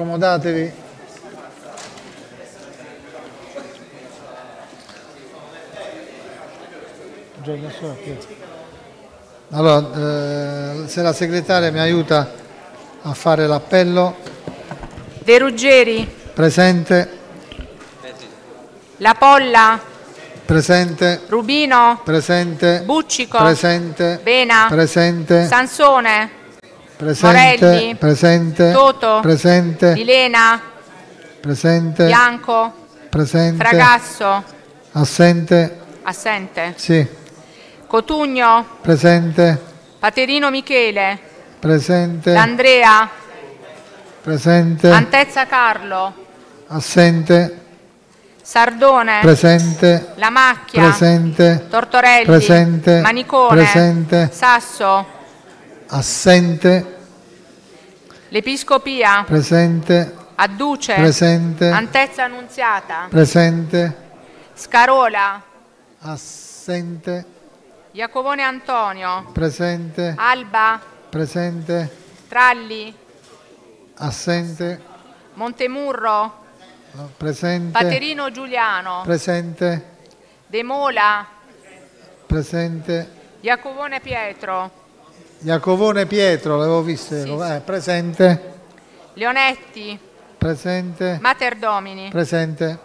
accomodatevi. Allora, eh, se la segretaria mi aiuta a fare l'appello. De Ruggeri. Presente. La Polla. Presente. Rubino. Presente. Buccico. Presente. Vena. Presente. Sansone. Presente. Presente. Morelli. Presente. Toto. Presente. Milena. Presente. Bianco. Presente. Fragasso. Assente. Assente. Sì. Cotugno. Presente. Paterino Michele. Presente. D'Andrea. Presente. Antezza Carlo. Assente. Sardone. Presente. La Macchia. Presente. Tortorelli. Presente. Manicone. Presente. Sasso assente, l'episcopia, presente, adduce, presente, antezza annunziata, presente, scarola, assente, Iacovone Antonio, presente, Alba, presente, Tralli, assente, Montemurro, presente, Paterino Giuliano, presente, De Mola, presente, Iacovone Pietro, Iacovone Pietro, l'avevo visto, sì, Eh, presente. Leonetti. Presente. Materdomini. Presente.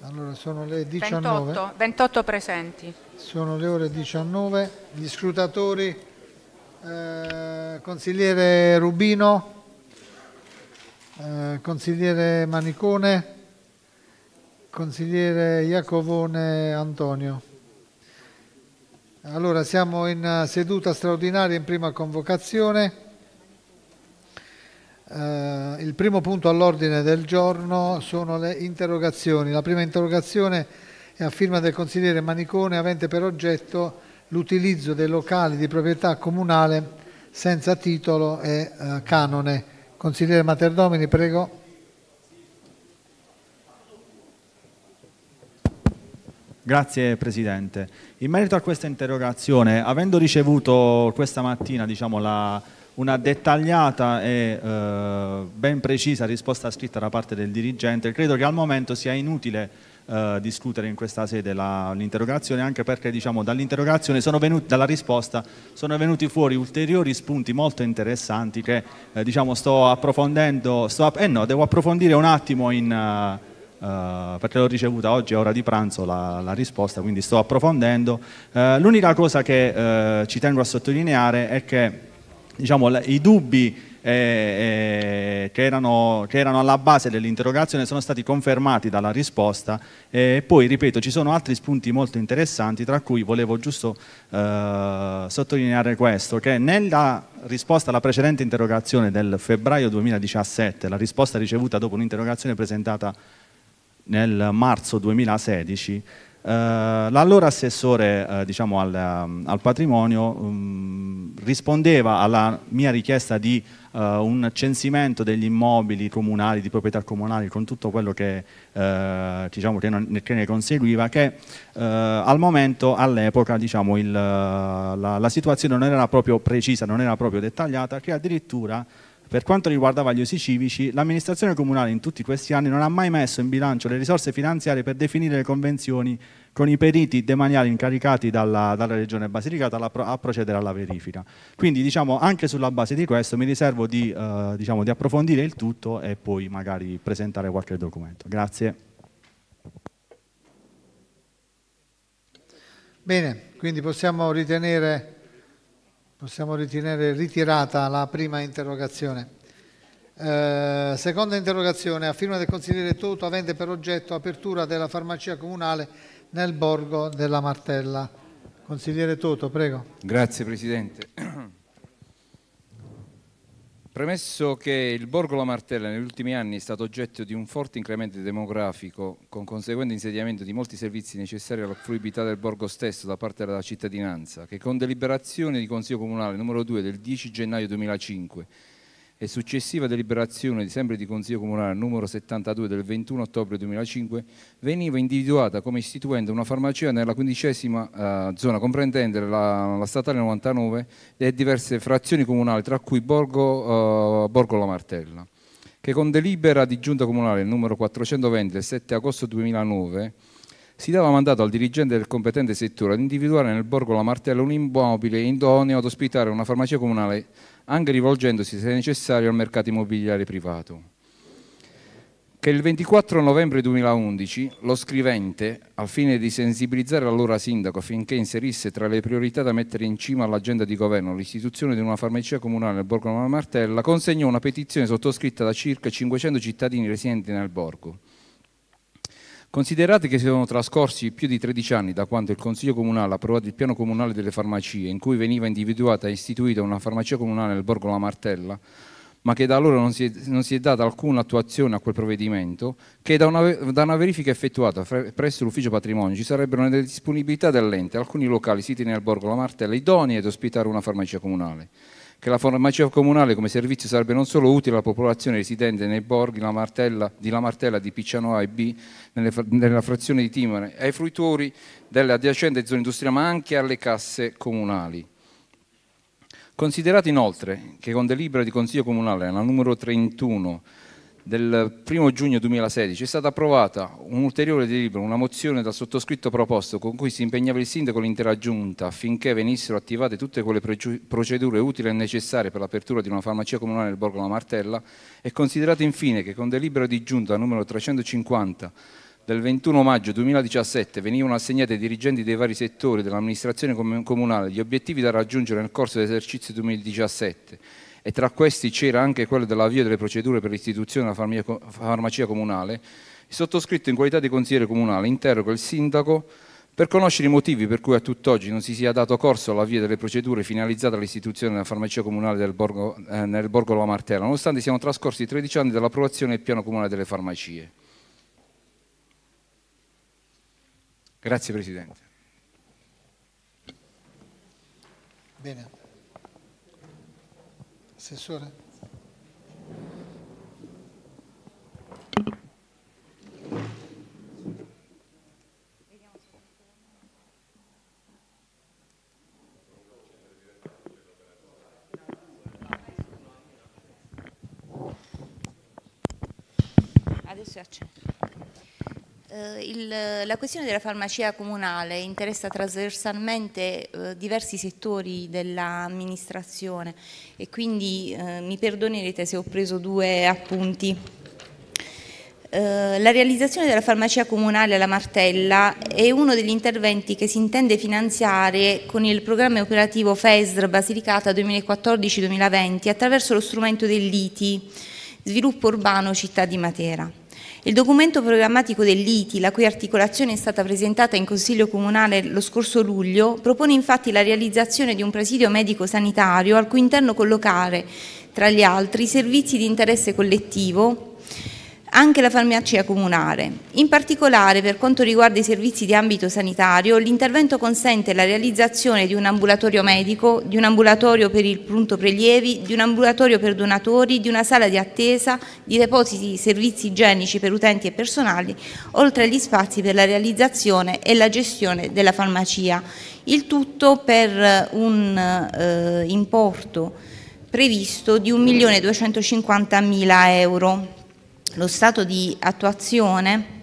Allora sono le 19. 28, 28 presenti. Sono le ore 19. Gli scrutatori, eh, consigliere Rubino, eh, consigliere Manicone, consigliere Iacovone Antonio. Allora, siamo in eh, seduta straordinaria in prima convocazione. Eh, il primo punto all'ordine del giorno sono le interrogazioni. La prima interrogazione è a firma del consigliere Manicone avente per oggetto l'utilizzo dei locali di proprietà comunale senza titolo e eh, canone. Consigliere Materdomini, prego. Grazie Presidente. In merito a questa interrogazione, avendo ricevuto questa mattina diciamo, la, una dettagliata e eh, ben precisa risposta scritta da parte del dirigente, credo che al momento sia inutile eh, discutere in questa sede l'interrogazione, anche perché diciamo, dall'interrogazione dalla risposta sono venuti fuori ulteriori spunti molto interessanti che eh, diciamo, sto approfondendo, sto eh no, devo approfondire un attimo in... Uh, eh, perché l'ho ricevuta oggi a ora di pranzo la, la risposta, quindi sto approfondendo. Uh, l'unica cosa che uh, ci tengo a sottolineare è che diciamo, i dubbi eh, eh, che, erano, che, erano, alla base dell'interrogazione sono stati confermati dalla risposta e poi, ripeto, ci sono altri spunti molto interessanti, tra cui volevo giusto sottolineare questo, che nella risposta alla precedente interrogazione del febbraio 2017, la risposta ricevuta dopo un'interrogazione presentata nel marzo 2016 eh, l'allora assessore eh, diciamo, al, eh, al, patrimonio um, rispondeva alla mia richiesta di uh, un censimento degli immobili comunali, di proprietà comunali, con tutto quello che, uh, diciamo, che, non, che ne conseguiva, che uh, al momento, all'epoca, diciamo, la, la, situazione non era proprio precisa, non era proprio dettagliata, che addirittura per quanto riguardava gli usi civici, l'amministrazione comunale in tutti questi anni non ha mai messo in bilancio le risorse finanziarie per definire le convenzioni con i periti demaniali incaricati dalla, dalla Regione Basilicata alla, a procedere alla verifica. Quindi diciamo, anche sulla base di questo mi riservo di, eh, diciamo, di approfondire il tutto e poi magari presentare qualche documento. Grazie. Bene, quindi possiamo ritenere Possiamo ritenere ritirata la prima interrogazione. Eh, seconda interrogazione, a firma del consigliere Toto, avente per oggetto apertura della farmacia comunale nel borgo della Martella. Consigliere Toto, prego. Grazie Presidente. Premesso che il Borgo La Martella negli ultimi anni è stato oggetto di un forte incremento demografico, con conseguente insediamento di molti servizi necessari alla fruibilità del borgo stesso da parte della cittadinanza, che con deliberazione di Consiglio Comunale numero 2 del 10 gennaio 2005 e successiva deliberazione di sempre di Consiglio Comunale numero 72 del 21 ottobre 2005 veniva individuata come istituente una farmacia nella quindicesima eh, zona comprendente la, la, statale 99 e diverse frazioni comunali tra cui Borgo, eh, Borgo La Martella che con delibera di giunta comunale numero 420 del 7 agosto 2009 si dava mandato al dirigente del competente settore ad individuare nel borgo La Martella un immobile idoneo ad ospitare una farmacia comunale, anche rivolgendosi, se necessario, al mercato immobiliare privato che il 24 novembre 2011 lo scrivente, al fine di sensibilizzare l'allora sindaco affinché inserisse tra le priorità da mettere in cima all'agenda di governo l'istituzione di una farmacia comunale nel borgo La Martella, consegnò una petizione sottoscritta da circa 500 cittadini residenti nel borgo. Considerate che si sono trascorsi più di 13 anni da quando il Consiglio Comunale ha approvato il piano comunale delle farmacie, in cui veniva individuata e istituita una farmacia comunale nel Borgo La Martella, ma che da allora non si, è, non si è, data alcuna attuazione a quel provvedimento, che da una, da una verifica effettuata presso l'ufficio patrimonio ci sarebbero nelle disponibilità dell'ente alcuni locali siti nel Borgo La Martella idonei ad ospitare una farmacia comunale che la farmacia comunale come servizio sarebbe non solo utile alla popolazione residente nei borghi la Martella, di La Martella, di Picciano A e B, nelle, nella frazione di Timone, ai fruitori delle adiacenti zone industriali, ma anche alle casse comunali. Considerato inoltre che con delibera di Consiglio Comunale, la numero 31 del 1 giugno 2016 è stata approvata un ulteriore delibero, una mozione dal sottoscritto proposto con cui si impegnava il sindaco e l'intera giunta affinché venissero attivate tutte quelle procedure utili e necessarie per l'apertura di una farmacia comunale nel Borgo La Martella e considerato infine che con delibero di giunta numero 350 del 21 maggio 2017 venivano assegnati ai dirigenti dei vari settori dell'amministrazione comunale gli obiettivi da raggiungere nel corso dell'esercizio 2017 e tra questi c'era anche quello dell'avvio delle procedure per l'istituzione della farmacia comunale, il sottoscritto in qualità di consigliere comunale interroga il sindaco per conoscere i motivi per cui a tutt'oggi non si sia dato corso all'avvio delle procedure finalizzate all'istituzione della farmacia comunale Borgo, eh, nel Borgo La Martella, nonostante siano trascorsi 13 anni dall'approvazione del piano comunale delle farmacie. Grazie Presidente. Bene. Assessore. Adesso è acceso. Eh, il, la questione della farmacia comunale interessa trasversalmente eh, diversi settori dell'amministrazione e quindi eh, mi perdonerete se ho preso due appunti. Eh, la realizzazione della farmacia comunale alla Martella è uno degli interventi che si intende finanziare con il programma operativo FESR Basilicata 2014-2020 attraverso lo strumento dell'ITI, Sviluppo Urbano Città di Matera. Il documento programmatico dell'ITI, la cui articolazione è stata presentata in Consiglio Comunale lo scorso luglio, propone infatti la realizzazione di un presidio medico-sanitario al cui interno collocare, tra gli altri, servizi di interesse collettivo, anche la farmacia comunale. In particolare, per quanto riguarda i servizi di ambito sanitario, l'intervento consente la realizzazione di un ambulatorio medico, di un ambulatorio per il punto prelievi, di un ambulatorio per donatori, di una sala di attesa, di depositi servizi igienici per utenti e personali, oltre agli spazi per la realizzazione e la gestione della farmacia. Il tutto per un eh, importo previsto di 1.250.000 euro lo stato di attuazione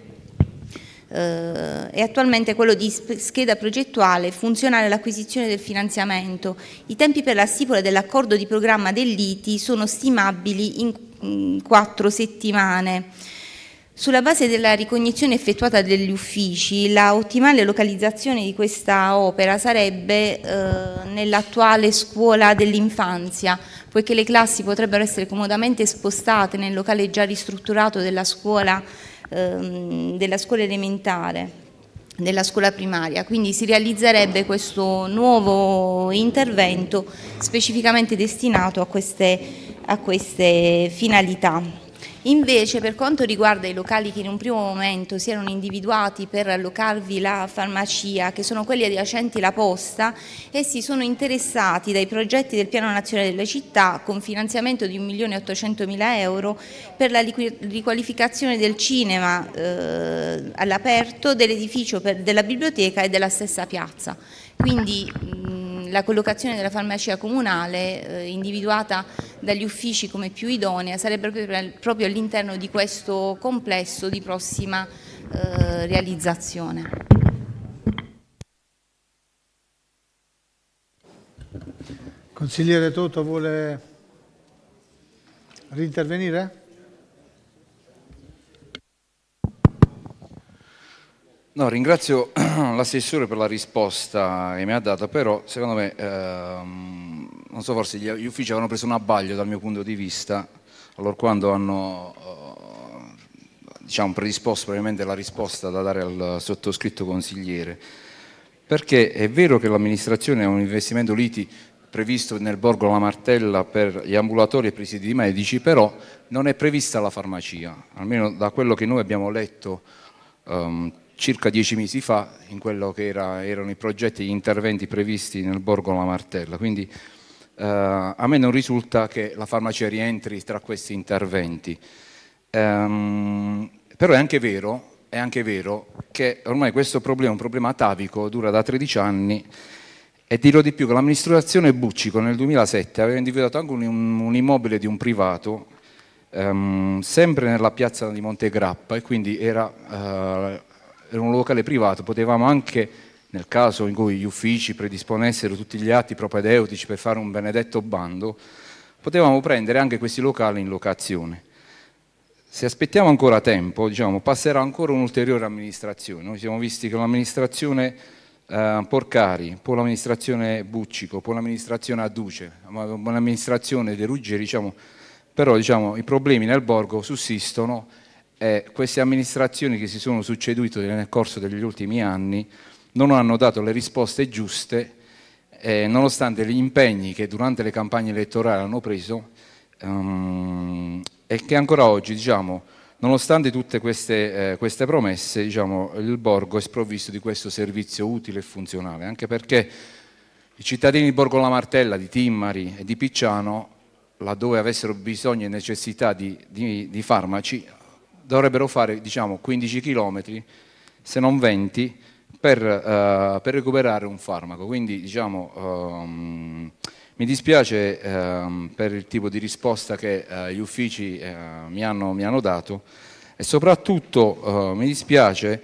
eh, è attualmente quello di scheda progettuale funzionale all'acquisizione del finanziamento. I tempi per la stipula dell'accordo di programma dell'ITI sono stimabili in, in quattro settimane. Sulla base della ricognizione effettuata dagli uffici, la ottimale localizzazione di questa opera sarebbe eh, nell'attuale scuola dell'infanzia, poiché le classi potrebbero essere comodamente spostate nel locale già ristrutturato della scuola, eh, della scuola elementare della scuola primaria, quindi si realizzerebbe questo nuovo intervento specificamente destinato a queste, a queste finalità. Invece per quanto riguarda i locali che in un primo momento si erano individuati per allocarvi la farmacia, che sono quelli adiacenti la posta, essi sono interessati dai progetti del Piano Nazionale delle Città con finanziamento di 1.800.000 euro per la riqualificazione del cinema eh, all'aperto, dell'edificio della biblioteca e della stessa piazza. Quindi, mh, Ehm, la collocazione della farmacia comunale eh, individuata dagli uffici come più idonea sarebbe proprio, all'interno di questo complesso di prossima eh, realizzazione. Consigliere Toto vuole rintervenire? No, ringrazio l'assessore per la risposta che mi ha dato, però secondo me, ehm, non so, forse gli, uffici avevano preso un abbaglio dal mio punto di vista, allora quando hanno eh, diciamo, predisposto probabilmente la risposta da dare al sottoscritto consigliere, perché è vero che l'amministrazione ha un investimento liti previsto nel Borgo La Martella per gli ambulatori e presidi medici, però non è prevista la farmacia, almeno da quello che noi abbiamo letto. Ehm, circa dieci mesi fa in quello che era, erano i progetti e gli interventi previsti nel Borgo La Martella. Quindi eh, a me non risulta che la farmacia rientri tra questi interventi. Ehm, però è anche, vero, è anche vero che ormai questo problema è un problema atavico, dura da 13 anni e dirò di più che l'amministrazione Buccico nel 2007 aveva individuato anche un, un immobile di un privato ehm, sempre nella piazza di Montegrappa e quindi era eh, era un locale privato, potevamo anche, nel caso in cui gli uffici predisponessero tutti gli atti propedeutici per fare un benedetto bando, potevamo prendere anche questi locali in locazione. Se aspettiamo ancora tempo, diciamo, passerà ancora un'ulteriore amministrazione. Noi siamo visti che l'amministrazione eh, Porcari, poi l'amministrazione Buccico, poi l'amministrazione Aduce, l'amministrazione De Ruggeri, diciamo, però diciamo, i problemi nel borgo sussistono eh, queste amministrazioni che si sono succedute nel corso degli ultimi anni non hanno dato le risposte giuste eh, nonostante gli impegni che durante le campagne elettorali hanno preso um, e che ancora oggi, diciamo, nonostante tutte queste, eh, queste promesse, diciamo, il borgo è sprovvisto di questo servizio utile e funzionale, anche perché i cittadini di Borgo La Martella, di Timmari e di Picciano, laddove avessero bisogno e necessità di, di, di farmaci, dovrebbero fare diciamo 15 km, se non 20, per, eh, per recuperare un farmaco. Quindi diciamo, ehm, mi dispiace ehm, per il tipo di risposta che eh, gli uffici eh, mi, hanno, mi, hanno, dato e soprattutto eh, mi dispiace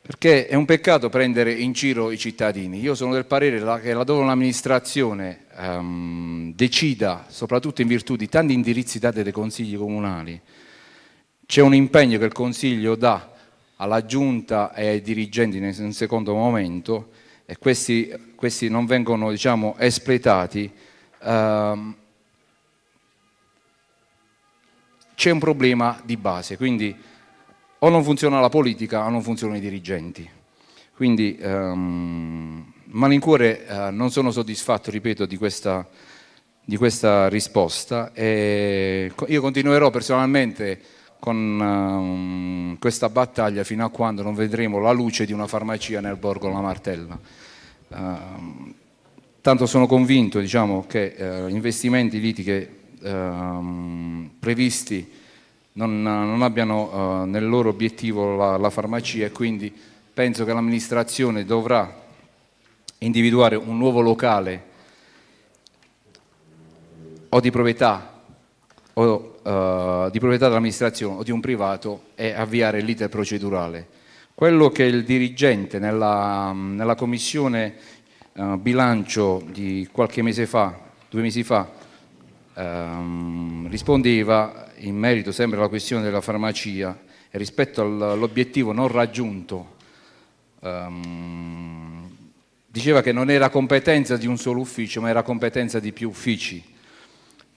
perché è un peccato prendere in giro i cittadini. Io sono del parere che laddove un'amministrazione ehm, decida, soprattutto in virtù di tanti indirizzi dati dai consigli comunali, c'è un impegno che il Consiglio dà alla Giunta e ai dirigenti in un secondo momento e questi, questi non vengono diciamo, espletati. Ehm, c'è un problema di base, quindi o non funziona la politica o non funzionano i dirigenti. Quindi ehm, malincuore eh, non sono soddisfatto, ripeto, di questa, di questa risposta e io continuerò personalmente con uh, questa battaglia fino a quando non vedremo la luce di una farmacia nel borgo La Martella. Uh, ehm, tanto sono convinto diciamo, che uh, investimenti litiche ehm, previsti non, non abbiano eh, nel loro obiettivo la, la, farmacia e quindi penso che l'amministrazione dovrà individuare un nuovo locale o di proprietà o eh, di proprietà dell'amministrazione o di un privato e avviare l'iter procedurale. Quello che il dirigente nella, nella commissione eh, bilancio di qualche mese fa, due mesi fa, ehm, rispondeva in merito sempre alla questione della farmacia e rispetto all'obiettivo non raggiunto ehm, diceva che non era competenza di un solo ufficio ma era competenza di più uffici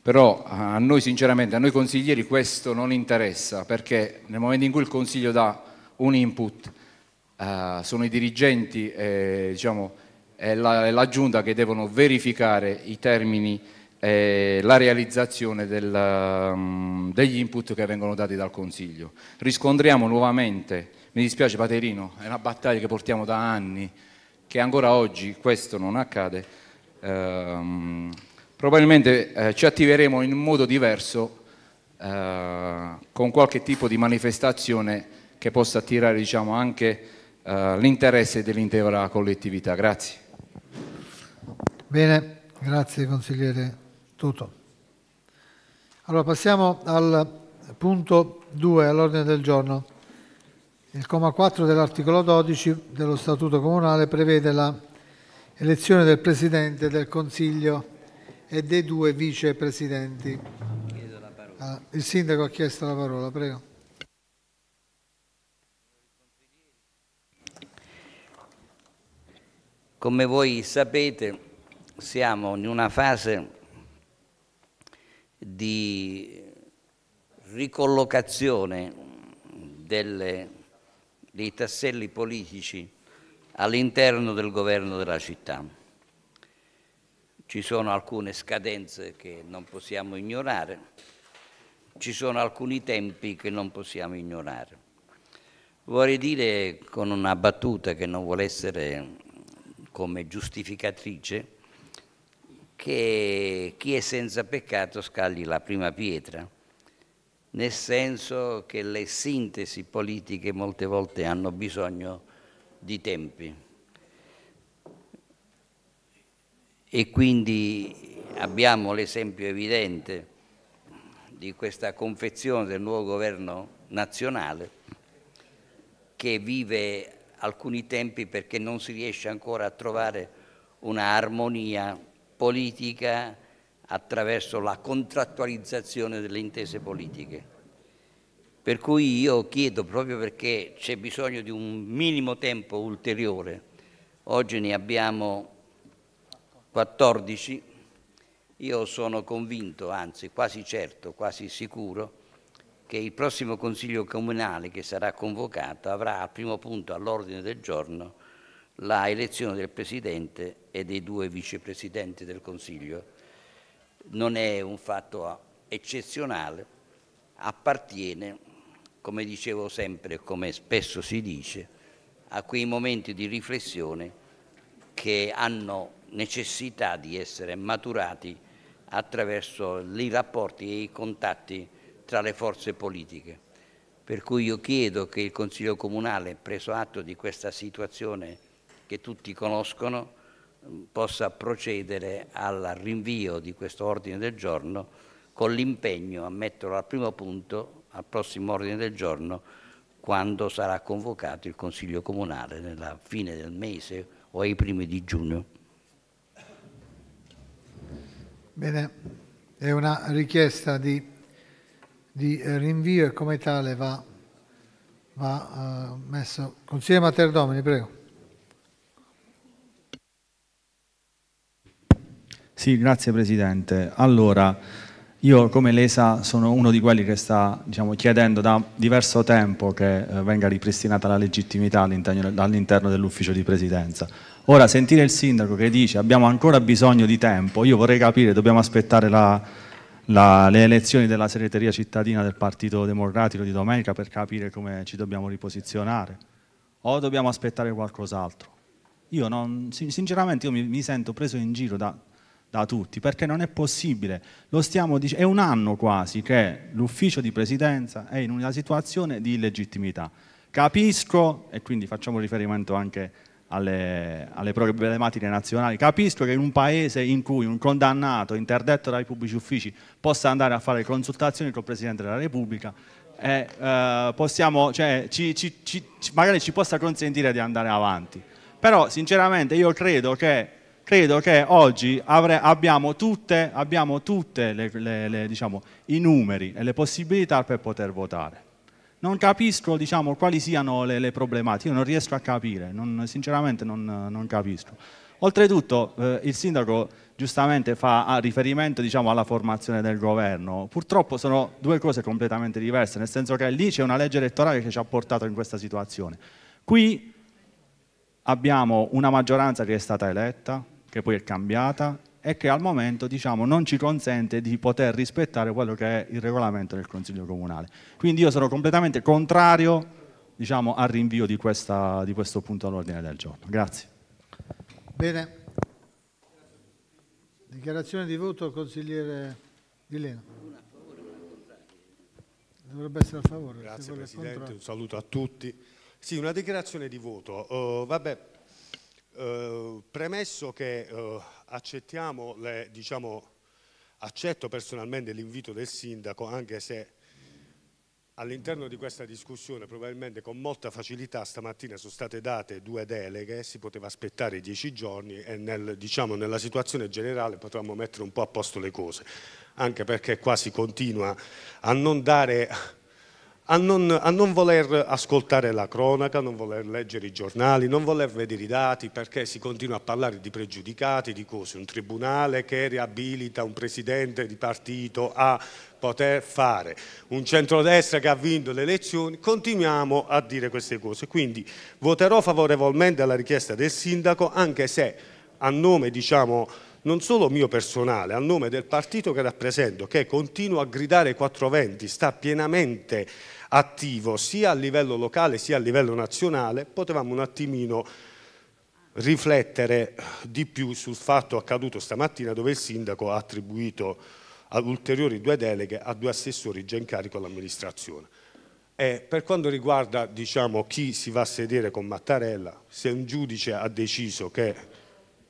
però eh, a noi sinceramente, a noi consiglieri questo non interessa perché nel momento in cui il Consiglio dà un input eh, sono i dirigenti eh, diciamo, e la, la, Giunta che devono verificare i termini e eh, la realizzazione del, um, degli input che vengono dati dal Consiglio. Riscontriamo nuovamente, mi dispiace Paterino, è una battaglia che portiamo da anni, che ancora oggi questo non accade. Ehm, probabilmente eh, ci attiveremo in modo diverso eh, con qualche tipo di manifestazione che possa attirare diciamo, anche eh, l'interesse dell'intera collettività. Grazie. Bene, grazie consigliere Tuto. Allora passiamo al punto 2 all'ordine del giorno. Il comma 4 dell'articolo 12 dello Statuto Comunale prevede la elezione del Presidente del Consiglio e dei due vicepresidenti. Ah, il sindaco ha chiesto la parola, prego. Come voi sapete siamo in una fase di ricollocazione delle, dei tasselli politici all'interno del governo della città ci sono alcune scadenze che non possiamo ignorare, ci sono alcuni tempi che non possiamo ignorare. Vorrei dire con una battuta che non vuole essere mm, come giustificatrice che chi è senza peccato scagli la prima pietra, nel senso che le sintesi politiche molte volte hanno bisogno di tempi e quindi abbiamo l'esempio evidente di questa confezione del nuovo governo nazionale che vive alcuni tempi perché non si riesce ancora a trovare una armonia politica attraverso la contrattualizzazione delle intese politiche. Per cui io chiedo, proprio perché c'è bisogno di un minimo tempo ulteriore, oggi ne abbiamo 14, io sono convinto, anzi quasi certo, quasi sicuro, che il prossimo Consiglio Comunale che sarà convocato avrà al primo punto all'ordine del giorno la elezione del Presidente e dei due vicepresidenti del Consiglio. Non è un fatto eccezionale, appartiene, come dicevo sempre e come spesso si dice, a quei momenti di riflessione che hanno necessità di essere maturati attraverso i rapporti e i contatti tra le forze politiche. Per cui io chiedo che il Consiglio Comunale, preso atto di questa situazione che tutti conoscono, possa procedere al rinvio di questo ordine del giorno con l'impegno a metterlo al primo punto, al prossimo ordine del giorno, quando sarà convocato il Consiglio Comunale nella fine del mese o ai primi di giugno. Bene, è una richiesta di, di rinvio e come tale va, va uh, messo. Consigliere Materdomini, prego. Sì, grazie Presidente. Allora, io come lei sa sono uno di quelli che sta diciamo, chiedendo da diverso tempo che eh, venga ripristinata la legittimità all'interno, all'interno dell'ufficio di presidenza. Ora, sentire il sindaco che dice abbiamo ancora bisogno di tempo, io vorrei capire, dobbiamo aspettare la, la, le elezioni della segreteria cittadina del Partito Democratico di domenica per capire come ci dobbiamo riposizionare o dobbiamo aspettare qualcos'altro? Io non, sinceramente io mi, mi, sento preso in giro da, da, tutti perché non è possibile, lo stiamo è un anno quasi che l'ufficio di presidenza è in una situazione di illegittimità. Capisco, e quindi facciamo riferimento anche a alle, alle problematiche nazionali. Capisco che in un paese in cui un condannato interdetto dai pubblici uffici possa andare a fare consultazioni col Presidente della Repubblica, eh, eh, possiamo, cioè, ci, ci, ci, magari ci possa consentire di andare avanti. Però sinceramente io credo che, credo che oggi avre, abbiamo tutti abbiamo tutte le, le, le, diciamo, i numeri e le possibilità per poter votare non capisco diciamo, quali siano le, le, problematiche, io non riesco a capire, non, sinceramente non, non, capisco. Oltretutto eh, il sindaco giustamente fa riferimento diciamo, alla formazione del governo, purtroppo sono due cose completamente diverse, nel senso che lì c'è una legge elettorale che ci ha portato in questa situazione. Qui abbiamo una maggioranza che è stata eletta, che poi è cambiata, e che al momento diciamo, non ci consente di poter rispettare quello che è il regolamento del Consiglio Comunale. Quindi io sarò completamente contrario diciamo, al rinvio di, questa, di questo punto all'ordine del giorno. Grazie. Bene. Dichiarazione di voto, consigliere Di Leno. Dovrebbe essere a favore. Grazie Presidente, contro... un saluto a tutti. Sì, una dichiarazione di voto. Uh, vabbè, uh, premesso che uh, accettiamo le, diciamo, accetto personalmente l'invito del sindaco, anche se all'interno di questa discussione probabilmente con molta facilità stamattina sono state date due deleghe, si poteva aspettare dieci giorni e nel, diciamo, nella situazione generale potremmo mettere un po' a posto le cose, anche perché qua si continua a non dare a non, a non, voler ascoltare la cronaca, non voler leggere i giornali, non voler vedere i dati perché si continua a parlare di pregiudicati, di cose, un tribunale che riabilita un presidente di partito a poter fare, un centrodestra che ha vinto le elezioni, continuiamo a dire queste cose. Quindi voterò favorevolmente alla richiesta del sindaco anche se a nome diciamo non solo mio personale, a nome del partito che rappresento, che continua a gridare 420, sta pienamente attivo sia a livello locale sia a livello nazionale, potevamo un attimino riflettere di più sul fatto accaduto stamattina dove il sindaco ha attribuito ulteriori due deleghe a due assessori già in carico all'amministrazione. per quanto riguarda diciamo, chi si va a sedere con Mattarella, se un giudice ha deciso che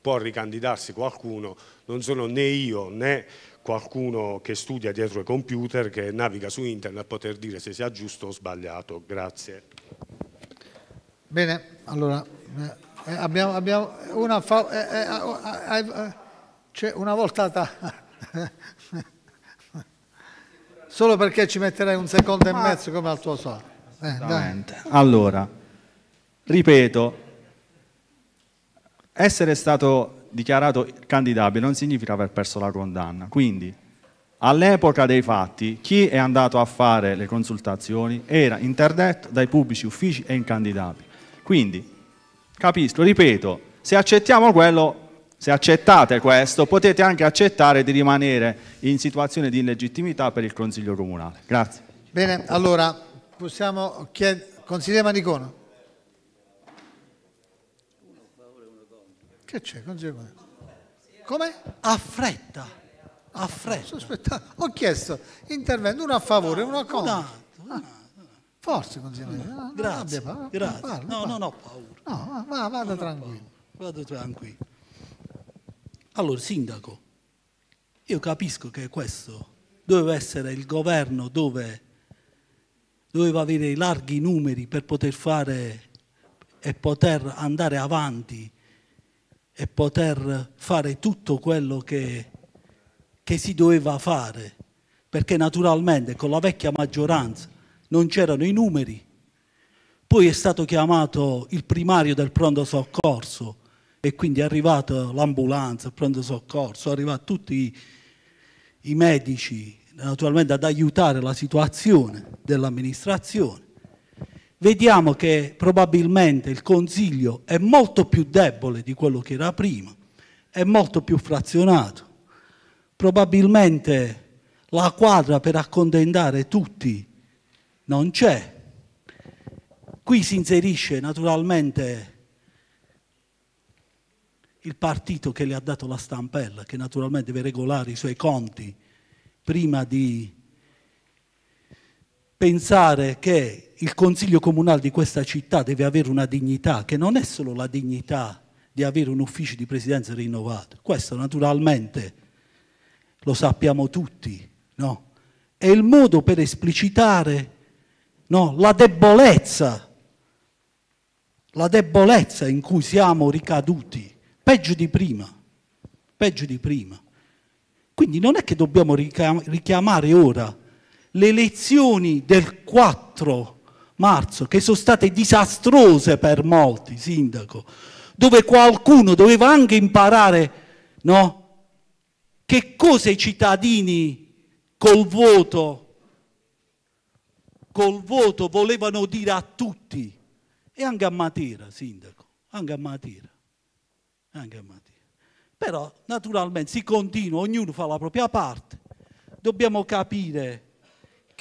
può ricandidarsi qualcuno, non sono né io né qualcuno che studia dietro i computer, che naviga su internet, a poter dire se sia giusto o sbagliato. Grazie. Bene, allora eh, eh abbiamo, abbiamo, una, fa- eh, eh, cioè una voltata. Solo perché ci metterai un secondo e mezzo come al tuo solito. allora, ripeto, essere stato dichiarato candidabile non significa aver perso la condanna. Quindi, all'epoca dei fatti, chi è andato a fare le consultazioni era interdetto dai pubblici uffici e incandidabile. Quindi, capisco, ripeto, se accettiamo quello, se accettate questo, potete anche accettare di rimanere in situazione di illegittimità per il Consiglio Comunale. Grazie. Bene, allora possiamo chiedere... Consigliere Manicono. Che c'è? Come? Affretta. Affretta. Ho chiesto intervento, uno a favore, uno a contro. Forse, consigliere. No, grazie. Abbia, grazie. Parla, no, non ho paura. No, va, vada tranquillo. Vado tranquillo. Allora, sindaco, io capisco che questo doveva essere il governo dove doveva avere i larghi numeri per poter fare e poter andare avanti e poter fare tutto quello che, che si doveva fare, perché naturalmente con la vecchia maggioranza non c'erano i numeri. Poi è stato chiamato il primario del pronto soccorso e quindi è arrivata l'ambulanza, il pronto soccorso, sono arrivati tutti i, i medici naturalmente ad aiutare la situazione dell'amministrazione vediamo che probabilmente il Consiglio è molto più debole di quello che era prima, è molto più frazionato. Probabilmente la quadra per accontentare tutti non c'è. Qui si inserisce naturalmente il partito che le ha dato la stampella, che naturalmente deve regolare i suoi conti prima di pensare che il Consiglio Comunale di questa città deve avere una dignità, che non è solo la dignità di avere un ufficio di presidenza rinnovato, questo naturalmente lo sappiamo tutti, no? È il modo per esplicitare no, la debolezza, la debolezza in cui siamo ricaduti, peggio di prima, peggio di prima. Quindi non è che dobbiamo richiamare ora le elezioni del 4 marzo, che sono state disastrose per molti, sindaco, dove qualcuno doveva anche imparare no, che cosa i cittadini col voto, col voto volevano dire a tutti, e anche a Matera, sindaco, anche a Matera, anche a Matera. Però naturalmente si continua, ognuno fa la propria parte, dobbiamo capire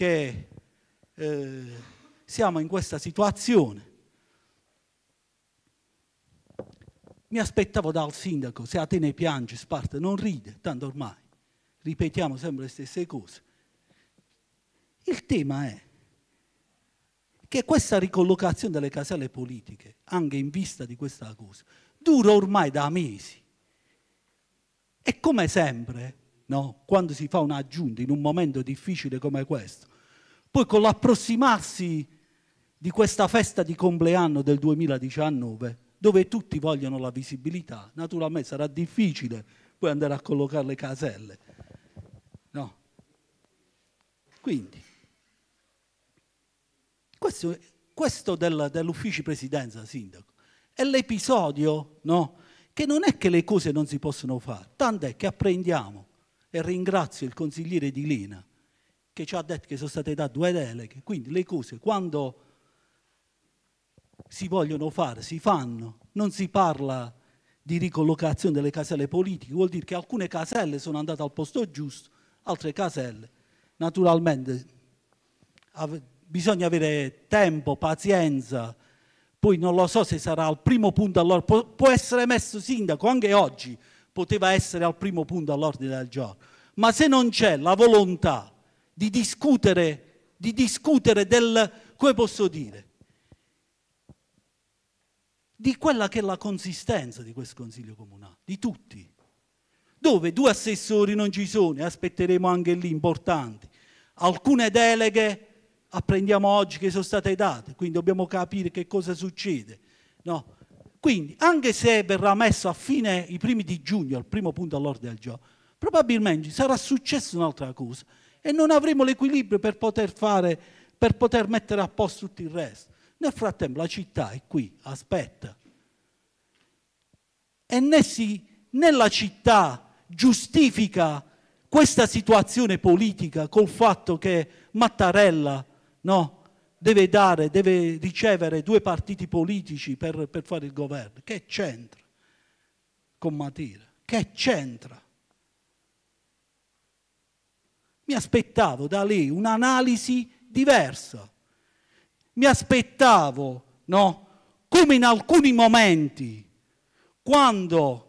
che eh, siamo in questa situazione. Mi aspettavo dal sindaco, se Atene piange, Sparta non ride, tanto ormai ripetiamo sempre le stesse cose. Il tema è che questa ricollocazione delle caselle politiche, anche in vista di questa cosa, dura ormai da mesi. E come sempre, no? quando si fa un'aggiunta in un momento difficile come questo, poi con l'approssimarsi di questa festa di compleanno del 2019, dove tutti vogliono la visibilità, naturalmente sarà difficile poi andare a collocare le caselle. No? Quindi, questo, questo del, dell'ufficio presidenza sindaco è l'episodio, no? Che non è che le cose non si possono fare, tant'è che apprendiamo, e ringrazio il consigliere di Lena, che ci ha detto che sono state date due deleghe, quindi le cose quando si vogliono fare si fanno, non si parla di ricollocazione delle caselle politiche, vuol dire che alcune caselle sono andate al posto giusto, altre caselle naturalmente av bisogna avere tempo, pazienza, poi non lo so se sarà al primo punto all'ordine, può, può essere messo sindaco anche oggi, poteva essere al primo punto all'ordine del giorno, ma se non c'è la volontà di discutere, di discutere del, come posso dire, di quella che è la consistenza di questo Consiglio Comunale, di tutti. Dove due assessori non ci sono, aspetteremo anche lì, importanti. Alcune deleghe apprendiamo oggi che sono state date, quindi dobbiamo capire che cosa succede. No? Quindi, anche se verrà messo a fine i primi di giugno, al primo punto all'ordine del giorno, probabilmente sarà successo un'altra cosa e non avremo l'equilibrio per poter fare, per poter mettere a posto tutto il resto. Nel frattempo la città è qui, aspetta. E né, si, né la città giustifica questa situazione politica col fatto che Mattarella no, deve, dare, deve ricevere due partiti politici per, per fare il governo. Che c'entra con Matira? Che c'entra? Mi aspettavo da lei un'analisi diversa. Mi aspettavo, no? Come in alcuni momenti, quando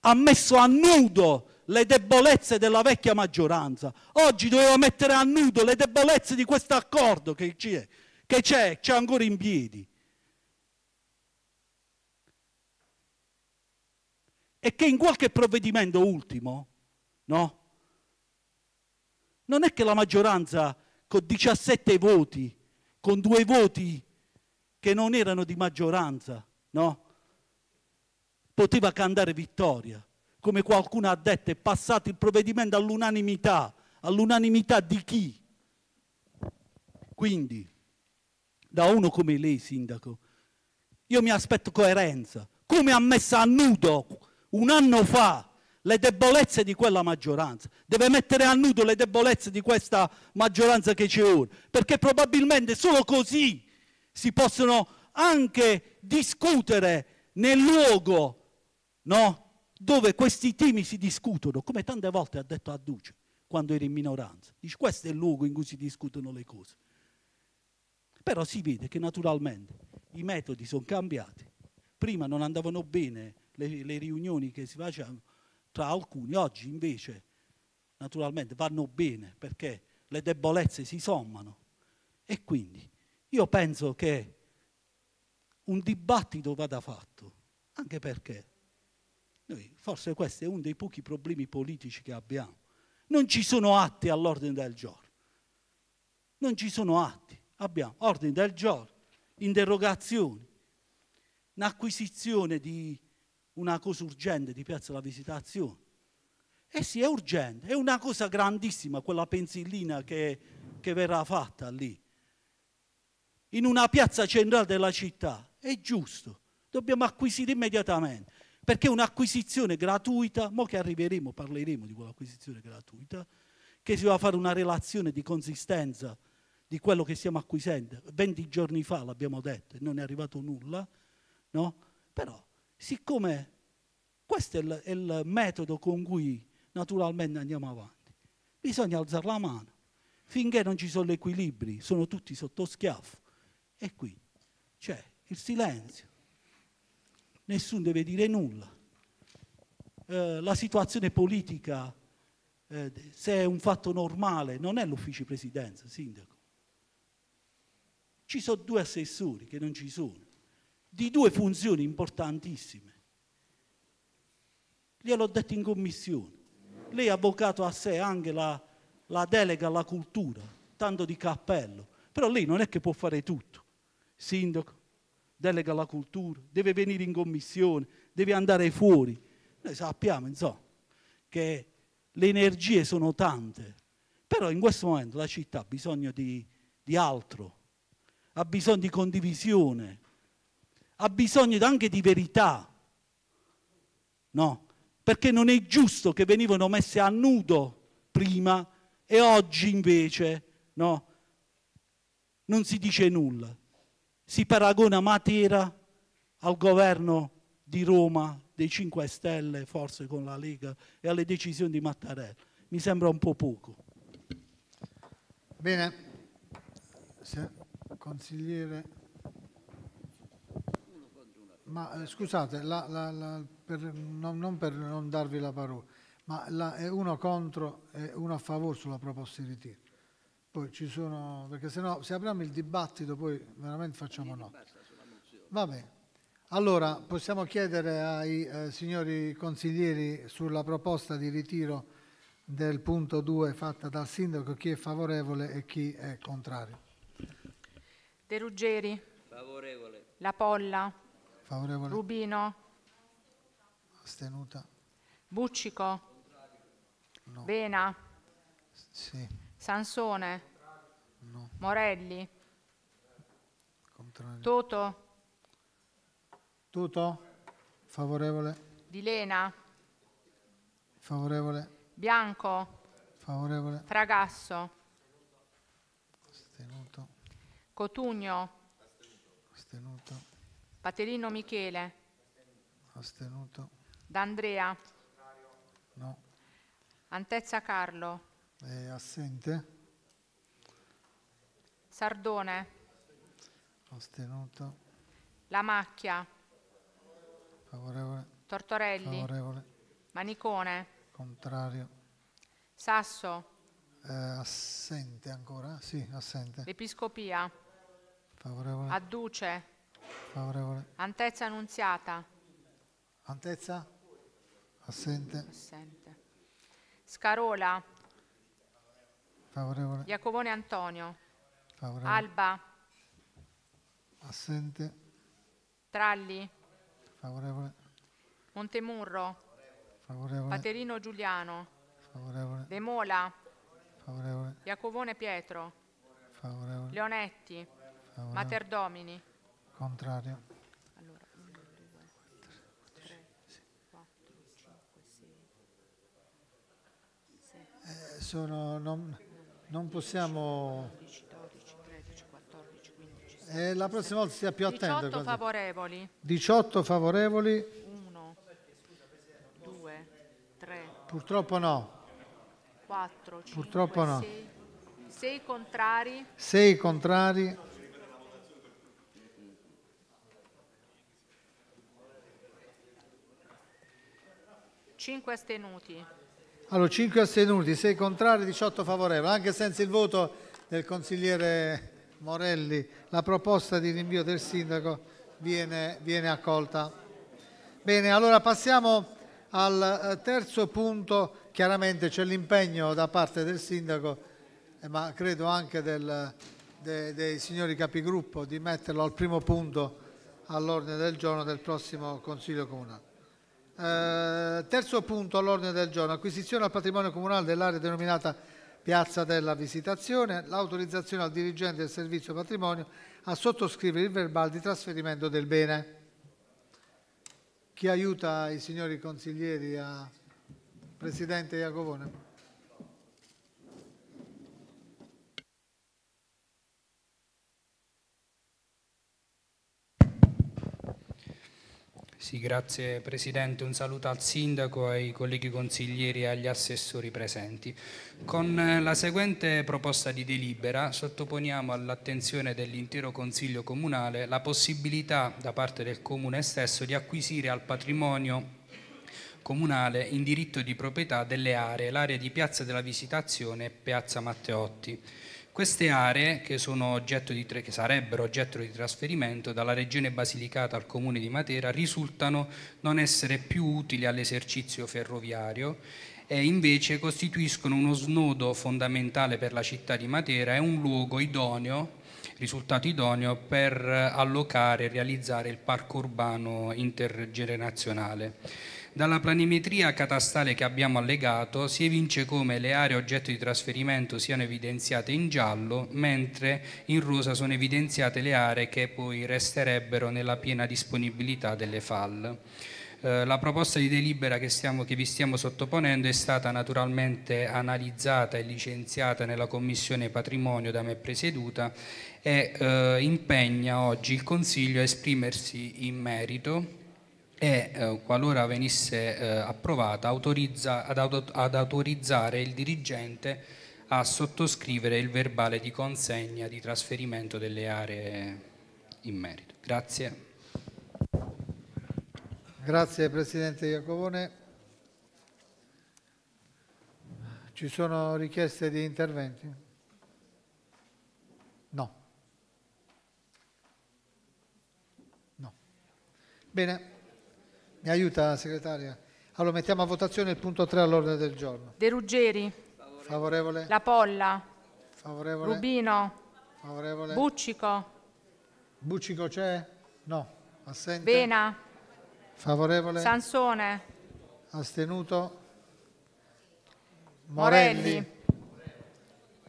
ha messo a nudo le debolezze della vecchia maggioranza, oggi doveva mettere a nudo le debolezze di questo accordo che c'è, che c'è, c'è ancora in piedi. E che in qualche provvedimento ultimo, no? Non è che la maggioranza con 17 voti, con due voti che non erano di maggioranza, no? Poteva cantare vittoria, come qualcuno ha detto, è passato il provvedimento all'unanimità, all'unanimità di chi? Quindi, da uno come lei, sindaco, io mi aspetto coerenza, come ha messo a nudo un anno fa le debolezze di quella maggioranza, deve mettere a nudo le debolezze di questa maggioranza che c'è ora, perché probabilmente solo così si possono anche discutere nel luogo no? dove questi temi si discutono, come tante volte ha detto Adduce quando era in minoranza. Dice questo è il luogo in cui si discutono le cose. Però si vede che naturalmente i metodi sono cambiati. Prima non andavano bene le, le riunioni che si facevano, tra alcuni. Oggi invece, naturalmente, vanno bene perché le debolezze si sommano. E quindi io penso che un dibattito vada fatto, anche perché noi, forse questo è uno dei pochi problemi politici che abbiamo. Non ci sono atti all'ordine del giorno. Non ci sono atti. Abbiamo ordine del giorno, interrogazioni, un'acquisizione di una cosa urgente di Piazza della Visitazione. Eh sì, è urgente, è una cosa grandissima quella pensillina che, che verrà fatta lì, in una piazza centrale della città. È giusto, dobbiamo acquisire immediatamente, perché è un'acquisizione gratuita, mo che arriveremo, parleremo di quell'acquisizione gratuita, che si va a fare una relazione di consistenza di quello che stiamo acquisendo. 20 giorni fa l'abbiamo detto, e non è arrivato nulla, no? Però siccome questo è il, è il metodo con cui naturalmente andiamo avanti, bisogna alzare la mano. Finché non ci sono gli equilibri, sono tutti sotto schiaffo. E qui c'è il silenzio. Nessuno deve dire nulla. Eh, la situazione politica, eh, se è un fatto normale, non è l'ufficio presidenza, sindaco. Ci sono due assessori che non ci sono di due funzioni importantissime. Gliel'ho detto in commissione. Lei ha avvocato a sé anche la, la delega alla cultura, tanto di cappello. Però lei non è che può fare tutto. Sindaco, delega alla cultura, deve venire in commissione, deve andare fuori. Noi sappiamo, insomma, che le energie sono tante, però in questo momento la città ha bisogno di, di altro, ha bisogno di condivisione, ha bisogno anche di verità, no? Perché non è giusto che venivano messe a nudo prima e oggi invece, no? Non si dice nulla. Si paragona Matera al governo di Roma dei 5 Stelle, forse con la Lega, e alle decisioni di Mattarella. Mi sembra un po' poco. Bene, consigliere ma eh, scusate, la, la, la, per, non, non, per non darvi la parola, ma è uno contro e uno a favore sulla proposta di ritiro. Poi ci sono, perché se no se apriamo il dibattito poi veramente facciamo no. Va bene. Allora, possiamo chiedere ai eh, signori consiglieri sulla proposta di ritiro del punto 2 fatta dal sindaco chi è favorevole e chi è contrario. De Ruggeri. Favorevole. La Polla. Favorevole. Rubino. Astenuta. Buccico. No. Vena. Sì. Sansone. No. Morelli. Contrario. Toto. Toto. Favorevole. Di Lena. Favorevole. Bianco. Favorevole. Fragasso. Astenuto. Cotugno. Paterino Michele. Astenuto. D'Andrea. No. Antezza Carlo. È assente. Sardone. Astenuto. La Macchia. Favorevole. Tortorelli. Favorevole. Manicone. Contrario. Sasso. Eh, assente ancora? Sì, assente. L'Episcopia. Favorevole. Adduce. Favorevole. Antezza annunziata. Antezza? Assente. Assente. Scarola. Favorevole. Iacovone Antonio. Favorevole. Alba. Assente. Tralli. Favorevole. Montemurro. Favorevole. Paterino Giuliano. Favorevole. De Mola. Favorevole. Iacovone Pietro. Favorevole. Leonetti. Favorevole. Materdomini contrario. Allora, 1, 2, 3, 4, 5, 6, 7. Sono, non, non possiamo... 11, 12, 13, 14, 15. 16, eh, la prossima volta sia più attento. 18 favorevoli. 18 favorevoli. 1, 2, 3. Purtroppo no. 4, 5, Purtroppo 6, no. 6 contrari. 6 contrari. 5 astenuti. Allora, 5 astenuti, 6 contrari, 18 favorevoli. Anche senza il voto del consigliere Morelli, la proposta di rinvio del sindaco viene, viene accolta. Bene, allora passiamo al eh, terzo punto. Chiaramente c'è l'impegno da parte del sindaco, eh, ma credo anche del, de, dei signori capigruppo, di metterlo al primo punto all'ordine del giorno del prossimo Consiglio Comunale. Eh, terzo punto all'ordine del giorno, acquisizione al patrimonio comunale dell'area denominata Piazza della Visitazione, l'autorizzazione al dirigente del servizio patrimonio a sottoscrivere il verbale di trasferimento del bene. Chi aiuta i signori consiglieri a Presidente Iacovone? Sì, grazie Presidente. Un saluto al Sindaco, ai colleghi consiglieri e agli assessori presenti. Con eh, la seguente proposta di delibera sottoponiamo all'attenzione dell'intero Consiglio Comunale la possibilità da parte del Comune stesso di acquisire al patrimonio comunale in diritto di proprietà delle aree, l'area di Piazza della Visitazione e Piazza Matteotti queste aree, che, di, che, sarebbero oggetto di trasferimento dalla regione Basilicata al comune di Matera, risultano non essere più utili all'esercizio ferroviario e invece costituiscono uno snodo fondamentale per la città di Matera e un luogo idoneo, risultato idoneo per allocare e realizzare il parco urbano intergenerazionale. Dalla planimetria catastale che abbiamo allegato si evince come le aree oggetto di trasferimento siano evidenziate in giallo, mentre in rosa sono evidenziate le aree che poi resterebbero nella piena disponibilità delle FAL eh, la proposta di delibera che, stiamo, che, vi stiamo sottoponendo è stata naturalmente analizzata e licenziata nella Commissione Patrimonio da me presieduta e eh, impegna oggi il Consiglio a esprimersi in merito e eh, qualora venisse eh, approvata autorizza, ad, auto, ad, autorizzare il dirigente a sottoscrivere il verbale di consegna di trasferimento delle aree in merito. Grazie. Grazie Presidente Iacovone. Ci sono richieste di interventi? No. No. Bene. Mi aiuta, segretaria. Allora, mettiamo a votazione il punto 3 all'ordine del giorno. De Ruggeri. Favorevole. La Polla. Favorevole. Rubino. Favorevole. Buccico. Buccico c'è? No. Assente. Vena. Favorevole. Sansone. Astenuto. Morelli.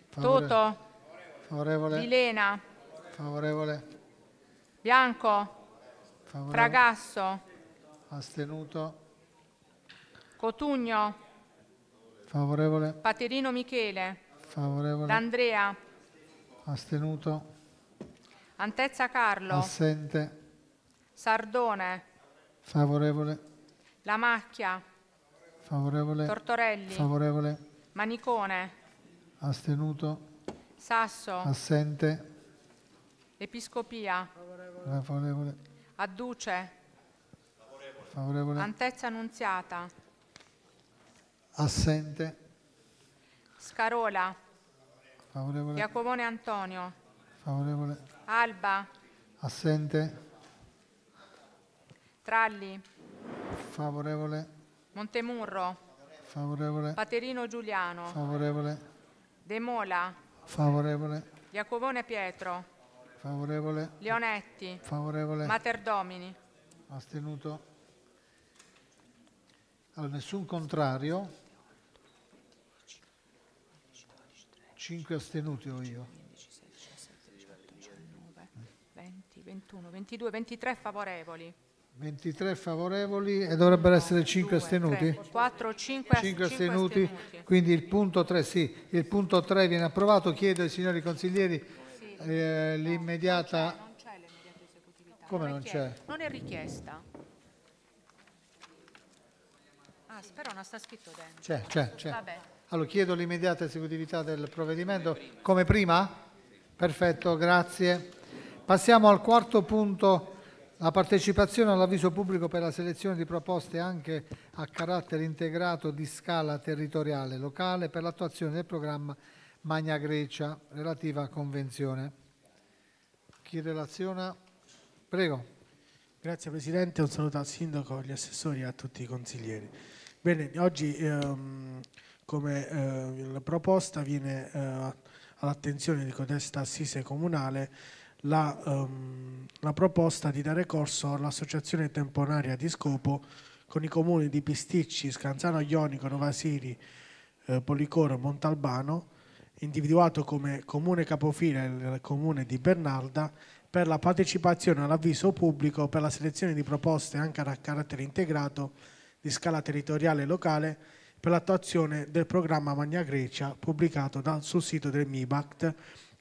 Favorevole. Toto. Favorevole. Milena. Favorevole. Bianco. Favorevole. Fragasso. Astenuto. Cotugno. Favorevole. Paterino Michele. Favorevole. D'Andrea. Astenuto. Antezza Carlo. Assente. Sardone. Favorevole. La Macchia. Favorevole. Tortorelli. Favorevole. Manicone. Astenuto. Sasso. Assente. Episcopia. Favorevole. Favorevole. Adduce. Favorevole. Antezza Annunziata. Assente. Scarola. Favorevole. Iacomone Antonio. Favorevole. Alba. Assente. Tralli. Favorevole. Montemurro. Favorevole. Paterino Giuliano. Favorevole. De Mola. Favorevole. Iacovone Pietro. Favorevole. Leonetti. Favorevole. Materdomini. Astenuto. Allora, nessun contrario? 5 astenuti ho io. 20, 21, 22, 23 favorevoli. 23 favorevoli e dovrebbero essere 5 astenuti? 4, 5, 5 astenuti, quindi il punto 3, sì, il punto 3 viene approvato. Chiedo ai signori consiglieri eh, l'immediata... Come non c'è? Non è richiesta. però non sta scritto dentro. C'è, c'è, c'è. Allora chiedo l'immediata esecutività del provvedimento. Come prima? Perfetto, grazie. Passiamo al quarto punto, la partecipazione all'avviso pubblico per la selezione di proposte anche a carattere integrato di scala territoriale locale per l'attuazione del programma Magna Grecia, relativa convenzione. Chi relaziona? Prego. Grazie Presidente, un saluto al Sindaco, agli assessori e a tutti i consiglieri. Bene, oggi ehm, come eh, la proposta viene eh, all'attenzione di codesta assise comunale la, ehm, la proposta di dare corso all'associazione temporanea di scopo con i comuni di Pisticci, Scanzano Ionico, Novasiri, eh, Policoro e Montalbano, individuato come comune capofila il comune di Bernalda, per la partecipazione all'avviso pubblico per la selezione di proposte anche a carattere integrato di scala territoriale e locale per l'attuazione del programma Magna Grecia pubblicato dal, sul sito del MIBACT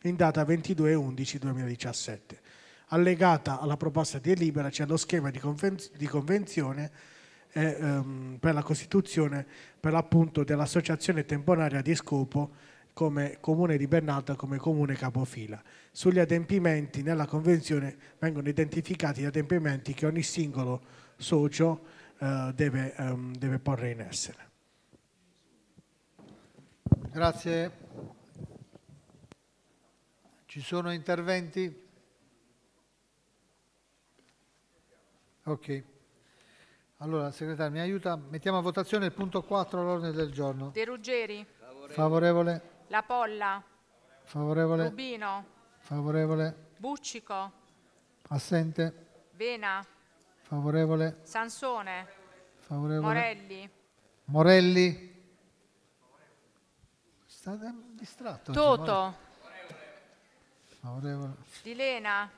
in data 22-11-2017. Allegata alla proposta di delibera c'è lo schema di, convenz di convenzione eh, ehm, per la costituzione per l'appunto dell'associazione temporanea di scopo come comune di Bernalda come comune capofila. Sugli adempimenti nella convenzione vengono identificati gli adempimenti che ogni singolo socio eh, deve, um, deve porre in essere. Grazie. Ci sono interventi? Ok. Allora, segretario, mi aiuta? Mettiamo a votazione il punto 4 all'ordine del giorno. De Ruggeri. Favorevole. La Polla. Favorevole. Rubino. Favorevole. Buccico. Assente. Vena. Favorevole. Sansone. Favorevole. Morelli. Morelli. State distratto. Toto. Favorevole. Di Lena.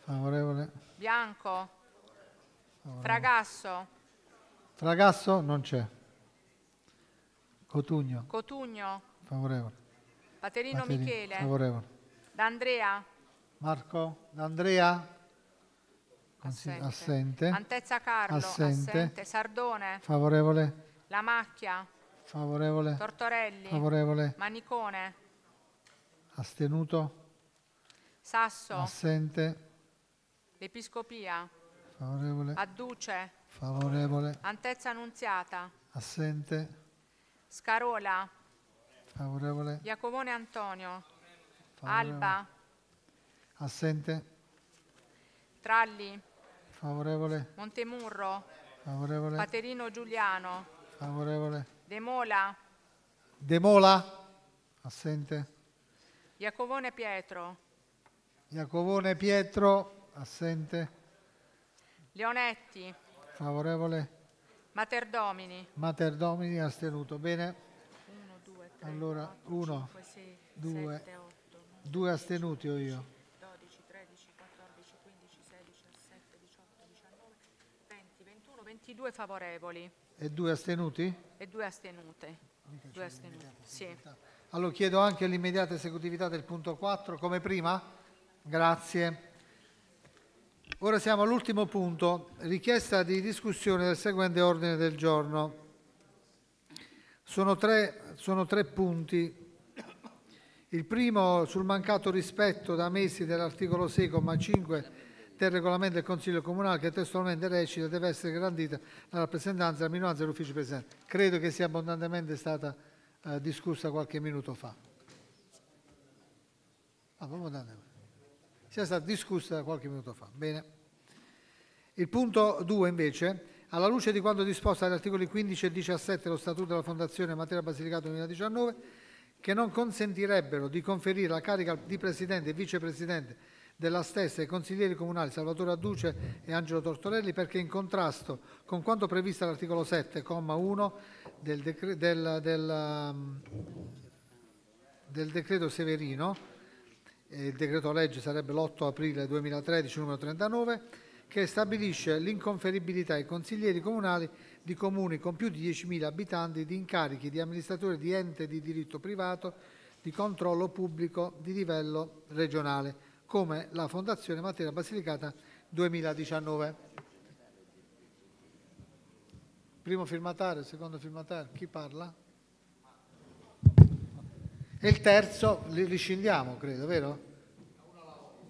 Favorevole. Bianco. Favorevole. Fragasso. Fragasso non c'è. Cotugno. Cotugno. Favorevole. Paterino, Paterino Michele. Favorevole. D'Andrea. Marco. D'Andrea assente. assente. Antezza Carlo, assente. assente. Sardone, favorevole. La Macchia, favorevole. Tortorelli, favorevole. Manicone, astenuto. Sasso, assente. L'Episcopia, favorevole. Adduce, favorevole. Antezza Annunziata, assente. Scarola, favorevole. Iacomone Antonio, favorevole. Alba, assente. Tralli, Favorevole. Montemurro. Favorevole. Paterino Giuliano. Favorevole. Demola. Demola. Assente. Iacovone Pietro. Iacovone Pietro. Assente. Leonetti. Favorevole. Materdomini. Materdomini astenuto. Bene. 1, 2, 3, allora, 1, 5, 6, 2, 2 astenuti ho io. 22 favorevoli. E due astenuti? E due astenute. Due astenute. Sì. Allora chiedo anche l'immediata esecutività del punto 4 come prima? Grazie. Ora siamo all'ultimo punto, richiesta di discussione del seguente ordine del giorno. Sono tre, sono tre punti. Il primo sul mancato rispetto da mesi dell'articolo 6,5 del regolamento del Consiglio Comunale che testualmente recita deve essere garantita la rappresentanza della minoranza dell'ufficio presente. Credo che sia abbondantemente stata eh, discussa qualche minuto fa. Ah, sia stata discussa qualche minuto fa. Bene. Il punto 2 invece, alla luce di quanto disposto agli articoli 15 e 17 dello Statuto della Fondazione in materia Basilicata 2019, che non consentirebbero di conferire la carica di Presidente e Vicepresidente della stessa ai consiglieri comunali Salvatore Adduce e Angelo Tortorelli perché in contrasto con quanto previsto all'articolo 7,1 del, decre del, del, um, del decreto Severino, il decreto legge sarebbe l'8 aprile 2013 numero 39, che stabilisce l'inconferibilità ai consiglieri comunali di comuni con più di 10.000 abitanti di incarichi di amministratore di ente di diritto privato di controllo pubblico di livello regionale come la Fondazione Matera Basilicata 2019. Primo firmatario, secondo firmatario, chi parla? E il terzo li riscindiamo, credo, vero?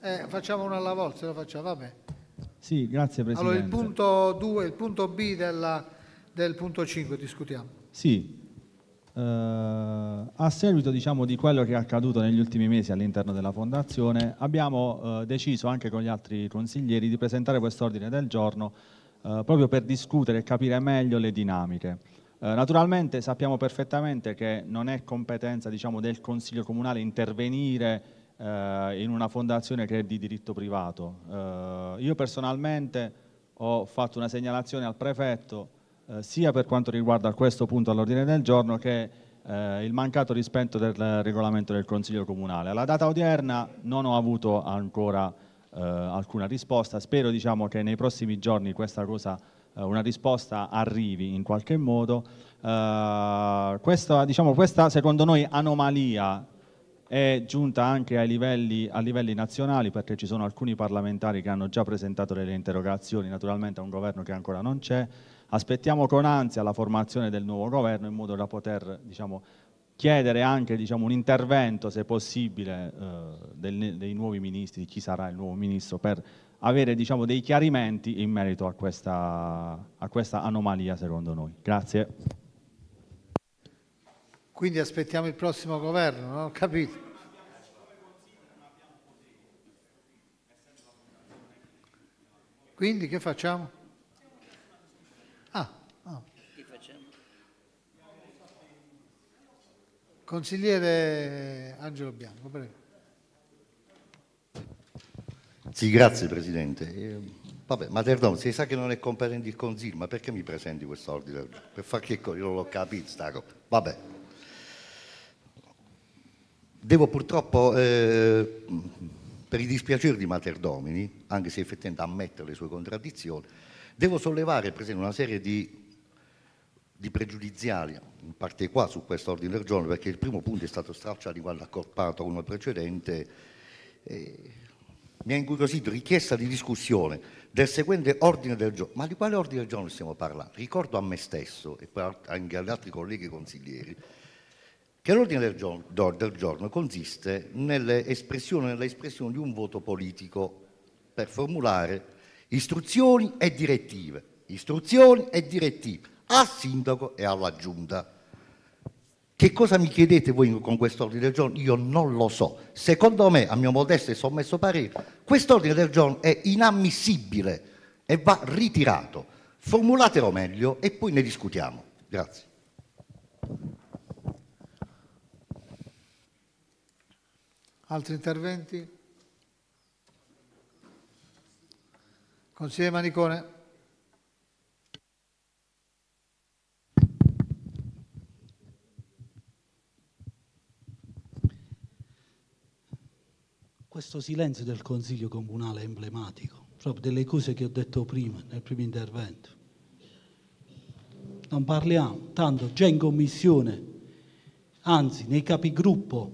Eh, facciamo uno alla volta, se lo facciamo, va bene. Sì, grazie Presidente. Allora, il punto 2, il punto B della, del punto 5 discutiamo. Sì, eh, a seguito diciamo, di quello che è accaduto negli ultimi mesi all'interno della Fondazione, abbiamo eh, deciso anche con gli altri consiglieri di presentare questo ordine del giorno eh, proprio per discutere e capire meglio le dinamiche. Eh, naturalmente sappiamo perfettamente che non è competenza diciamo, del Consiglio Comunale intervenire eh, in una fondazione che è di diritto privato. io personalmente ho fatto una segnalazione al prefetto eh, sia per quanto riguarda questo punto all'ordine del giorno che eh, il mancato rispetto del regolamento del Consiglio Comunale. Alla data odierna non ho avuto ancora eh, alcuna risposta, spero diciamo, che nei prossimi giorni questa cosa eh, una risposta arrivi in qualche modo. Uh, questa, diciamo, questa, secondo noi anomalia è giunta anche ai livelli, a livelli nazionali perché ci sono alcuni parlamentari che hanno già presentato delle interrogazioni, naturalmente a un governo che ancora non c'è, Aspettiamo con ansia la formazione del nuovo governo in modo da poter diciamo, chiedere anche diciamo, un intervento, se possibile, eh, del, dei nuovi ministri, di chi sarà il nuovo ministro, per avere diciamo, dei chiarimenti in merito a questa, a questa anomalia secondo noi. Grazie. Quindi aspettiamo il prossimo governo, non ho capito. Quindi che facciamo? Consigliere Angelo Bianco, prego. Sì, grazie Presidente. Eh, vabbè, Materno, se sa che non è competente il Consiglio, ma perché mi presenti questo ordine? Per far che cosa? Io non l'ho capito, sta cosa. Vabbè. Devo purtroppo, eh, per il dispiacere di Materdomini, anche se effettivamente ammette le sue contraddizioni, devo sollevare per esempio, una serie di di pregiudiziali, in parte qua su questo ordine del giorno, perché il primo punto è stato stracciato quando cioè accorpato a uno precedente, eh, mi ha incuriosito richiesta di discussione del seguente ordine del giorno. Ma di quale ordine del giorno stiamo parlando? Ricordo a me stesso e poi anche agli altri colleghi consiglieri che l'ordine del giorno, del giorno consiste nell'espressione, nell'espressione di un voto politico per formulare istruzioni e direttive. Istruzioni e direttive al sindaco e alla giunta. Che cosa mi chiedete voi con quest'ordine del giorno? Io non lo so. Secondo me, a mio modesto e sommesso parere, quest'ordine del giorno è inammissibile e va ritirato. Formulatelo meglio e poi ne discutiamo. Grazie. Altri interventi? Consigliere Manicone. Questo silenzio del Consiglio Comunale è emblematico, proprio delle cose che ho detto prima, nel primo intervento. Non parliamo, tanto già in Commissione, anzi nei capigruppo,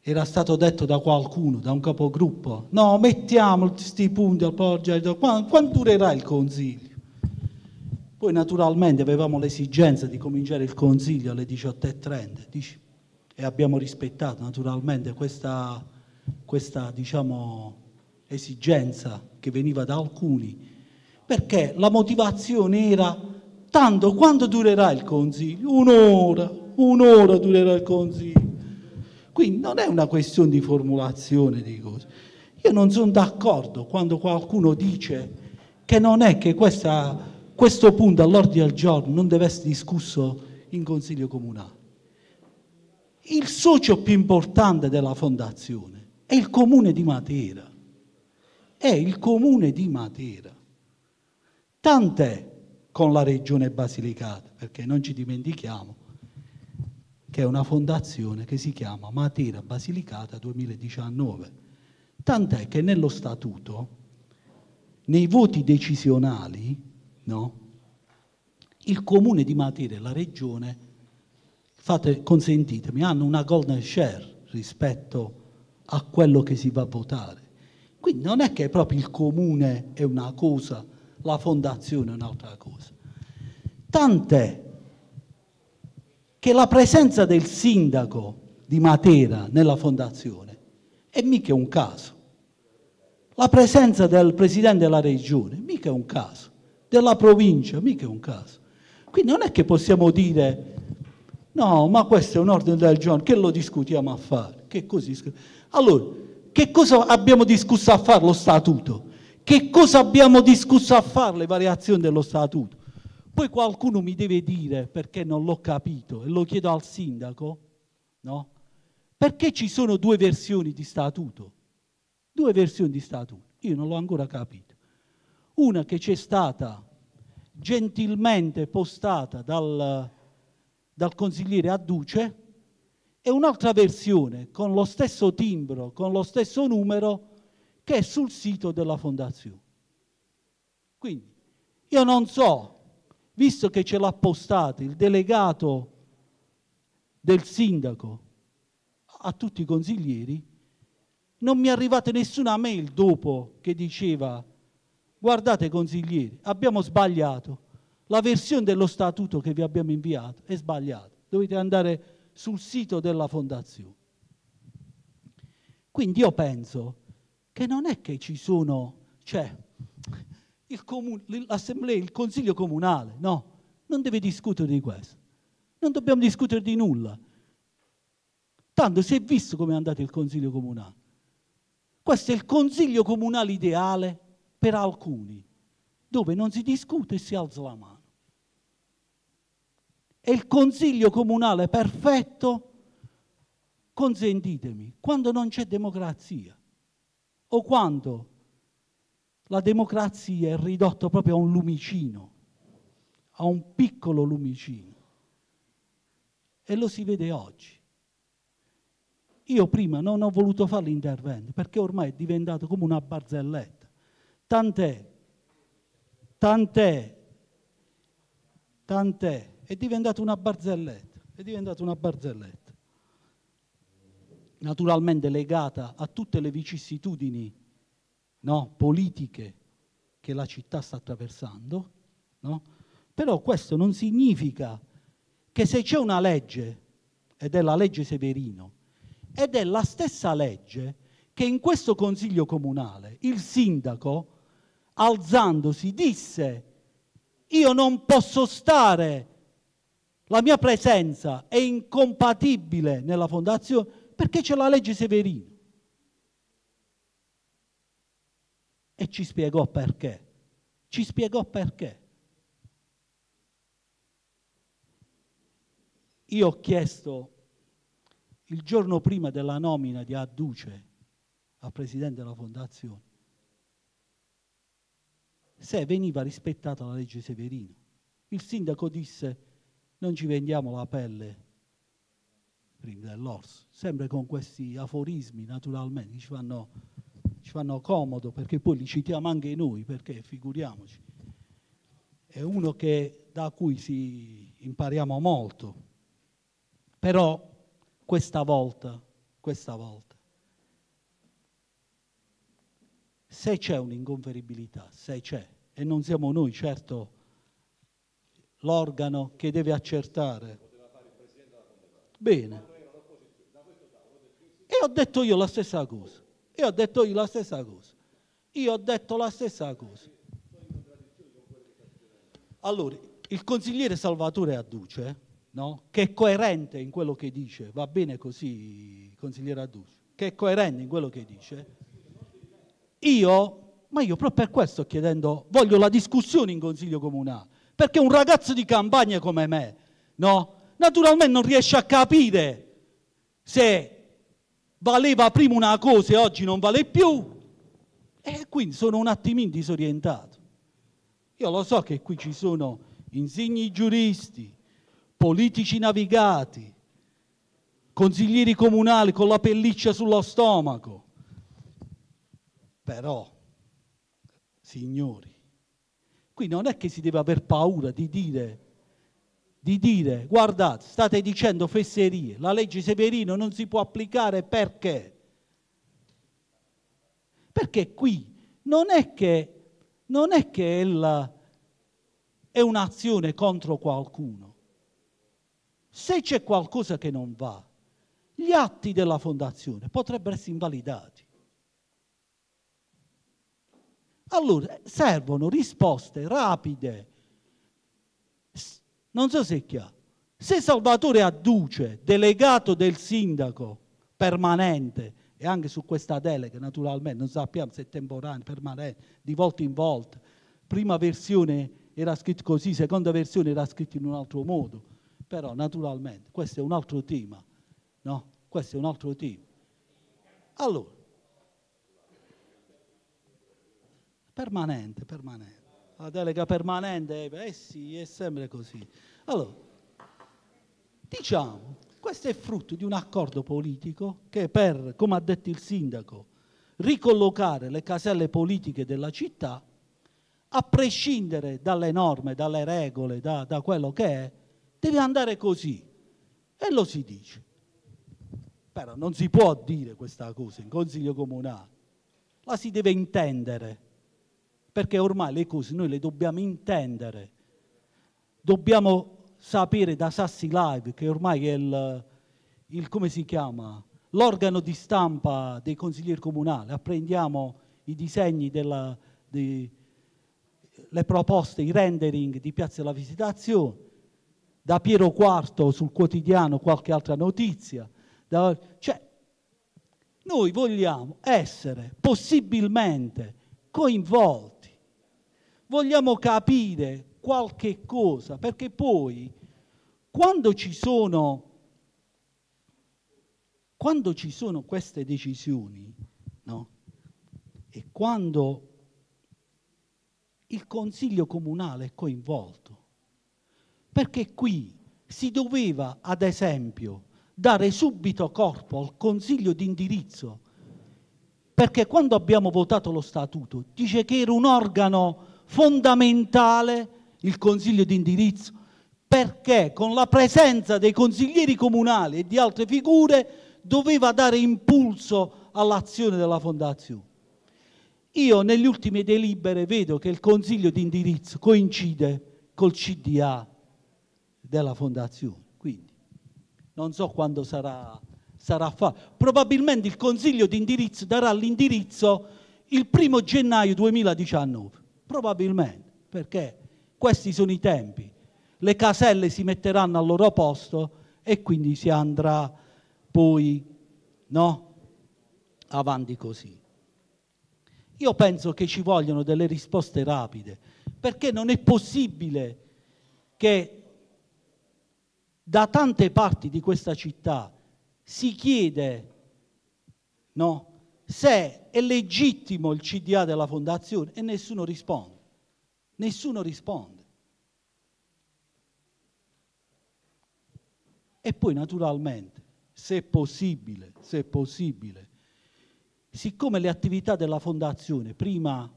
era stato detto da qualcuno, da un capogruppo, no, mettiamo questi punti al progetto, quanto, durerà il Consiglio? Poi naturalmente avevamo l'esigenza di cominciare il Consiglio alle 18.30, dici? e abbiamo rispettato naturalmente questa questa diciamo, esigenza che veniva da alcuni, perché la motivazione era tanto quanto durerà il consiglio, un'ora, un'ora durerà il consiglio. Quindi non è una questione di formulazione di cose. Io non sono d'accordo quando qualcuno dice che non è che questa, questo punto all'ordine del giorno non deve essere discusso in consiglio comunale. Il socio più importante della fondazione è il comune di Matera. È il comune di Matera. Tant'è con la regione Basilicata, perché non ci dimentichiamo che è una fondazione che si chiama Matera Basilicata 2019. Tant'è che nello statuto, nei voti decisionali, no, il comune di Matera e la regione, fate, consentitemi, hanno una golden share rispetto a a quello che si va a votare. Quindi non è che proprio il comune è una cosa, la fondazione è un'altra cosa. Tant'è che la presenza del sindaco di Matera nella fondazione è mica un caso. La presenza del presidente della regione mica è un caso, della provincia mica è un caso. Quindi non è che possiamo dire no, ma questo è un ordine del giorno, che lo discutiamo a fare? Che così allora, che cosa abbiamo discusso a fare lo statuto? Che cosa abbiamo discusso a fare le variazioni dello statuto? Poi qualcuno mi deve dire perché non l'ho capito e lo chiedo al sindaco, no? Perché ci sono due versioni di statuto? Due versioni di statuto, io non l'ho ancora capito. Una che c'è stata gentilmente postata dal, dal consigliere Adduce, e un'altra versione con lo stesso timbro, con lo stesso numero che è sul sito della fondazione. Quindi io non so, visto che ce l'ha postato il delegato del sindaco a tutti i consiglieri, non mi è arrivata nessuna mail dopo che diceva guardate consiglieri, abbiamo sbagliato, la versione dello statuto che vi abbiamo inviato è sbagliata, dovete andare sul sito della fondazione. Quindi io penso che non è che ci sono, cioè, l'assemblea, il, il consiglio comunale, no, non deve discutere di questo, non dobbiamo discutere di nulla. Tanto si è visto come è andato il consiglio comunale. Questo è il consiglio comunale ideale per alcuni, dove non si discute e si alza la mano e il consiglio comunale perfetto, consentitemi, quando non c'è democrazia o quando la democrazia è ridotta proprio a un lumicino, a un piccolo lumicino. E lo si vede oggi. Io prima non ho voluto fare l'intervento perché ormai è diventato come una barzelletta. Tant'è, tant'è, tant'è è diventata una barzelletta, è diventata una barzelletta. Naturalmente legata a tutte le vicissitudini no, politiche che la città sta attraversando, no? però questo non significa che se c'è una legge, ed è la legge Severino, ed è la stessa legge che in questo consiglio comunale il sindaco, alzandosi, disse io non posso stare la mia presenza è incompatibile nella fondazione perché c'è la legge Severino. E ci spiegò perché. Ci spiegò perché. Io ho chiesto il giorno prima della nomina di Adduce al presidente della fondazione se veniva rispettata la legge Severino. Il sindaco disse non ci vendiamo la pelle prima dell'orso, sempre con questi aforismi naturalmente ci fanno, ci fanno comodo perché poi li citiamo anche noi, perché figuriamoci, è uno che, da cui si impariamo molto, però questa volta, questa volta, se c'è un'inconferibilità, se c'è, e non siamo noi certo l'organo che deve accertare. Bene. E ho detto io la stessa cosa. E ho detto io la stessa cosa. Io ho detto la stessa cosa. Allora, il consigliere Salvatore Adduce, no? che è coerente in quello che dice, va bene così, consigliere Adduce, che è coerente in quello che dice, io, ma io proprio per questo sto chiedendo, voglio la discussione in consiglio comunale, perché un ragazzo di campagna come me, no? Naturalmente non riesce a capire se valeva prima una cosa e oggi non vale più. E quindi sono un attimino disorientato. Io lo so che qui ci sono insigni giuristi, politici navigati, consiglieri comunali con la pelliccia sullo stomaco. Però, signori, Qui non è che si deve aver paura di dire, di dire guardate, state dicendo fesserie, la legge Severino non si può applicare perché? Perché qui non è che, non è, che è, la, è un'azione contro qualcuno. Se c'è qualcosa che non va, gli atti della fondazione potrebbero essere invalidati. Allora servono risposte rapide. Non so se è chiaro. Se Salvatore adduce, delegato del sindaco permanente, e anche su questa delega naturalmente, non sappiamo se è temporanea, permanente, di volta in volta, prima versione era scritto così, seconda versione era scritto in un altro modo, però naturalmente questo è un altro tema, no? Questo è un altro tema. Allora, Permanente, permanente. La delega permanente, eh sì, è sempre così. Allora, diciamo, questo è frutto di un accordo politico che per, come ha detto il sindaco, ricollocare le caselle politiche della città, a prescindere dalle norme, dalle regole, da, da quello che è, deve andare così. E lo si dice. Però non si può dire questa cosa in consiglio comunale, la si deve intendere perché ormai le cose noi le dobbiamo intendere, dobbiamo sapere da Sassi Live, che ormai è il, il come si chiama, l'organo di stampa dei consiglieri comunali, apprendiamo i disegni della, di, le proposte, i rendering di Piazza della Visitazione, da Piero IV sul quotidiano qualche altra notizia, da, cioè noi vogliamo essere possibilmente coinvolti vogliamo capire qualche cosa, perché poi quando ci sono, quando ci sono queste decisioni, no? E quando il Consiglio Comunale è coinvolto, perché qui si doveva, ad esempio, dare subito corpo al Consiglio di indirizzo, perché quando abbiamo votato lo Statuto dice che era un organo fondamentale il consiglio di indirizzo, perché con la presenza dei consiglieri comunali e di altre figure doveva dare impulso all'azione della fondazione. Io negli ultimi delibere vedo che il consiglio di indirizzo coincide col CDA della fondazione, quindi non so quando sarà, sarà fatto. Probabilmente il consiglio di indirizzo darà l'indirizzo il primo gennaio 2019. Probabilmente, perché questi sono i tempi. Le caselle si metteranno al loro posto e quindi si andrà poi no, avanti così. Io penso che ci vogliono delle risposte rapide, perché non è possibile che da tante parti di questa città si chiede no, se è legittimo il CDA della fondazione e nessuno risponde. Nessuno risponde. E poi naturalmente, se possibile, se possibile, siccome le attività della fondazione, prima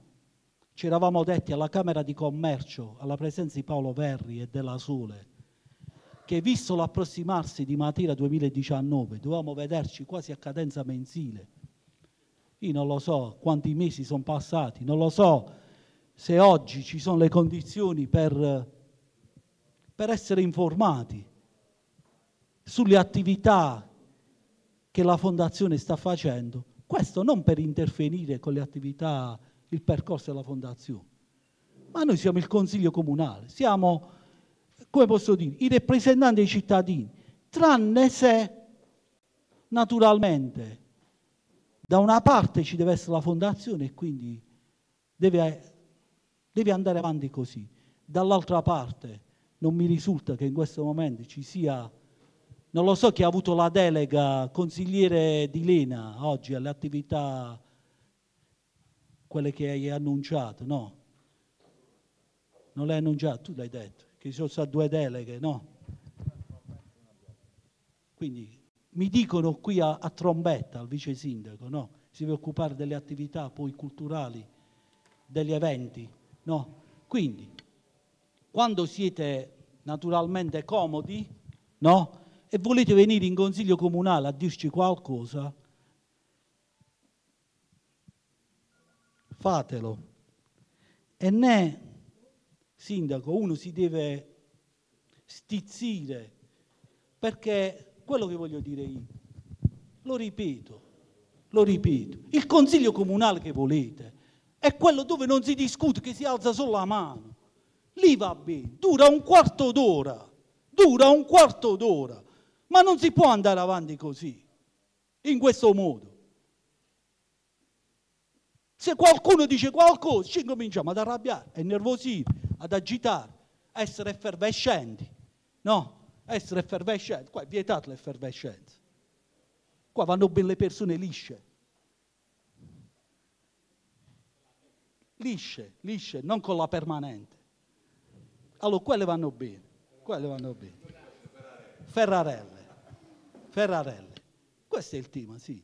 ci eravamo detti alla Camera di Commercio, alla presenza di Paolo Verri e della Sole, che visto l'approssimarsi di Matera 2019 dovevamo vederci quasi a cadenza mensile, io non lo so quanti mesi sono passati, non lo so se oggi ci sono le condizioni per, per essere informati sulle attività che la Fondazione sta facendo. Questo non per interferire con le attività, il percorso della Fondazione, ma noi siamo il Consiglio Comunale, siamo, come posso dire, i rappresentanti dei cittadini, tranne se naturalmente da una parte ci deve essere la fondazione e quindi deve, deve andare avanti così, dall'altra parte non mi risulta che in questo momento ci sia, non lo so chi ha avuto la delega consigliere di Lena oggi alle attività, quelle che hai annunciato, no? Non l'hai annunciato, tu l'hai detto, che ci sono state due deleghe, no? Quindi mi dicono qui a, a trombetta al vice sindaco, no, si deve occupare delle attività poi culturali, degli eventi, no? Quindi, quando siete naturalmente comodi, no? E volete venire in consiglio comunale a dirci qualcosa, fatelo. E né sindaco, uno si deve stizzire perché quello che voglio dire io. Lo ripeto, lo ripeto. Il consiglio comunale che volete è quello dove non si discute, che si alza solo la mano. Lì va bene, dura un quarto d'ora, dura un quarto d'ora, ma non si può andare avanti così, in questo modo. Se qualcuno dice qualcosa, ci cominciamo ad arrabbiare, a nervosire, ad agitare, a essere effervescenti. No, essere effervescente. qua è vietato l'effervescenza, qua vanno bene le persone lisce, lisce, lisce, non con la permanente. Allora, quelle vanno bene, quelle vanno bene. Ferrarelle, Ferrarelle. Questo è il tema, sì.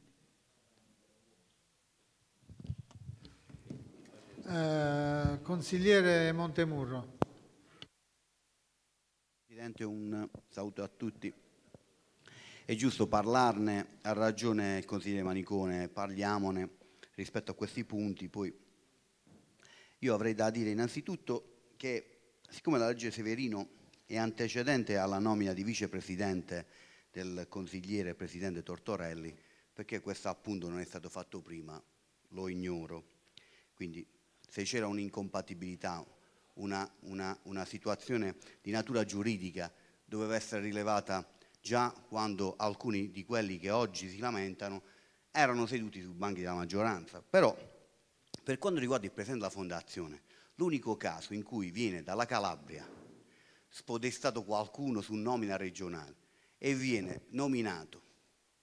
Eh, consigliere Montemurro. Presidente, un saluto a tutti. È giusto parlarne, ha ragione il consigliere Manicone, parliamone rispetto a questi punti. Poi io avrei da dire innanzitutto che siccome la legge Severino è antecedente alla nomina di vicepresidente del consigliere presidente Tortorelli, perché questo appunto non è stato fatto prima, lo ignoro. Quindi se c'era un'incompatibilità una, una, una situazione di natura giuridica doveva essere rilevata già quando alcuni di quelli che oggi si lamentano erano seduti sui banchi della maggioranza. Però per quanto riguarda il Presidente della Fondazione, l'unico caso in cui viene dalla Calabria spodestato qualcuno su nomina regionale e viene nominato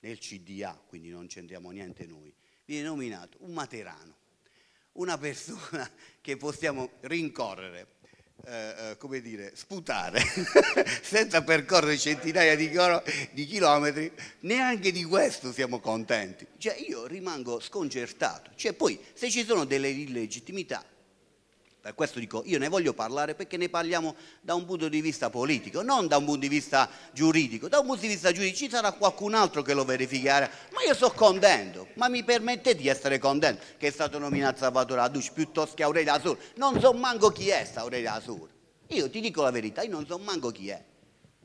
nel CDA, quindi non c'entriamo niente noi, viene nominato un materano una persona che possiamo rincorrere, eh, eh come dire, sputare, senza percorrere centinaia di, di chilometri, neanche di questo siamo contenti. Cioè io rimango sconcertato. Cioè poi se ci sono delle illegittimità per questo dico, io ne voglio parlare perché ne parliamo da un punto di vista politico, non da un punto di vista giuridico. Da un punto di vista giuridico ci sarà qualcun altro che lo verificherà, ma io sono contento, ma mi permettete di essere contento che è stato nominato Salvatore Aducci piuttosto che Aurelia Asur. Non so manco chi è sta Aurelia Asur. Io ti dico la verità, io non so manco chi è.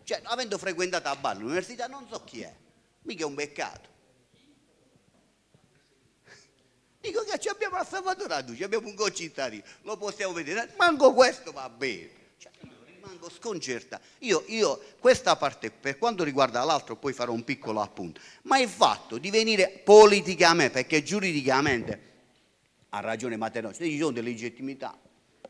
Cioè, avendo frequentato a Bar l'università, non so chi è. Mica è un peccato. Dico che abbiamo la Salvatoraggio, abbiamo un gol cittadino, lo possiamo vedere, manco questo va bene. Cioè, rimango sconcerta. Io, io, questa parte, per quanto riguarda l'altro, poi farò un piccolo appunto, ma il fatto di venire politicamente, perché giuridicamente ha ragione Materno, ci sono delle legittimità,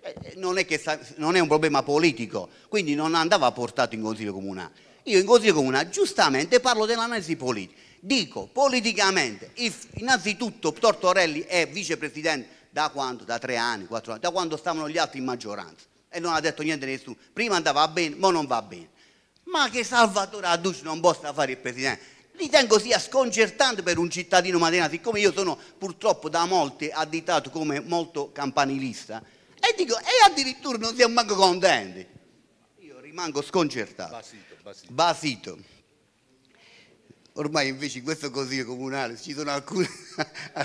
eh, eh, non è, che, non è un problema politico, quindi non andava portato in consiglio comunale. Io in consiglio comunale giustamente parlo dell'analisi politica Dico politicamente, innanzitutto Tortorelli è vicepresidente da quando? Da tre anni, quattro anni, da quando stavano gli altri in maggioranza e non ha detto niente a nessuno. Prima andava bene, ma non va bene. Ma che Salvatore Adducci non possa fare il presidente? Ritengo sia sconcertante per un cittadino madrena, siccome io sono purtroppo da molti additato come molto campanilista, e dico, e addirittura non siamo manco contenti. Io rimango sconcertato. Basito, basito. basito. Ormai invece in questo consiglio comunale ci sono alcuni,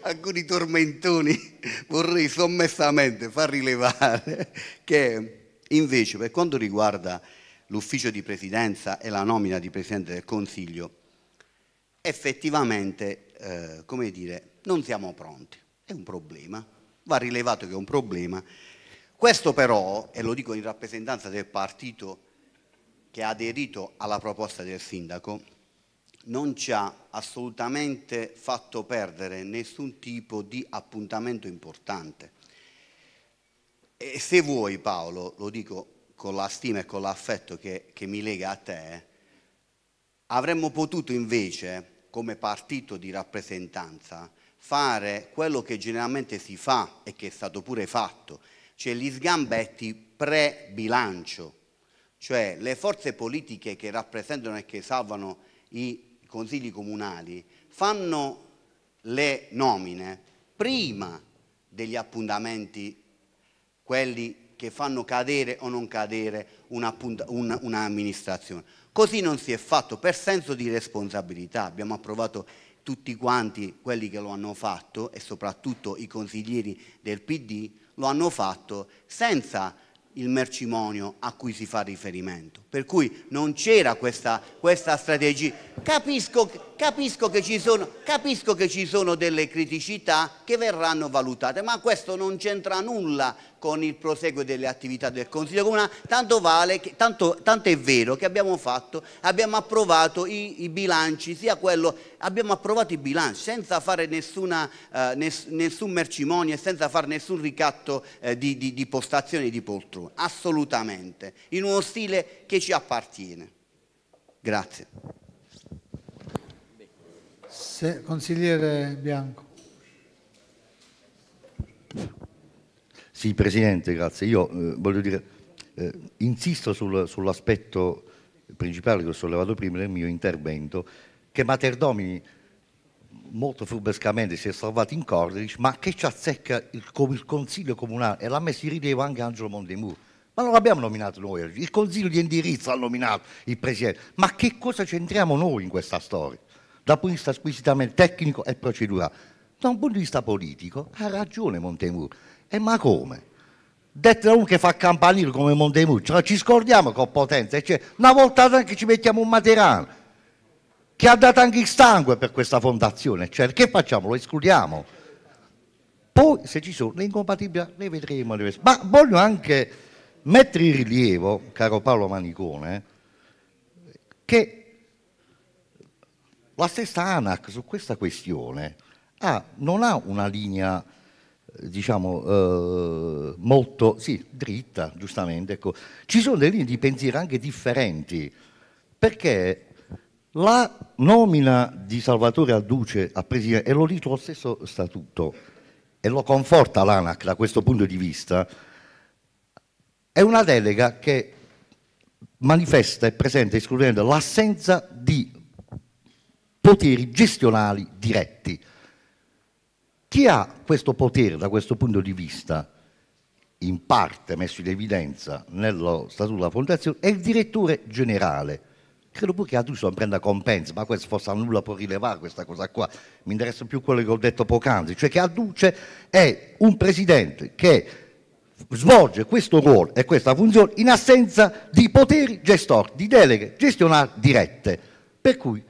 alcuni tormentoni, vorrei sommessamente far rilevare che invece per quanto riguarda l'ufficio di presidenza e la nomina di presidente del consiglio, effettivamente, eh, come dire, non siamo pronti. È un problema, va rilevato che è un problema. Questo però, e lo dico in rappresentanza del partito che ha aderito alla proposta del sindaco, non ci ha assolutamente fatto perdere nessun tipo di appuntamento importante. E se vuoi Paolo, lo dico con la stima e con l'affetto che, che mi lega a te, avremmo potuto invece, come partito di rappresentanza, fare quello che generalmente si fa e che è stato pure fatto, cioè gli sgambetti pre-bilancio, cioè le forze politiche che rappresentano e che salvano i consigli comunali fanno le nomine prima degli appuntamenti, quelli che fanno cadere o non cadere un'amministrazione. Un, un Così non si è fatto per senso di responsabilità. Abbiamo approvato tutti quanti quelli che lo hanno fatto e soprattutto i consiglieri del PD lo hanno fatto senza il mercimonio a cui si fa riferimento. Per cui non c'era questa, questa strategia. Capisco Capisco che, ci sono, capisco che ci sono delle criticità che verranno valutate, ma questo non c'entra nulla con il proseguo delle attività del Consiglio Comunale, tanto, vale che, tanto, tanto è vero che abbiamo, fatto, abbiamo approvato i, i, bilanci, sia quello, abbiamo approvato i bilanci senza fare nessuna, eh, ness, nessun mercimonio e senza fare nessun ricatto eh, di, di, di postazione di poltrone, assolutamente, in uno stile che ci appartiene. Grazie. Se, consigliere Bianco. Sì, Presidente, grazie. Io eh, voglio dire, eh, insisto sul, sull'aspetto principale che ho sollevato prima nel mio intervento, che Materdomini molto furbescamente si è salvato in Cordelic, ma che ci azzecca il, il Consiglio Comunale e l'ha messo in rilievo anche Angelo Montemur. Ma non l'abbiamo nominato noi, il Consiglio di indirizzo ha nominato il Presidente. Ma che cosa c'entriamo noi in questa storia? dal punto di vista squisitamente tecnico e procedurale. Da un punto di vista politico ha ragione Montemur. E ma come? Detto da uno che fa campanile come Montemur, cioè, ci scordiamo con potenza, cioè, una volta che ci mettiamo un Materano che ha dato anche il sangue per questa fondazione, cioè, che facciamo? Lo escludiamo? Poi se ci sono le incompatibilità le vedremo, le vedremo. Ma voglio anche mettere in rilievo, caro Paolo Manicone, che la stessa ANAC su questa questione ha, non ha una linea eh, diciamo eh, molto sì, dritta, giustamente. Ecco. Ci sono delle linee di pensiero anche differenti, perché la nomina di Salvatore Alduce a presidente, e lo dice lo stesso statuto, e lo conforta l'ANAC da questo punto di vista, è una delega che manifesta e presenta escludendo l'assenza di poteri gestionali diretti. Chi ha questo potere da questo punto di vista, in parte messo in evidenza nello Statuto della Fondazione, è il direttore generale. Credo pure che Aduson prenda compenso, ma questo forse a nulla può rilevare questa cosa qua. Mi interessa più quello che ho detto poc'anzi, cioè che Aduce è un presidente che svolge questo ruolo e questa funzione in assenza di poteri gestori, di deleghe gestionali dirette. Per cui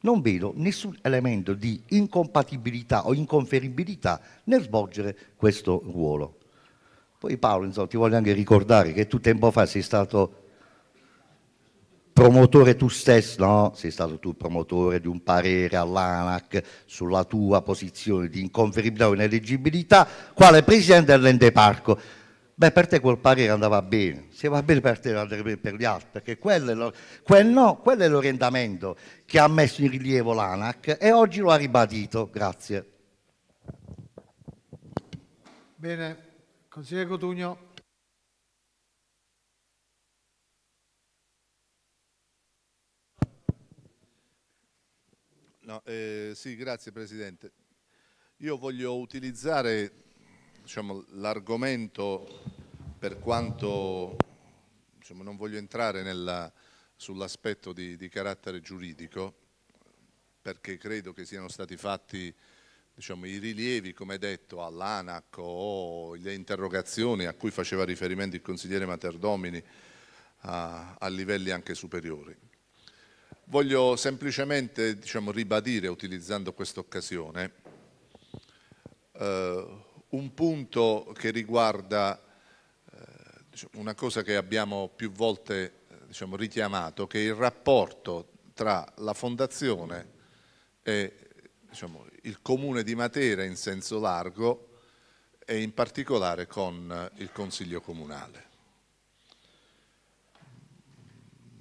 non vedo nessun elemento di incompatibilità o inconferibilità nel svolgere questo ruolo. Poi Paolo, insomma, ti voglio anche ricordare che tu tempo fa sei stato promotore tu stesso, no? Sei stato tu promotore di un parere all'ANAC sulla tua posizione di inconferibilità o ineleggibilità quale presidente dell'ente parco. Beh, per te quel parere andava bene, se va bene per te andrebbe bene per gli altri, perché quello è, lo, quel no, quello è l'orientamento che ha messo in rilievo l'ANAC e oggi lo ha ribadito. Grazie. Bene, consigliere Cotugno. No, eh, sì, grazie Presidente. Io voglio utilizzare diciamo, l'argomento per quanto diciamo, non voglio entrare sull'aspetto di, di, carattere giuridico perché credo che siano stati fatti diciamo, i rilievi, come detto, all'ANAC o le interrogazioni a cui faceva riferimento il consigliere Materdomini a, a livelli anche superiori. Voglio semplicemente diciamo, ribadire, utilizzando questa occasione, eh, un punto che riguarda eh, diciamo, una cosa che abbiamo più volte eh, diciamo, richiamato, che è il rapporto tra la Fondazione e diciamo, il Comune di Matera in senso largo e in particolare con eh, il Consiglio Comunale.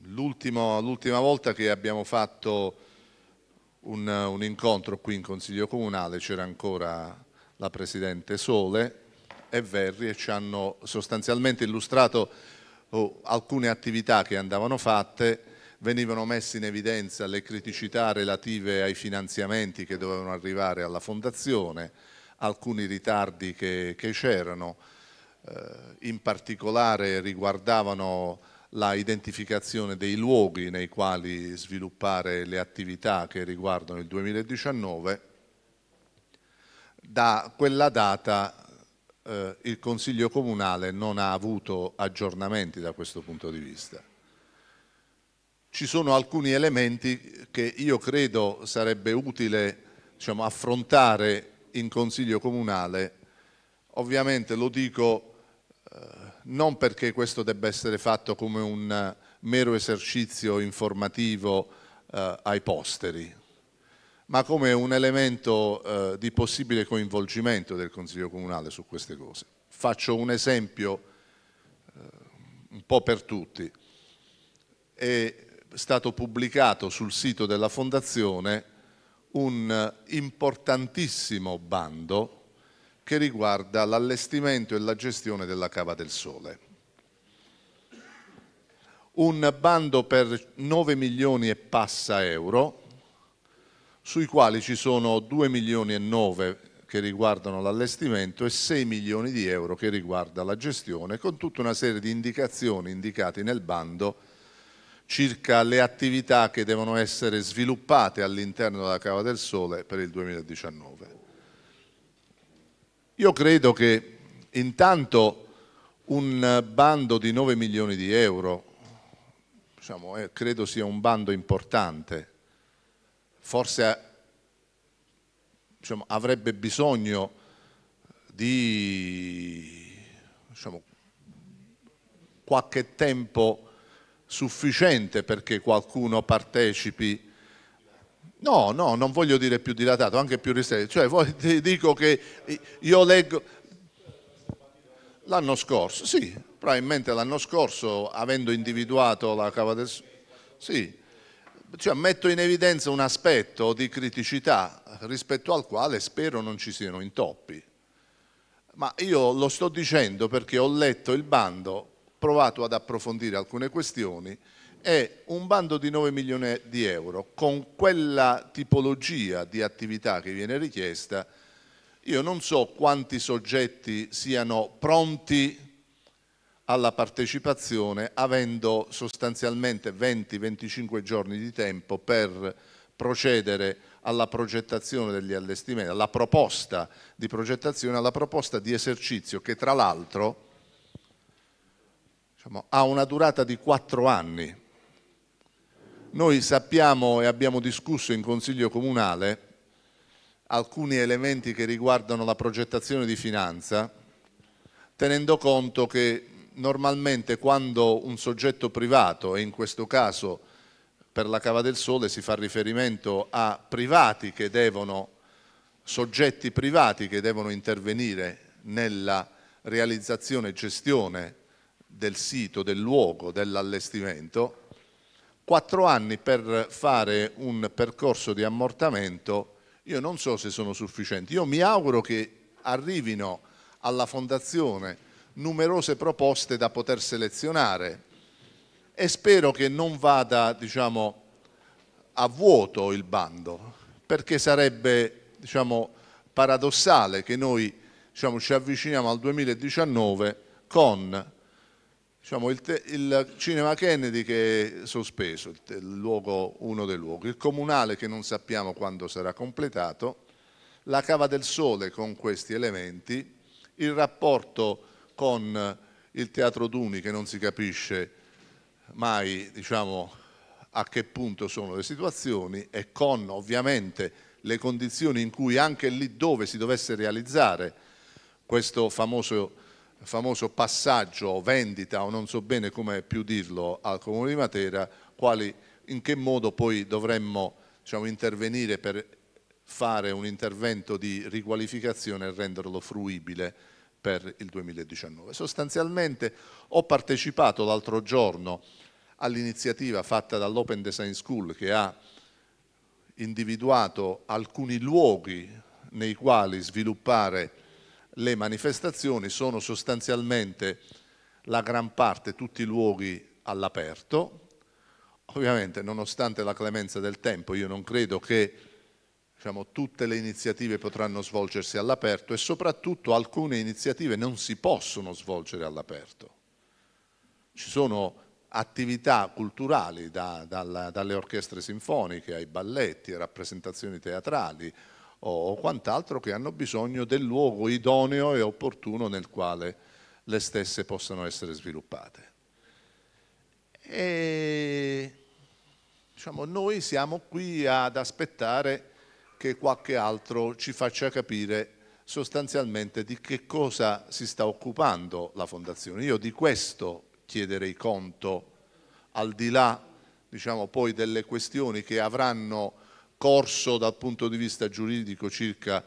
L'ultima volta che abbiamo fatto un, un incontro qui in Consiglio Comunale c'era ancora la Presidente Sole e Verri e ci hanno sostanzialmente illustrato oh, alcune attività che andavano fatte, venivano messe in evidenza le criticità relative ai finanziamenti che dovevano arrivare alla Fondazione, alcuni ritardi che, c'erano, eh, in particolare riguardavano la identificazione dei luoghi nei quali sviluppare le attività che riguardano il 2019 da quella data eh, il Consiglio Comunale non ha avuto aggiornamenti da questo punto di vista. Ci sono alcuni elementi che io credo sarebbe utile diciamo, affrontare in Consiglio Comunale. Ovviamente lo dico eh, non perché questo debba essere fatto come un mero esercizio informativo eh, ai posteri, ma come un elemento eh, di possibile coinvolgimento del Consiglio Comunale su queste cose. Faccio un esempio eh, un po' per tutti. È stato pubblicato sul sito della Fondazione un eh, importantissimo bando che riguarda l'allestimento e la gestione della Cava del Sole. Un bando per 9 milioni e passa euro, sui quali ci sono 2 milioni e 9 che riguardano l'allestimento e 6 milioni di euro che riguarda la gestione, con tutta una serie di indicazioni indicate nel bando circa le attività che devono essere sviluppate all'interno della Cava del Sole per il 2019. Io credo che intanto un bando di 9 milioni di euro, diciamo, eh, credo sia un bando importante, forse diciamo, avrebbe bisogno di diciamo, qualche tempo sufficiente perché qualcuno partecipi No, no, non voglio dire più dilatato, anche più ristretto. Cioè, voi, dico che io leggo... L'anno scorso, sì, probabilmente l'anno scorso, avendo individuato la cava del... Sì, cioè, metto in evidenza un aspetto di criticità rispetto al quale spero non ci siano intoppi. Ma io lo sto dicendo perché ho letto il bando, provato ad approfondire alcune questioni, è un bando di 9 milioni di euro con quella tipologia di attività che viene richiesta. Io non so quanti soggetti siano pronti alla partecipazione avendo sostanzialmente 20-25 giorni di tempo per procedere alla progettazione degli allestimenti, alla proposta di progettazione, alla proposta di esercizio che tra l'altro diciamo, ha una durata di 4 anni. Noi sappiamo e abbiamo discusso in Consiglio Comunale alcuni elementi che riguardano la progettazione di finanza, tenendo conto che normalmente quando un soggetto privato, e in questo caso per la Cava del Sole si fa riferimento a privati che devono, soggetti privati che devono intervenire nella realizzazione e gestione del sito, del luogo, dell'allestimento, quattro anni per fare un percorso di ammortamento, io non so se sono sufficienti. Io mi auguro che arrivino alla fondazione numerose proposte da poter selezionare e spero che non vada diciamo, a vuoto il bando, perché sarebbe diciamo, paradossale che noi diciamo, ci avviciniamo al 2019 con diciamo, il, il, cinema Kennedy che è sospeso, il, luogo, uno dei luoghi, il comunale che non sappiamo quando sarà completato, la Cava del Sole con questi elementi, il rapporto con il teatro Duni che non si capisce mai diciamo, a che punto sono le situazioni e con ovviamente le condizioni in cui anche lì dove si dovesse realizzare questo famoso, famoso passaggio, vendita o non so bene come più dirlo al Comune di Matera, quali, in che modo poi dovremmo diciamo, intervenire per fare un intervento di riqualificazione e renderlo fruibile per il 2019. Sostanzialmente ho partecipato l'altro giorno all'iniziativa fatta dall'Open Design School che ha individuato alcuni luoghi nei quali sviluppare le manifestazioni, sono sostanzialmente la gran parte, tutti i luoghi all'aperto. Ovviamente, nonostante la clemenza del tempo, io non credo che diciamo, tutte le iniziative potranno svolgersi all'aperto e soprattutto alcune iniziative non si possono svolgere all'aperto. Ci sono attività culturali da, dalla, dalle orchestre sinfoniche ai balletti, a rappresentazioni teatrali o, o quant'altro che hanno bisogno del luogo idoneo e opportuno nel quale le stesse possano essere sviluppate. E, diciamo, noi siamo qui ad aspettare che qualche altro ci faccia capire sostanzialmente di che cosa si sta occupando la Fondazione. Io di questo chiederei conto, al di là diciamo, poi delle questioni che avranno corso dal punto di vista giuridico circa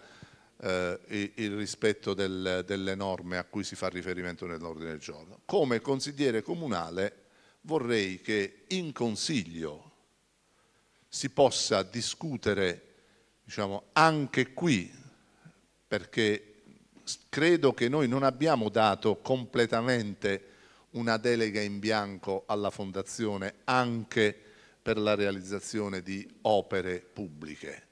eh, il rispetto del, delle norme a cui si fa riferimento nell'ordine del giorno. Come consigliere comunale vorrei che in consiglio si possa discutere diciamo, anche qui, perché credo che noi non abbiamo dato completamente una delega in bianco alla Fondazione anche per la realizzazione di opere pubbliche,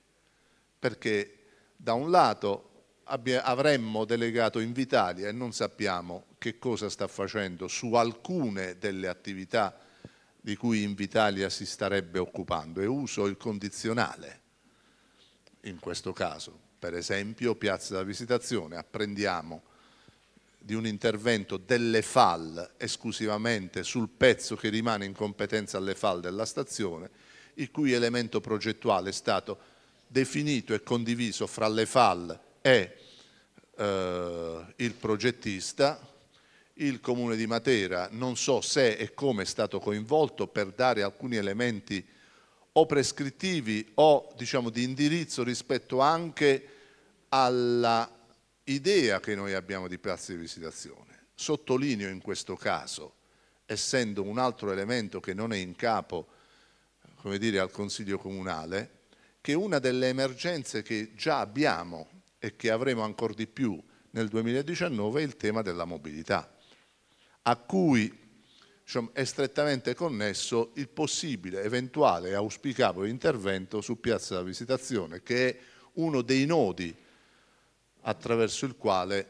perché da un lato avremmo delegato Invitalia e non sappiamo che cosa sta facendo su alcune delle attività di cui Invitalia si starebbe occupando e uso il condizionale in questo caso. Per esempio piazza della visitazione, apprendiamo di un intervento delle FAL esclusivamente sul pezzo che rimane in competenza alle FAL della stazione, il cui elemento progettuale è stato definito e condiviso fra le FAL e eh, il progettista, il Comune di Matera non so se e come è stato coinvolto per dare alcuni elementi o prescrittivi o diciamo, di indirizzo rispetto anche alla idea che noi abbiamo di piazze di visitazione. Sottolineo in questo caso, essendo un altro elemento che non è in capo come dire, al Consiglio Comunale, che una delle emergenze che già abbiamo e che avremo ancora di più nel 2019 è il tema della mobilità, a cui diciamo, è strettamente connesso il possibile, eventuale e auspicabile intervento su Piazza della Visitazione, che è uno dei nodi attraverso il quale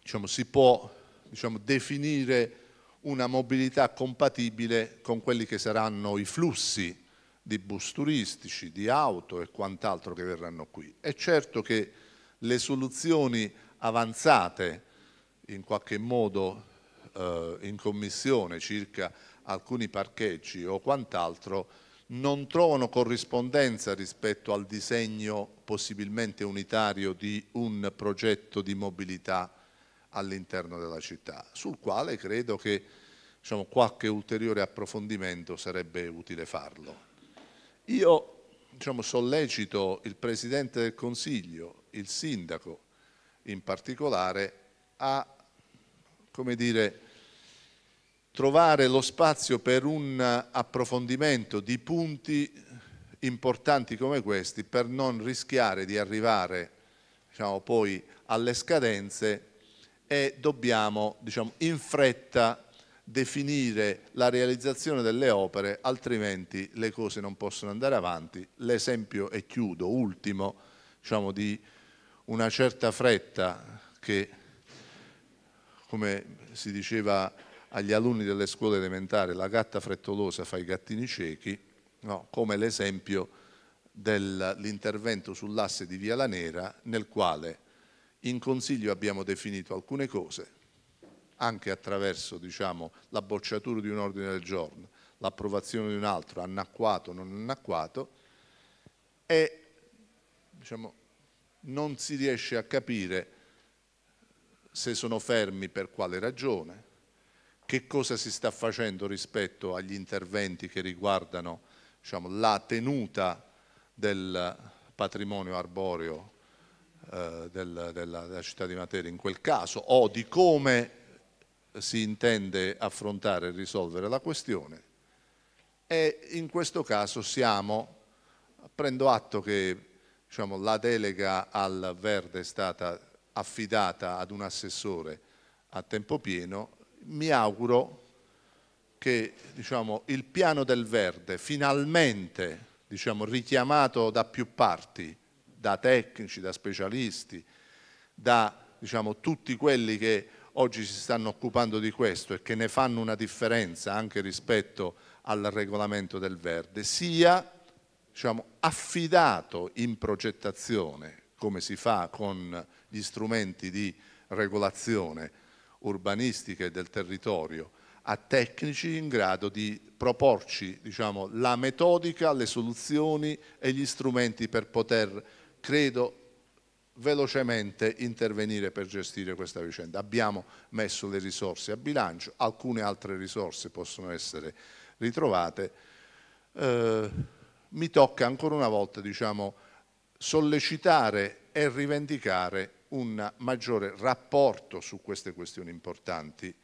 diciamo, si può diciamo, definire una mobilità compatibile con quelli che saranno i flussi di bus turistici, di auto e quant'altro che verranno qui. È certo che le soluzioni avanzate in qualche modo eh, in commissione circa alcuni parcheggi o quant'altro non trovano corrispondenza rispetto al disegno possibilmente unitario di un progetto di mobilità all'interno della città, sul quale credo che diciamo, qualche ulteriore approfondimento sarebbe utile farlo. Io diciamo, sollecito il Presidente del Consiglio, il Sindaco in particolare, a come dire, trovare lo spazio per un approfondimento di punti importanti come questi per non rischiare di arrivare diciamo, poi alle scadenze e dobbiamo diciamo, in fretta definire la realizzazione delle opere, altrimenti le cose non possono andare avanti. L'esempio, e chiudo, ultimo, diciamo, di una certa fretta che come si diceva agli alunni delle scuole elementari, la gatta frettolosa fa i gattini ciechi, no? come l'esempio dell'intervento sull'asse di Via La Nera, nel quale in Consiglio abbiamo definito alcune cose, anche attraverso diciamo, la bocciatura di un ordine del giorno, l'approvazione di un altro, annacquato, o non annacquato, e diciamo, non si riesce a capire se sono fermi per quale ragione, che cosa si sta facendo rispetto agli interventi che riguardano diciamo, la tenuta del patrimonio arboreo eh, del, della, della città di Matera in quel caso o di come si intende affrontare e risolvere la questione e in questo caso siamo, prendo atto che diciamo, la delega al verde è stata affidata ad un assessore a tempo pieno, mi auguro che diciamo, il piano del verde finalmente diciamo, richiamato da più parti, da tecnici, da specialisti, da diciamo, tutti quelli che oggi si stanno occupando di questo e che ne fanno una differenza anche rispetto al regolamento del verde, sia diciamo, affidato in progettazione, come si fa con gli strumenti di regolazione urbanistica e del territorio a tecnici in grado di proporci diciamo, la metodica, le soluzioni e gli strumenti per poter, credo, velocemente intervenire per gestire questa vicenda. Abbiamo messo le risorse a bilancio, alcune altre risorse possono essere ritrovate. Eh, mi tocca ancora una volta diciamo, sollecitare e rivendicare un maggiore rapporto su queste questioni importanti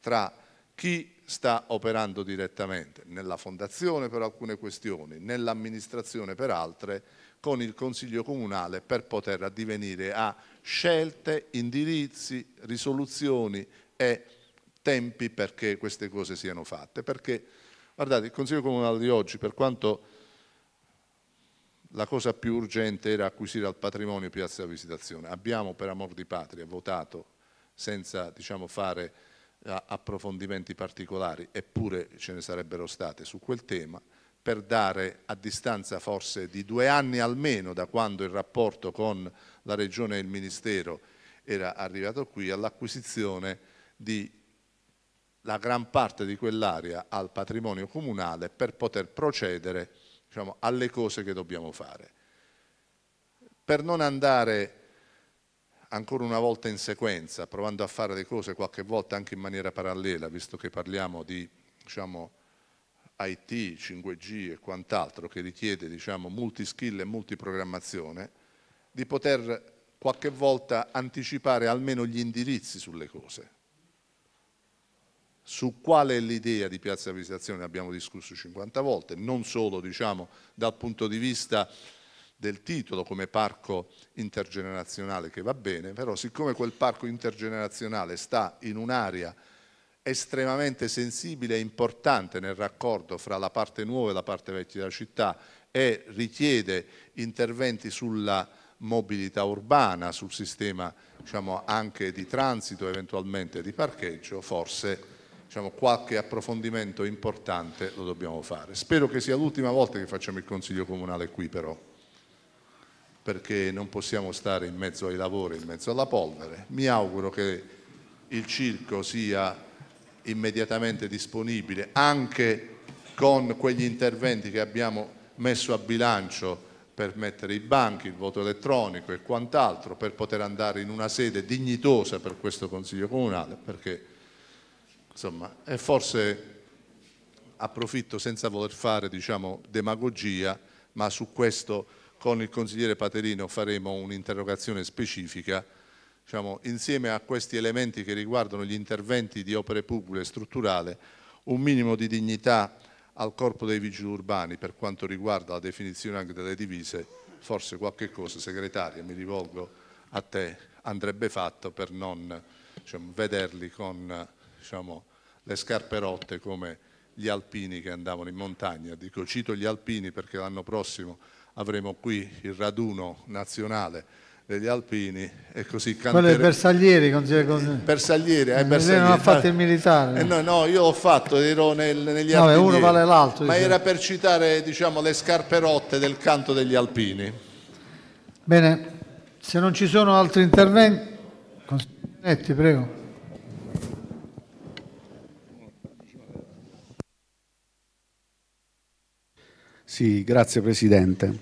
tra chi sta operando direttamente nella fondazione per alcune questioni, nell'amministrazione per altre, con il Consiglio Comunale per poter addivenire a scelte, indirizzi, risoluzioni e tempi perché queste cose siano fatte. Perché, guardate, il Consiglio Comunale di oggi, per quanto la cosa più urgente era acquisire al patrimonio Piazza Visitazione. Abbiamo per amor di patria votato senza diciamo, fare eh, approfondimenti particolari, eppure ce ne sarebbero state su quel tema, per dare a distanza forse di due anni almeno da quando il rapporto con la Regione e il Ministero era arrivato qui, all'acquisizione di la gran parte di quell'area al patrimonio comunale per poter procedere diciamo, alle cose che dobbiamo fare. Per non andare ancora una volta in sequenza, provando a fare le cose qualche volta anche in maniera parallela, visto che parliamo di diciamo, IT, 5G e quant'altro che richiede diciamo, multiskill e multiprogrammazione, di poter qualche volta anticipare almeno gli indirizzi sulle cose su quale è l'idea di piazza visitazione, abbiamo discusso 50 volte, non solo diciamo, dal punto di vista del titolo come parco intergenerazionale che va bene, però siccome quel parco intergenerazionale sta in un'area estremamente sensibile e importante nel raccordo fra la parte nuova e la parte vecchia della città e richiede interventi sulla mobilità urbana, sul sistema diciamo, anche di transito, eventualmente di parcheggio, forse diciamo, qualche approfondimento importante lo dobbiamo fare. Spero che sia l'ultima volta che facciamo il Consiglio Comunale qui però, perché non possiamo stare in mezzo ai lavori, in mezzo alla polvere. Mi auguro che il circo sia immediatamente disponibile anche con quegli interventi che abbiamo messo a bilancio per mettere i banchi, il voto elettronico e quant'altro, per poter andare in una sede dignitosa per questo Consiglio Comunale, perché Insomma, e forse approfitto senza voler fare diciamo, demagogia, ma su questo con il consigliere Paterino faremo un'interrogazione specifica Diciamo, insieme a questi elementi che riguardano gli interventi di opere pubbliche strutturale, un minimo di dignità al corpo dei vigili urbani per quanto riguarda la definizione anche delle divise, forse qualche cosa, segretaria, mi rivolgo a te, andrebbe fatto per non diciamo, vederli con diciamo, le scarpe rotte come gli alpini che andavano in montagna. Dico, cito gli alpini perché l'anno prossimo avremo qui il raduno nazionale degli alpini e così cantare. Quello eh, è Bersaglieri, consigliere. Bersaglieri, eh, Bersaglieri. non ha fatto il militare. Eh, no, no, io l'ho fatto, ero nel, negli no, alpini. uno vale l'altro. Ma diciamo. era per citare, diciamo, le scarpe rotte del canto degli alpini. Bene, se non ci sono altri interventi, consigliere prego. Sì, grazie Presidente.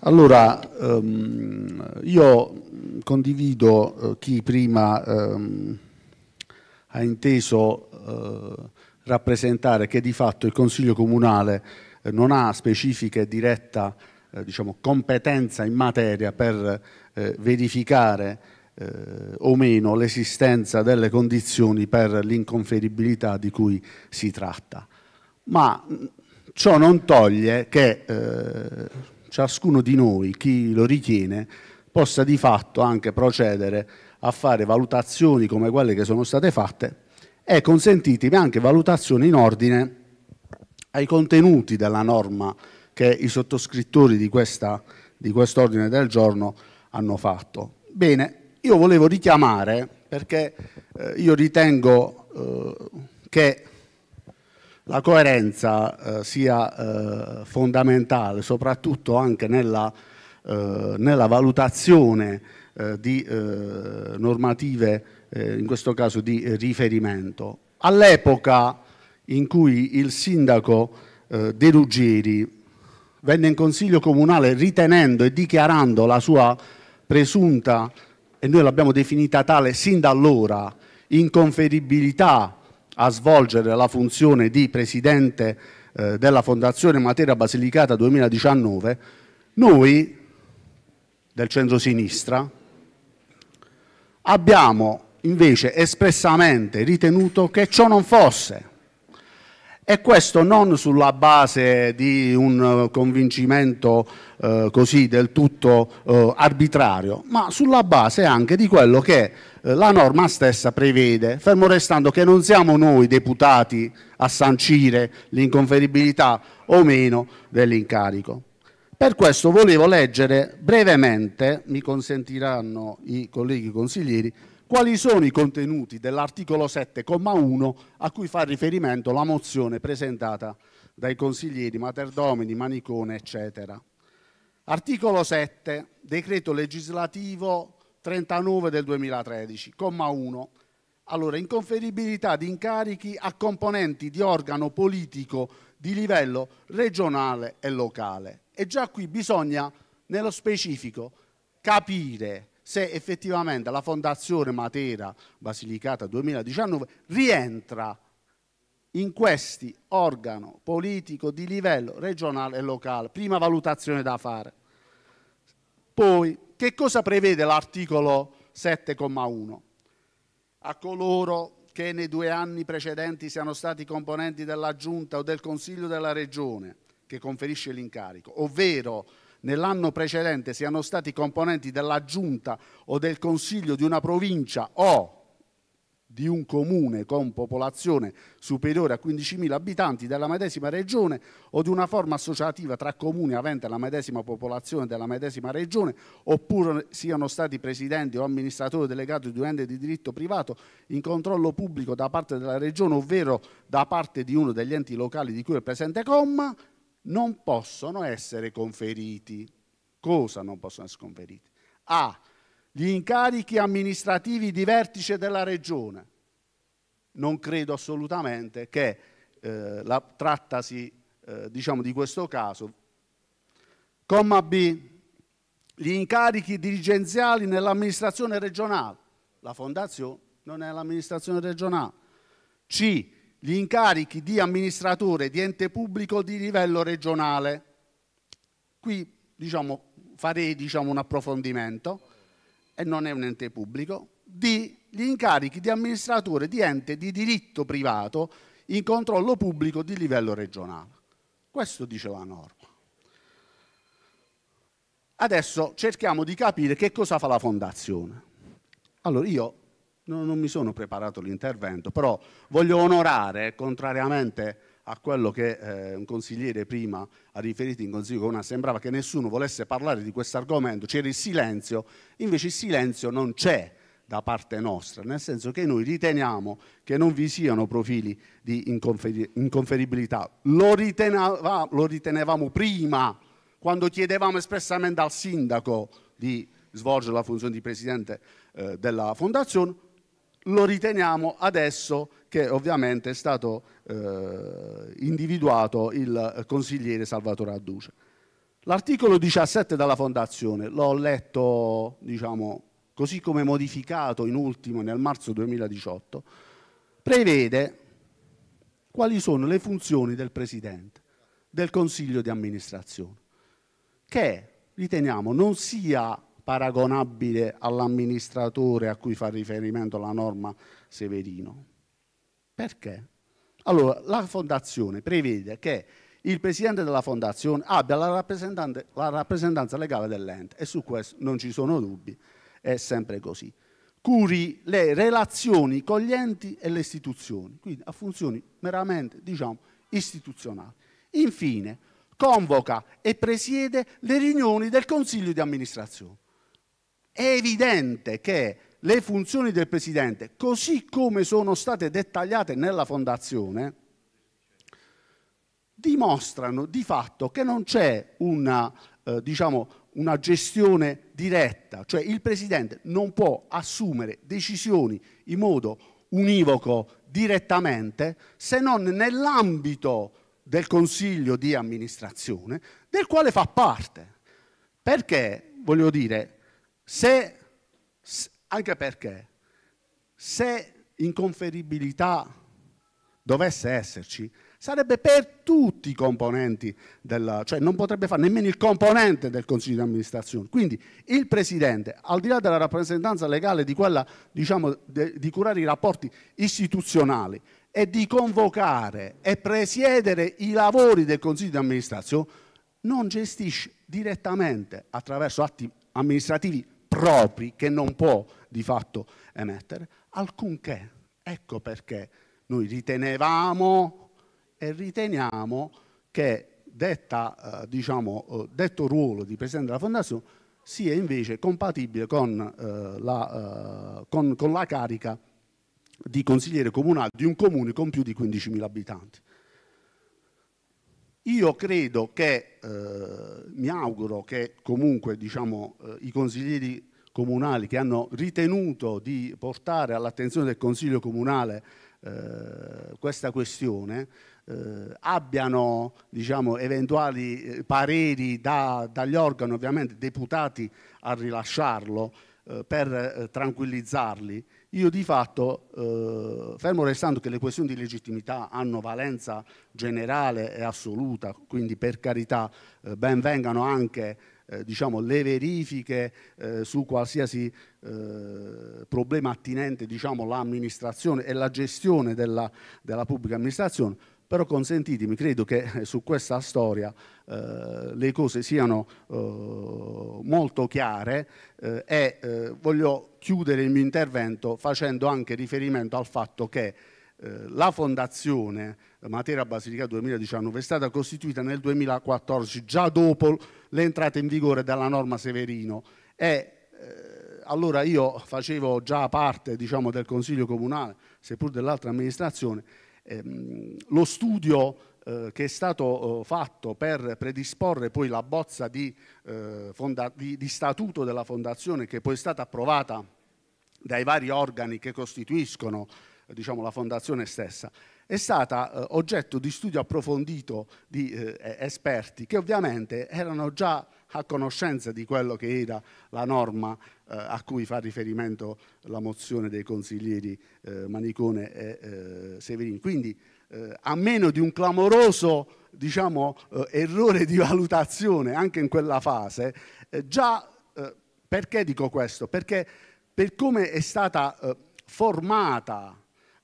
Allora, ehm, io condivido eh, chi prima ehm, ha inteso eh, rappresentare che di fatto il Consiglio Comunale eh, non ha specifica e diretta eh, diciamo, competenza in materia per eh, verificare eh, o meno l'esistenza delle condizioni per l'inconferibilità di cui si tratta. Ma Ciò non toglie che eh, ciascuno di noi, chi lo ritiene, possa di fatto anche procedere a fare valutazioni come quelle che sono state fatte e consentitemi anche valutazioni in ordine ai contenuti della norma che i sottoscrittori di, questa, di quest'ordine del giorno hanno fatto. Bene, io volevo richiamare, perché eh, io ritengo eh, che la coerenza eh, sia eh, fondamentale, soprattutto anche nella, eh, nella valutazione eh, di eh, normative, eh, in questo caso di riferimento. All'epoca in cui il sindaco De Ruggeri venne in consiglio comunale ritenendo e dichiarando la sua presunta, e noi l'abbiamo definita tale sin da allora, inconferibilità a svolgere la funzione di presidente eh, della Fondazione Matera Basilicata 2019, noi del centro-sinistra abbiamo invece espressamente ritenuto che ciò non fosse. E questo non sulla base di un convincimento eh, così del tutto eh, arbitrario, ma sulla base anche di quello che eh, la norma stessa prevede, fermo restando che non siamo noi deputati a sancire l'inconferibilità o meno dell'incarico. Per questo volevo leggere brevemente, mi consentiranno i colleghi consiglieri, quali sono i contenuti dell'articolo 7,1 a cui fa riferimento la mozione presentata dai consiglieri Materdomini, Manicone, eccetera. Articolo 7, decreto legislativo 39 del 2013, comma 1. Allora, inconferibilità di incarichi a componenti di organo politico di livello regionale e locale. E già qui bisogna, nello specifico, capire se effettivamente la Fondazione Matera Basilicata 2019 rientra in questi organo politico di livello regionale e locale. Prima valutazione da fare. Poi, che cosa prevede l'articolo 7,1? A coloro che nei due anni precedenti siano stati componenti della Giunta o del Consiglio della Regione che conferisce l'incarico, ovvero nell'anno precedente siano stati componenti della Giunta o del Consiglio di una provincia o di un comune con popolazione superiore a 15.000 abitanti della medesima regione o di una forma associativa tra comuni avente la medesima popolazione della medesima regione oppure siano stati presidenti o amministratori delegati di un ente di diritto privato in controllo pubblico da parte della regione ovvero da parte di uno degli enti locali di cui è presente comma non possono essere conferiti. Cosa non possono essere conferiti? A gli incarichi amministrativi di vertice della regione. Non credo assolutamente che eh, la, trattasi eh, diciamo di questo caso. Comma B, gli incarichi dirigenziali nell'amministrazione regionale. La fondazione non è l'amministrazione regionale. C, gli incarichi di amministratore di ente pubblico di livello regionale. Qui diciamo, farei diciamo, un approfondimento e non è un ente pubblico, di Gli incarichi di amministratore di ente di diritto privato in controllo pubblico di livello regionale. Questo dice la norma. Adesso cerchiamo di capire che cosa fa la fondazione. Allora io non, non mi sono preparato l'intervento, però voglio onorare, contrariamente a quello che eh, un consigliere prima ha riferito in Consiglio Comunale, sembrava che nessuno volesse parlare di questo argomento, c'era il silenzio, invece il silenzio non c'è da parte nostra, nel senso che noi riteniamo che non vi siano profili di inconferi inconferibilità. Lo, riteneva, lo ritenevamo prima, quando chiedevamo espressamente al sindaco di svolgere la funzione di presidente eh, della fondazione, lo riteniamo adesso che ovviamente è stato eh, individuato il eh, consigliere Salvatore Adduce. L'articolo 17 della Fondazione l'ho letto, diciamo, così come modificato in ultimo nel marzo 2018, prevede quali sono le funzioni del Presidente del Consiglio di amministrazione, che riteniamo non sia paragonabile all'amministratore a cui fa riferimento la norma Severino. Perché? Allora, la fondazione prevede che il presidente della fondazione abbia la, la rappresentanza legale dell'ente e su questo non ci sono dubbi, è sempre così. Curi le relazioni con gli enti e le istituzioni, quindi ha funzioni meramente, diciamo, istituzionali. Infine, convoca e presiede le riunioni del Consiglio di amministrazione. È evidente che le funzioni del Presidente, così come sono state dettagliate nella Fondazione, dimostrano di fatto che non c'è una, eh, diciamo, una gestione diretta, cioè il Presidente non può assumere decisioni in modo univoco direttamente se non nell'ambito del Consiglio di amministrazione del quale fa parte. Perché, voglio dire, se, anche perché, se inconferibilità dovesse esserci, sarebbe per tutti i componenti, della, cioè non potrebbe fare nemmeno il componente del Consiglio di amministrazione. Quindi il Presidente, al di là della rappresentanza legale, di quella diciamo, de, di curare i rapporti istituzionali e di convocare e presiedere i lavori del Consiglio di amministrazione, non gestisce direttamente attraverso atti amministrativi propri che non può di fatto emettere, alcunché. Ecco perché noi ritenevamo e riteniamo che detta, eh, diciamo, eh, detto ruolo di Presidente della Fondazione sia invece compatibile con, eh, la, eh, con, con la carica di consigliere comunale di un comune con più di 15.000 abitanti. Io credo che, eh, mi auguro che comunque diciamo, eh, i consiglieri comunali che hanno ritenuto di portare all'attenzione del Consiglio Comunale eh, questa questione eh, abbiano diciamo, eventuali eh, pareri da, dagli organi ovviamente deputati a rilasciarlo eh, per eh, tranquillizzarli io di fatto, eh, fermo restando che le questioni di legittimità hanno valenza generale e assoluta, quindi per carità eh, ben vengano anche eh, diciamo, le verifiche eh, su qualsiasi eh, problema attinente diciamo, l'amministrazione e la gestione della, della pubblica amministrazione, però consentitemi, credo che eh, su questa storia eh, le cose siano eh, molto chiare eh, e eh, voglio chiudere il mio intervento facendo anche riferimento al fatto che eh, la fondazione Matera Basilica 2019 è stata costituita nel 2014 già dopo l'entrata in vigore della norma Severino e allora io facevo già parte diciamo, del Consiglio Comunale, seppur dell'altra amministrazione, Ehm, lo studio eh, che è stato eh, fatto per predisporre poi la bozza di, eh, di, di statuto della fondazione che poi è stata approvata dai vari organi che costituiscono eh, diciamo, la fondazione stessa, è stata eh, oggetto di studio approfondito di eh, esperti che ovviamente erano già a conoscenza di quello che era la norma eh, a cui fa riferimento la mozione dei consiglieri eh, Manicone e eh, Severini. Quindi a meno di un clamoroso diciamo, errore di valutazione anche in quella fase, già perché dico questo? Perché per come è stata eh, formata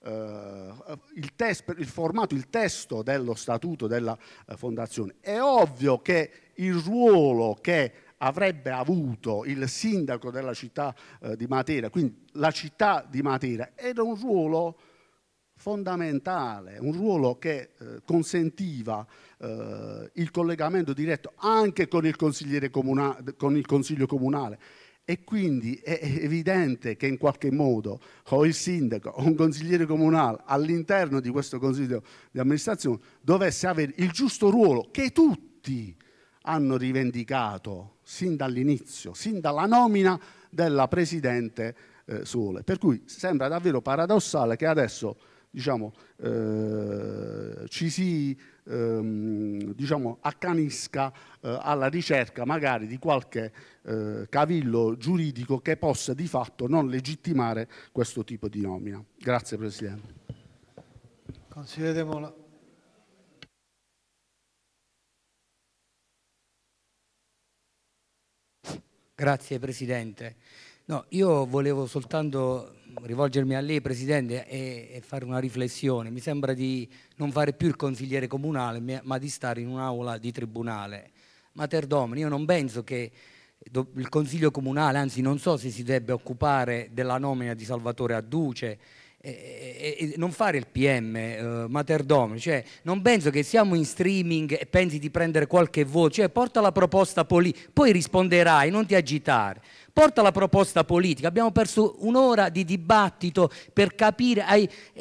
eh, il, test, il formato, il testo dello statuto della eh, fondazione, è ovvio che il ruolo che avrebbe avuto il sindaco della città eh, di Matera, quindi la città di Matera, era un ruolo fondamentale, un ruolo che eh, consentiva eh, il collegamento diretto anche con il, con il Consiglio Comunale. E quindi è evidente che in qualche modo o il sindaco o un consigliere comunale all'interno di questo consiglio di amministrazione dovesse avere il giusto ruolo che tutti hanno rivendicato sin dall'inizio, sin dalla nomina della Presidente eh, Sole. Per cui sembra davvero paradossale che adesso diciamo, eh, ci si ehm, diciamo, accanisca eh, alla ricerca magari di qualche eh, cavillo giuridico che possa di fatto non legittimare questo tipo di nomina. Grazie Presidente. Consigliere la... Grazie Presidente. No, io volevo soltanto rivolgermi a lei Presidente e, e, fare una riflessione. Mi sembra di non fare più il consigliere comunale ma di stare in un'aula di tribunale. Ma Terdomini, io non penso che il Consiglio Comunale, anzi non so se si debba occupare della nomina di Salvatore Adduce, eh, eh, non fare il PM, eh, Materdom, cioè, non penso che siamo in streaming e pensi di prendere qualche voto, cioè, porta la proposta politica, poi risponderai, non ti agitare. Porta la proposta politica. Abbiamo perso un'ora di dibattito per capire,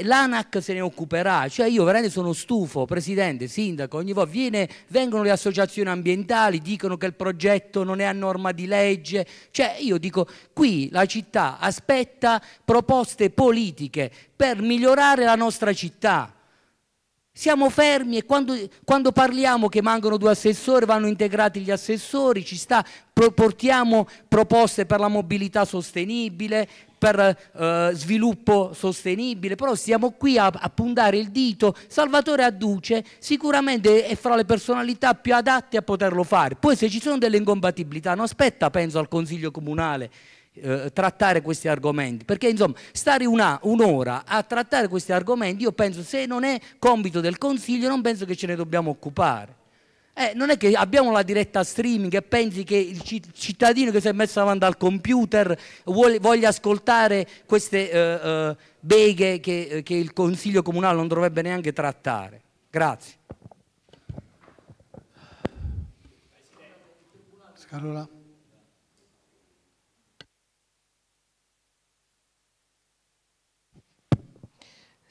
l'ANAC se ne occuperà, cioè io veramente sono stufo, presidente, sindaco, ogni volta viene, vengono le associazioni ambientali, dicono che il progetto non è a norma di legge, cioè io dico qui la città aspetta proposte politiche per migliorare la nostra città. Siamo fermi e quando, quando, parliamo che mancano due assessori vanno integrati gli assessori, ci sta, portiamo proposte per la mobilità sostenibile, per eh, sviluppo sostenibile, però siamo qui a, a, puntare il dito. Salvatore Adduce sicuramente è fra le personalità più adatte a poterlo fare. Poi se ci sono delle incompatibilità, non aspetta, penso al Consiglio Comunale, eh, trattare questi argomenti, perché insomma stare un'ora a trattare questi argomenti, io penso se non è compito del Consiglio non penso che ce ne dobbiamo occupare. Eh, non è che abbiamo la diretta streaming e pensi che il cittadino che si è messo davanti al computer vuole, voglia ascoltare queste eh, eh, beghe che, che, il Consiglio Comunale non dovrebbe neanche trattare. Grazie. Scarola.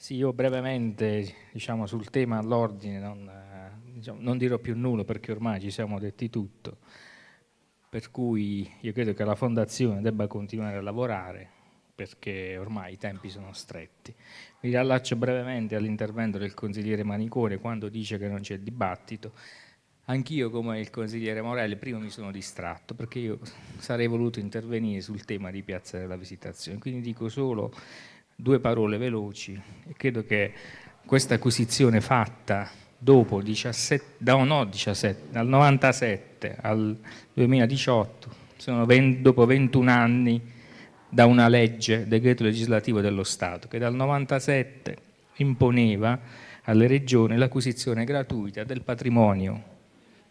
Sì, io brevemente diciamo, sul tema all'ordine non, eh, diciamo, non, dirò più nulla perché ormai ci siamo detti tutto, per cui io credo che la Fondazione debba continuare a lavorare perché ormai i tempi sono stretti. Mi riallaccio brevemente all'intervento del consigliere Manicore quando dice che non c'è dibattito. Anch'io, come il consigliere Morelli, prima mi sono distratto perché io sarei voluto intervenire sul tema di Piazza della Visitazione. Quindi dico solo due parole veloci credo che questa acquisizione fatta dopo 17, no, no 17, dal 97 al 2018, sono 20, dopo 21 anni da una legge, decreto legislativo dello Stato, che dal 97 imponeva alle regioni l'acquisizione gratuita del patrimonio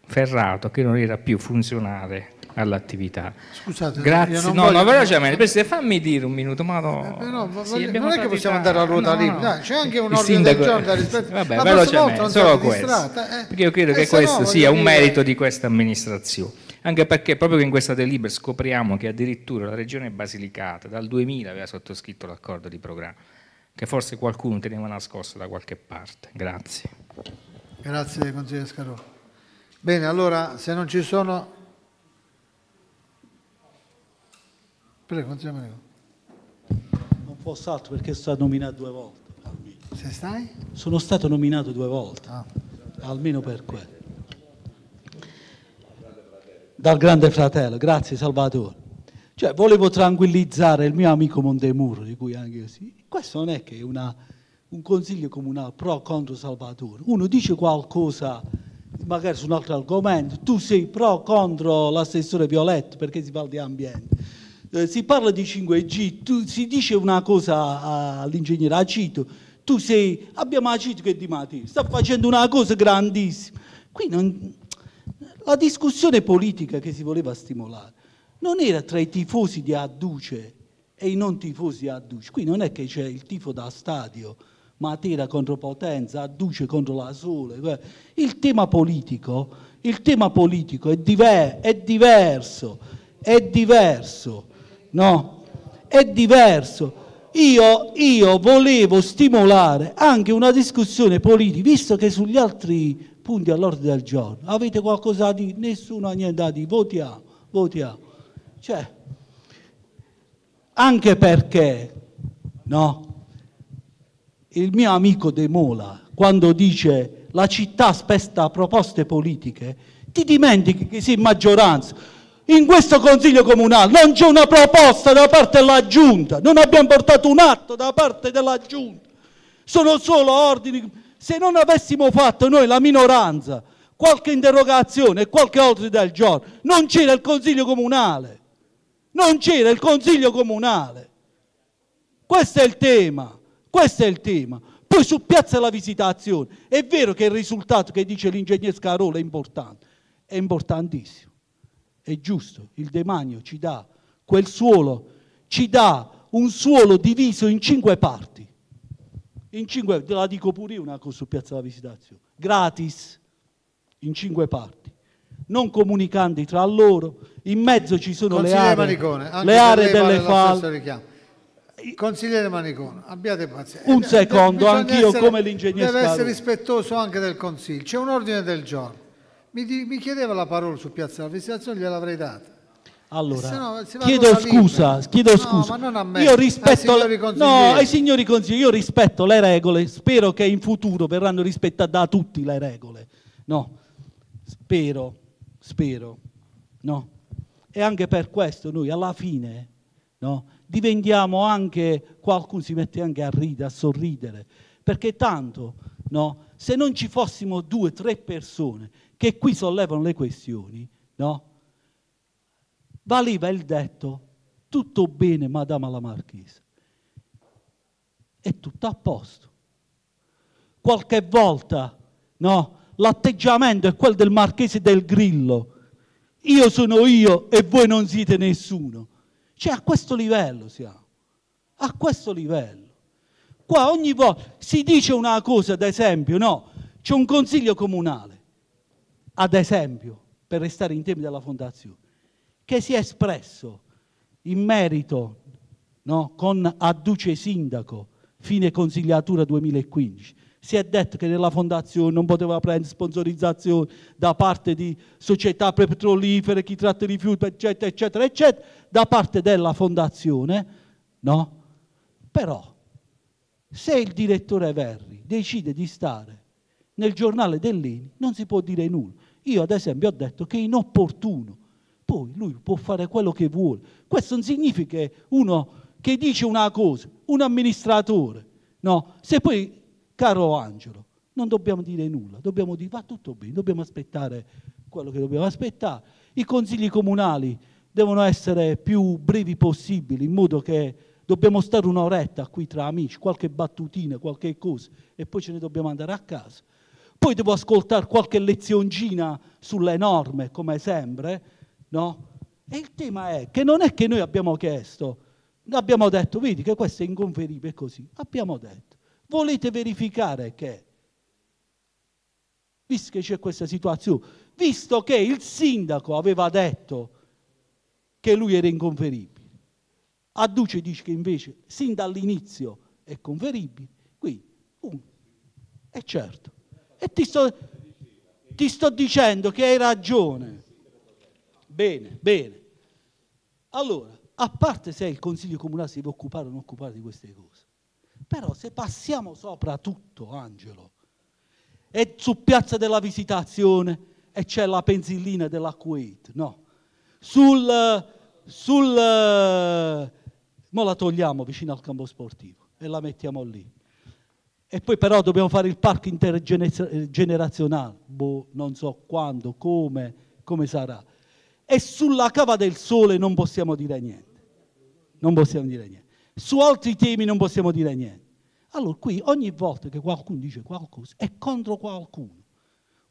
ferrato che non era più funzionale all'attività. Scusate, grazie. No, voglio... no, cioè, velocemente, Presidente, fammi dire un minuto, ma no. Eh, no voglio... sì, non è che possiamo andare a ruota no, libera, no. c'è anche un ordine sindaco... del giorno rispetto. Vabbè, la velocemente, solo questo. eh. Perché io credo eh, che questo sia dire... un merito di questa amministrazione. Anche perché proprio in questa delibera scopriamo che addirittura la regione Basilicata dal 2000 aveva sottoscritto l'accordo di programma, che forse qualcuno teneva nascosto da qualche parte. Grazie. Grazie consigliere Scarò. Bene, allora se non ci sono Prego, consigliere Non posso altro perché sono stato nominato due volte. Se stai? Sono stato nominato due volte, ah. almeno per quello. Dal grande fratello, grazie Salvatore. Cioè, volevo tranquillizzare il mio amico Montemurro, di cui anche io sì. Questo non è che è una, un consiglio comunale pro contro Salvatore. Uno dice qualcosa magari su un altro argomento, tu sei pro contro l'assessore Violetto perché si parla di ambiente eh, si parla di 5G, tu, si dice una cosa all'ingegnere Acito, tu sei, abbiamo Acito che è di Mattia, sta facendo una cosa grandissima. Qui non, la discussione politica che si voleva stimolare non era tra i tifosi di Adduce e i non tifosi di Adduce, qui non è che c'è il tifo da stadio, Matera contro Potenza, Adduce contro la Sole. Eh. Il tema politico, il tema politico è, diver, è diverso, è diverso. No, è diverso. Io, io, volevo stimolare anche una discussione politica, visto che sugli altri punti all'ordine del giorno avete qualcosa di dire, nessuno ha niente da dire, votiamo, votiamo. Cioè, anche perché, no? Il mio amico De Mola, quando dice la città spesta proposte politiche, ti dimentichi che sei in maggioranza in questo Consiglio comunale non c'è una proposta da parte della Giunta, non abbiamo portato un atto da parte della Giunta, sono solo ordini. Se non avessimo fatto noi la minoranza qualche interrogazione e qualche ordine del giorno, non c'era il Consiglio comunale, non c'era il Consiglio comunale. Questo è il tema, questo è il tema. Poi su Piazza la Visitazione, è vero che il risultato che dice l'ingegner Scarola è importante, è importantissimo è giusto, il demanio ci dà quel suolo, ci dà un suolo diviso in cinque parti. In cinque, te la dico pure io una cosa su Piazza della Visitazione, gratis, in cinque parti, non comunicanti tra loro, in mezzo ci sono le aree, Maricone, le aree delle falle. Consigliere Manicone, abbiate pazienza. Un secondo, anch'io come l'ingegnere. Deve essere rispettoso anche del Consiglio. C'è un ordine del giorno mi, di, mi chiedeva la parola su Piazza della Visitazione, gliel'avrei data. Allora, no, chiedo scusa, chiedo no, scusa. Io rispetto ai signori, no, ai signori consiglieri, io rispetto le regole, spero che in futuro verranno rispettate da tutti le regole. No. Spero, spero. No. E anche per questo noi alla fine, no, diventiamo anche qualcuno si mette anche a ridere, a sorridere, perché tanto, no, se non ci fossimo due, tre persone che qui sollevano le questioni, no? Valiva il detto, tutto bene, madama la marchesa. è tutto a posto. Qualche volta, no? L'atteggiamento è quello del marchese del grillo. Io sono io e voi non siete nessuno. Cioè a questo livello siamo. A questo livello. Qua ogni volta si dice una cosa, ad esempio, no? C'è un consiglio comunale ad esempio, per restare in tema della fondazione, che si è espresso in merito no, con adduce sindaco fine consigliatura 2015. Si è detto che nella fondazione non poteva prendere sponsorizzazione da parte di società petrolifere, chi tratta i rifiuti, eccetera, eccetera, eccetera, da parte della fondazione, no? Però se il direttore Verri decide di stare nel giornale dell'INI non si può dire nulla, io ad esempio ho detto che è inopportuno, poi lui può fare quello che vuole. Questo non significa che uno che dice una cosa, un amministratore, no? Se poi, caro Angelo, non dobbiamo dire nulla, dobbiamo dire va tutto bene, dobbiamo aspettare quello che dobbiamo aspettare. I consigli comunali devono essere più brevi possibili, in modo che dobbiamo stare un'oretta qui tra amici, qualche battutina, qualche cosa, e poi ce ne dobbiamo andare a casa. Poi devo ascoltare qualche lezioncina sulle norme, come sempre, no? E il tema è che non è che noi abbiamo chiesto, abbiamo detto, vedi che questo è inconferibile, così. Abbiamo detto, volete verificare che, visto che c'è questa situazione, visto che il sindaco aveva detto che lui era inconferibile, Adduce dice che invece sin dall'inizio è conferibile, qui, uno, è certo. E ti sto, ti sto dicendo che hai ragione. Bene, bene. Allora, a parte se il Consiglio Comunale si deve occupare o non occupare di queste cose, però se passiamo sopra tutto, Angelo, e su Piazza della Visitazione e c'è la pensillina della Kuwait, no, sul, sul, eh, mo la togliamo vicino al campo sportivo e la mettiamo lì, e poi però dobbiamo fare il parco intergenerazionale, boh, non so quando, come, come sarà. E sulla cava del sole non possiamo dire niente, non possiamo dire niente. Su altri temi non possiamo dire niente. Allora qui ogni volta che qualcuno dice qualcosa è contro qualcuno.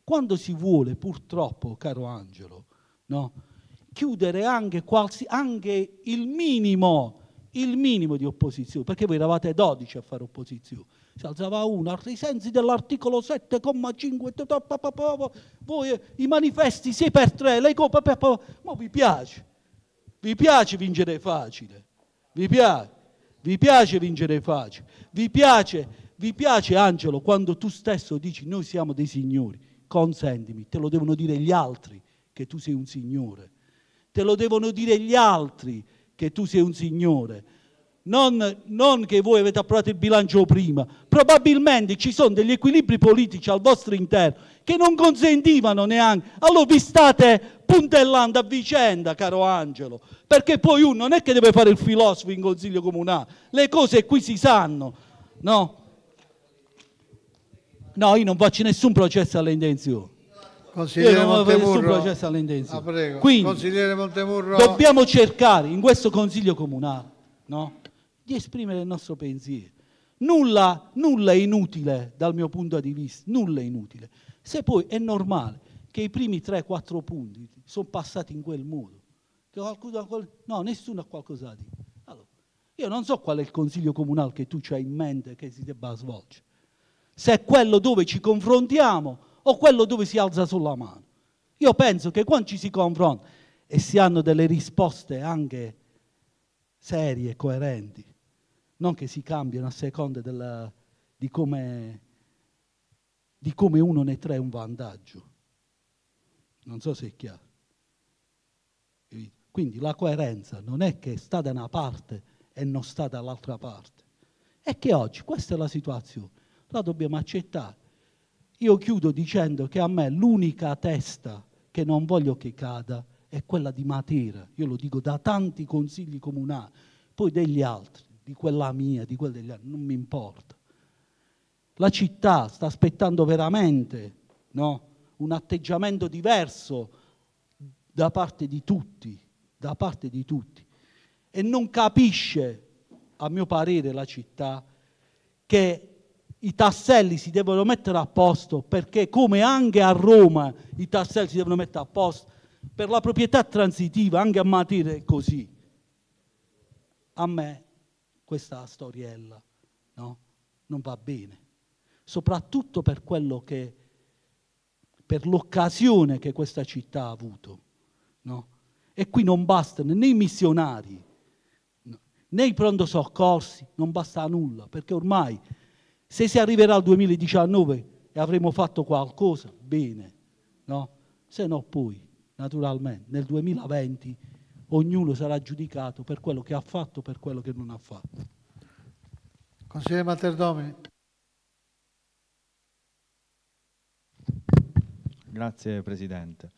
Quando si vuole purtroppo, caro Angelo, no, chiudere anche, qualsi, anche il minimo il minimo di opposizione, perché voi eravate 12 a fare opposizione si alzava uno, ai sensi dell'articolo 7,5, voi eh, i manifesti 6 per 3, le coppe per... Ma vi piace? Vi piace vincere facile? Vi piace? Vi piace vincere facile? Vi piace, vi piace Angelo quando tu stesso dici noi siamo dei signori? Consentimi, te lo devono dire gli altri che tu sei un signore. Te lo devono dire gli altri che tu sei un signore non, non, che voi avete approvato il bilancio prima, probabilmente ci sono degli equilibri politici al vostro interno che non consentivano neanche, allora vi state puntellando a vicenda, caro Angelo, perché poi uno non è che deve fare il filosofo in consiglio comunale, le cose qui si sanno, no? No, io non faccio nessun processo alle intenzioni. Consigliere Montemurro, ah, Quindi, Consigliere Montemurro, dobbiamo cercare in questo Consiglio Comunale no? di esprimere il nostro pensiero. Nulla, nulla è inutile dal mio punto di vista, nulla è inutile. Se poi è normale che i primi 3-4 punti sono passati in quel modo, che qualcuno, no, nessuno ha qualcosa da dire. Allora, io non so qual è il consiglio comunale che tu hai in mente che si debba svolgere, se è quello dove ci confrontiamo o quello dove si alza sulla mano. Io penso che quando ci si confronta e si hanno delle risposte anche serie, coerenti, non che si cambiano a seconda della, di, come, di come uno ne trae un vantaggio. Non so se è chiaro. Quindi la coerenza non è che sta da una parte e non sta dall'altra parte. È che oggi questa è la situazione, la dobbiamo accettare. Io chiudo dicendo che a me l'unica testa che non voglio che cada è quella di Matera. Io lo dico da tanti consigli comunali, poi degli altri di quella mia, di quella degli altri, non mi importa. La città sta aspettando veramente no? un atteggiamento diverso da parte di tutti, da parte di tutti. E non capisce, a mio parere, la città che i tasselli si devono mettere a posto perché come anche a Roma i tasselli si devono mettere a posto per la proprietà transitiva anche a Matire è così a me questa storiella, no? Non va bene. Soprattutto per quello che, per l'occasione che questa città ha avuto, no? E qui non bastano né i missionari, né i pronto soccorsi, non basta nulla, perché ormai se si arriverà al 2019 e avremo fatto qualcosa, bene, no? Se no poi, naturalmente, nel 2020 ognuno sarà giudicato per quello che ha fatto, per quello che non ha fatto. Consigliere Materdomini. Grazie Presidente.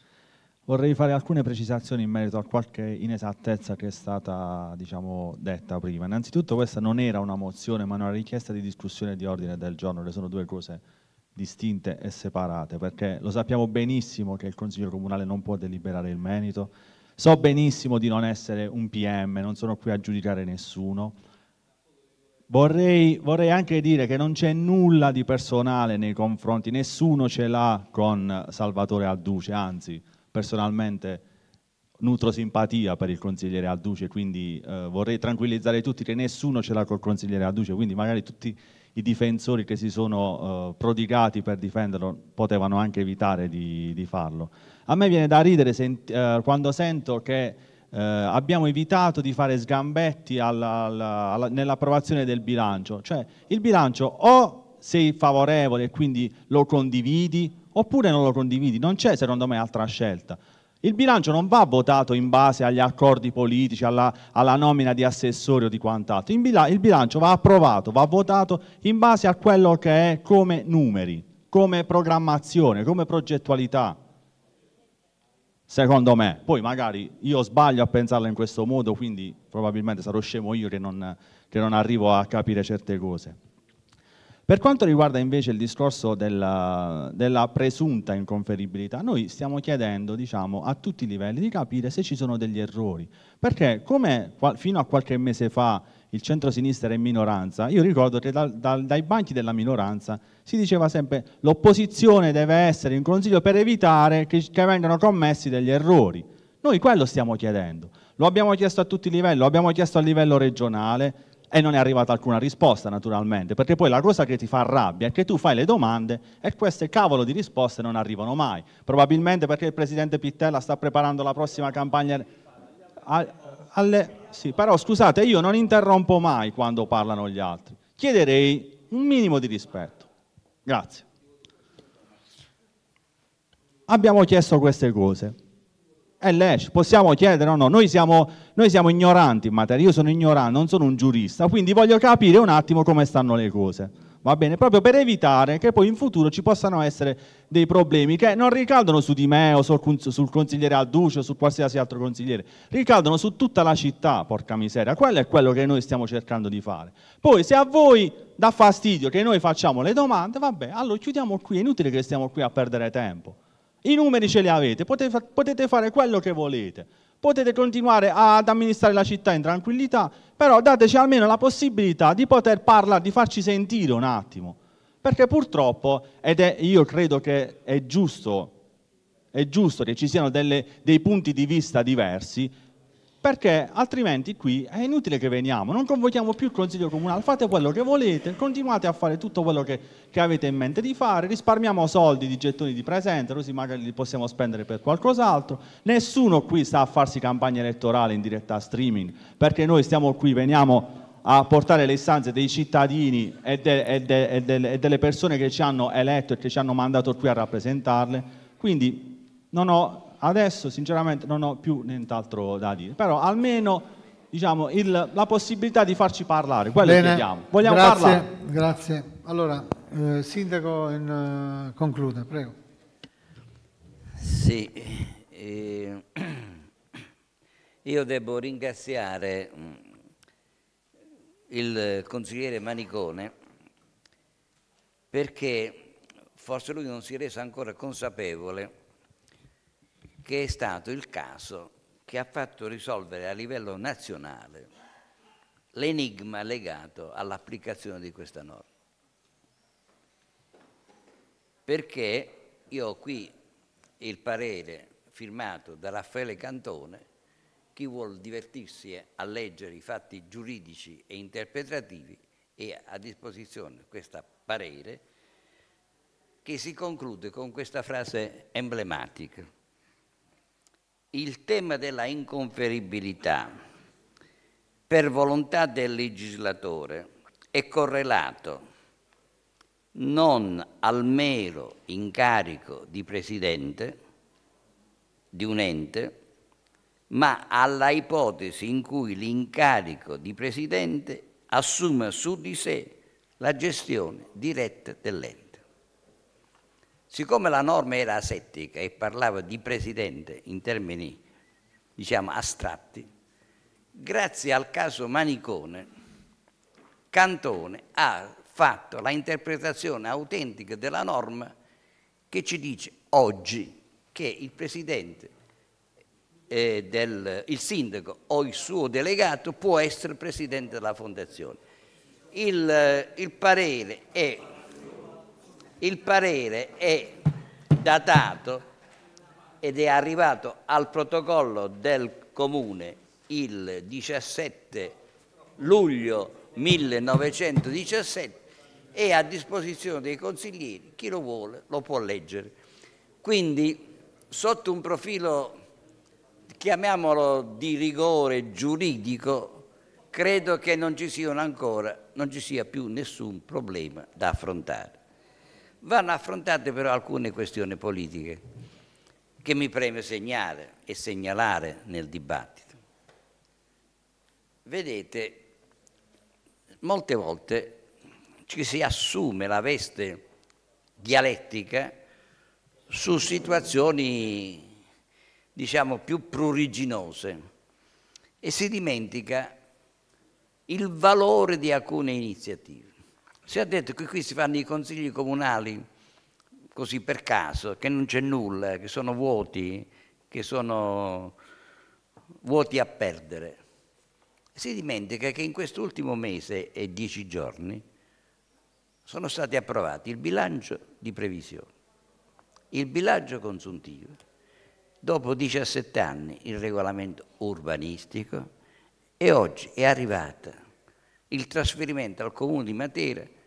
Vorrei fare alcune precisazioni in merito a qualche inesattezza che è stata diciamo, detta prima. Innanzitutto questa non era una mozione ma una richiesta di discussione di ordine del giorno, le sono due cose distinte e separate, perché lo sappiamo benissimo che il Consiglio Comunale non può deliberare il merito, So benissimo di non essere un PM, non sono qui a giudicare nessuno. Vorrei, vorrei anche dire che non c'è nulla di personale nei confronti, nessuno ce l'ha con Salvatore Alduce, anzi personalmente nutro simpatia per il consigliere Alduce, quindi eh, vorrei tranquillizzare tutti che nessuno ce l'ha col consigliere Alduce, quindi magari tutti i difensori che si sono eh, prodigati per difenderlo potevano anche evitare di, di farlo. A me viene da ridere senti, eh, quando sento che eh, abbiamo evitato di fare sgambetti nell'approvazione del bilancio. Cioè il bilancio o sei favorevole e quindi lo condividi oppure non lo condividi, non c'è secondo me altra scelta. Il bilancio non va votato in base agli accordi politici, alla, alla nomina di assessori o di quant'altro. Il bilancio va approvato, va votato in base a quello che è come numeri, come programmazione, come progettualità secondo me. Poi magari io sbaglio a pensarla in questo modo, quindi probabilmente sarò scemo io che non, che non arrivo a capire certe cose. Per quanto riguarda invece il discorso della, della presunta inconferibilità, noi stiamo chiedendo diciamo, a tutti i livelli di capire se ci sono degli errori, perché come fino a qualche mese fa il centro-sinistra era in minoranza, io ricordo che da, da, dai banchi della minoranza si diceva sempre l'opposizione deve essere in consiglio per evitare che, che vengano commessi degli errori. Noi quello stiamo chiedendo, lo abbiamo chiesto a tutti i livelli, lo abbiamo chiesto a livello regionale e non è arrivata alcuna risposta naturalmente, perché poi la cosa che ti fa rabbia è che tu fai le domande e queste cavolo di risposte non arrivano mai, probabilmente perché il presidente Pittella sta preparando la prossima campagna alle... Sì, però scusate, io non interrompo mai quando parlano gli altri. Chiederei un minimo di rispetto. Grazie. Abbiamo chiesto queste cose. È lecito, possiamo chiedere o no? Noi siamo, noi siamo ignoranti in materia, io sono ignorante, non sono un giurista, quindi voglio capire un attimo come stanno le cose va bene? Proprio per evitare che poi in futuro ci possano essere dei problemi che non ricadono su di me o sul, sul consigliere Alduce o su qualsiasi altro consigliere, ricadono su tutta la città, porca miseria, quello è quello che noi stiamo cercando di fare. Poi se a voi dà fastidio che noi facciamo le domande, vabbè, allora chiudiamo qui, è inutile che stiamo qui a perdere tempo. I numeri ce li avete, potete, potete fare quello che volete potete continuare ad amministrare la città in tranquillità, però dateci almeno la possibilità di poter parlare, di farci sentire un attimo. Perché purtroppo, ed è, io credo che è giusto, è giusto che ci siano delle, dei punti di vista diversi, perché altrimenti qui è inutile che veniamo, non convochiamo più il Consiglio Comunale, fate quello che volete, continuate a fare tutto quello che, che avete in mente di fare, risparmiamo soldi di gettoni di presente, così magari li possiamo spendere per qualcos'altro, nessuno qui sta a farsi campagna elettorale in diretta streaming, perché noi stiamo qui, veniamo a portare le istanze dei cittadini e, de, e, de, e, de, e delle persone che ci hanno eletto e che ci hanno mandato qui a rappresentarle, quindi non ho adesso sinceramente non ho più nient'altro da dire, però almeno diciamo, il, la possibilità di farci parlare, quello Bene. chiediamo. Vogliamo grazie, parlare? Grazie. Allora, eh, Sindaco in, uh, conclude, prego. Sì, eh, io devo ringraziare mm, il consigliere Manicone perché forse lui non si è reso ancora consapevole che è stato il caso che ha fatto risolvere a livello nazionale l'enigma legato all'applicazione di questa norma. Perché io ho qui il parere firmato da Raffaele Cantone, chi vuol divertirsi a leggere i fatti giuridici e interpretativi è a disposizione questo parere che si conclude con questa frase emblematica il tema della inconferibilità per volontà del legislatore è correlato non al mero incarico di presidente di un ente, ma alla ipotesi in cui l'incarico di presidente assume su di sé la gestione diretta dell'ente. Siccome la norma era asettica e parlava di presidente in termini, diciamo, astratti, grazie al caso Manicone, Cantone ha fatto la interpretazione autentica della norma che ci dice oggi che il presidente eh, del il sindaco o il suo delegato può essere presidente della fondazione. Il, eh, il parere è il parere è datato ed è arrivato al protocollo del Comune il 17 luglio 1917 e a disposizione dei consiglieri, chi lo vuole lo può leggere. Quindi sotto un profilo, chiamiamolo di rigore giuridico, credo che non ci, non ci sia più nessun problema da affrontare vanno affrontate però alcune questioni politiche che mi preme segnare e segnalare nel dibattito. Vedete, molte volte ci si assume la veste dialettica su situazioni, diciamo, più pruriginose e si dimentica il valore di alcune iniziative. Si ha detto che qui si fanno i consigli comunali così per caso, che non c'è nulla, che sono vuoti, che sono vuoti a perdere. Si dimentica che in quest'ultimo mese e dieci giorni sono stati approvati il bilancio di previsione, il bilancio consuntivo, dopo 17 anni il regolamento urbanistico e oggi è arrivato il trasferimento al Comune di Matera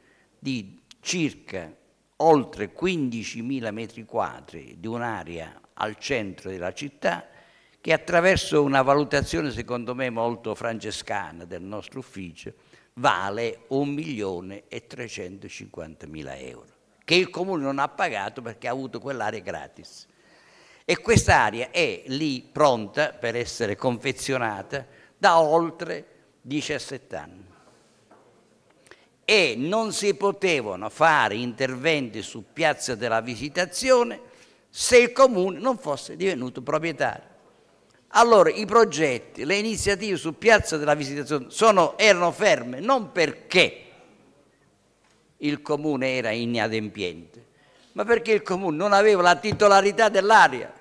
di circa oltre 15.000 metri quadri di un'area al centro della città che attraverso una valutazione secondo me molto francescana del nostro ufficio vale 1.350.000 euro che il comune non ha pagato perché ha avuto quell'area gratis e quest'area è lì pronta per essere confezionata da oltre 17 anni e non si potevano fare interventi su piazza della visitazione se il comune non fosse divenuto proprietario. Allora i progetti, le iniziative su piazza della visitazione sono, erano ferme non perché il comune era inadempiente, ma perché il comune non aveva la titolarità dell'area.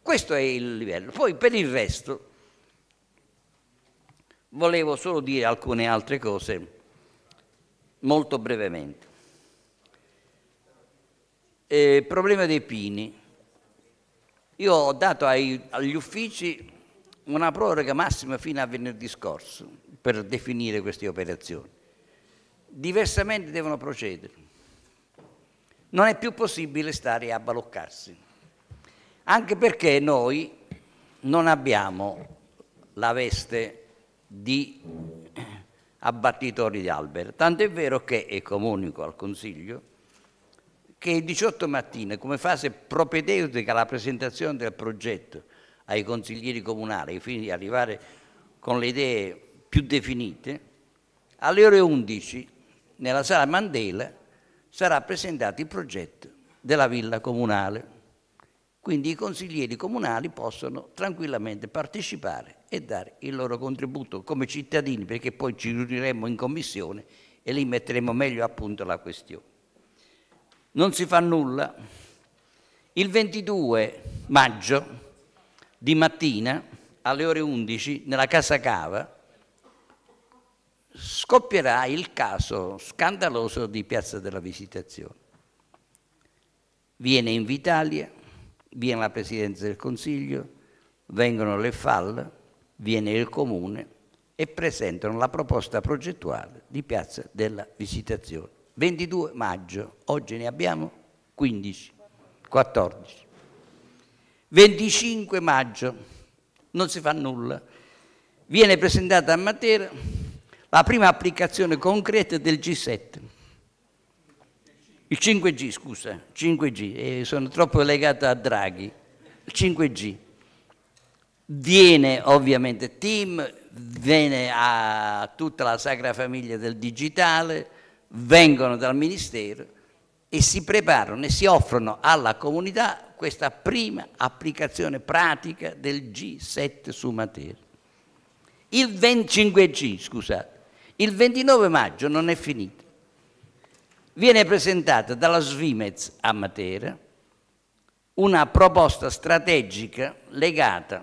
Questo è il livello. Poi per il resto Volevo solo dire alcune altre cose molto brevemente. Eh, problema dei pini. Io ho dato ai, agli uffici una proroga massima fino a venerdì scorso per definire queste operazioni. Diversamente devono procedere. Non è più possibile stare a baloccarsi, anche perché noi non abbiamo la veste di eh, abbattitori di alberi. Tant'è vero che, e comunico al Consiglio, che il 18 mattina, come fase propedeutica alla presentazione del progetto ai consiglieri comunali, ai fini di arrivare con le idee più definite, alle ore 11 nella sala Mandela sarà presentato il progetto della villa comunale. Quindi i consiglieri comunali possono tranquillamente partecipare e dare il loro contributo come cittadini, perché poi ci riuniremo in commissione e lì metteremo meglio a punto la questione. Non si fa nulla. Il 22 maggio di mattina alle ore 11 nella Casa Cava scoppierà il caso scandaloso di Piazza della Visitazione. Viene in Vitalia viene la Presidenza del Consiglio, vengono le FAL, viene il Comune e presentano la proposta progettuale di Piazza della Visitazione. 22 maggio, oggi ne abbiamo 15, 14. 25 maggio, non si fa nulla. Viene presentata a Matera la prima applicazione concreta del G7 il 5G, scusa, 5G, eh, sono troppo legato a Draghi. Il 5G viene ovviamente Team, viene a tutta la sacra famiglia del digitale, vengono dal Ministero e si preparano e si offrono alla comunità questa prima applicazione pratica del G7 su materia. Il 25G, scusate, il 29 maggio non è finito viene presentata dalla Svimez a Matera una proposta strategica legata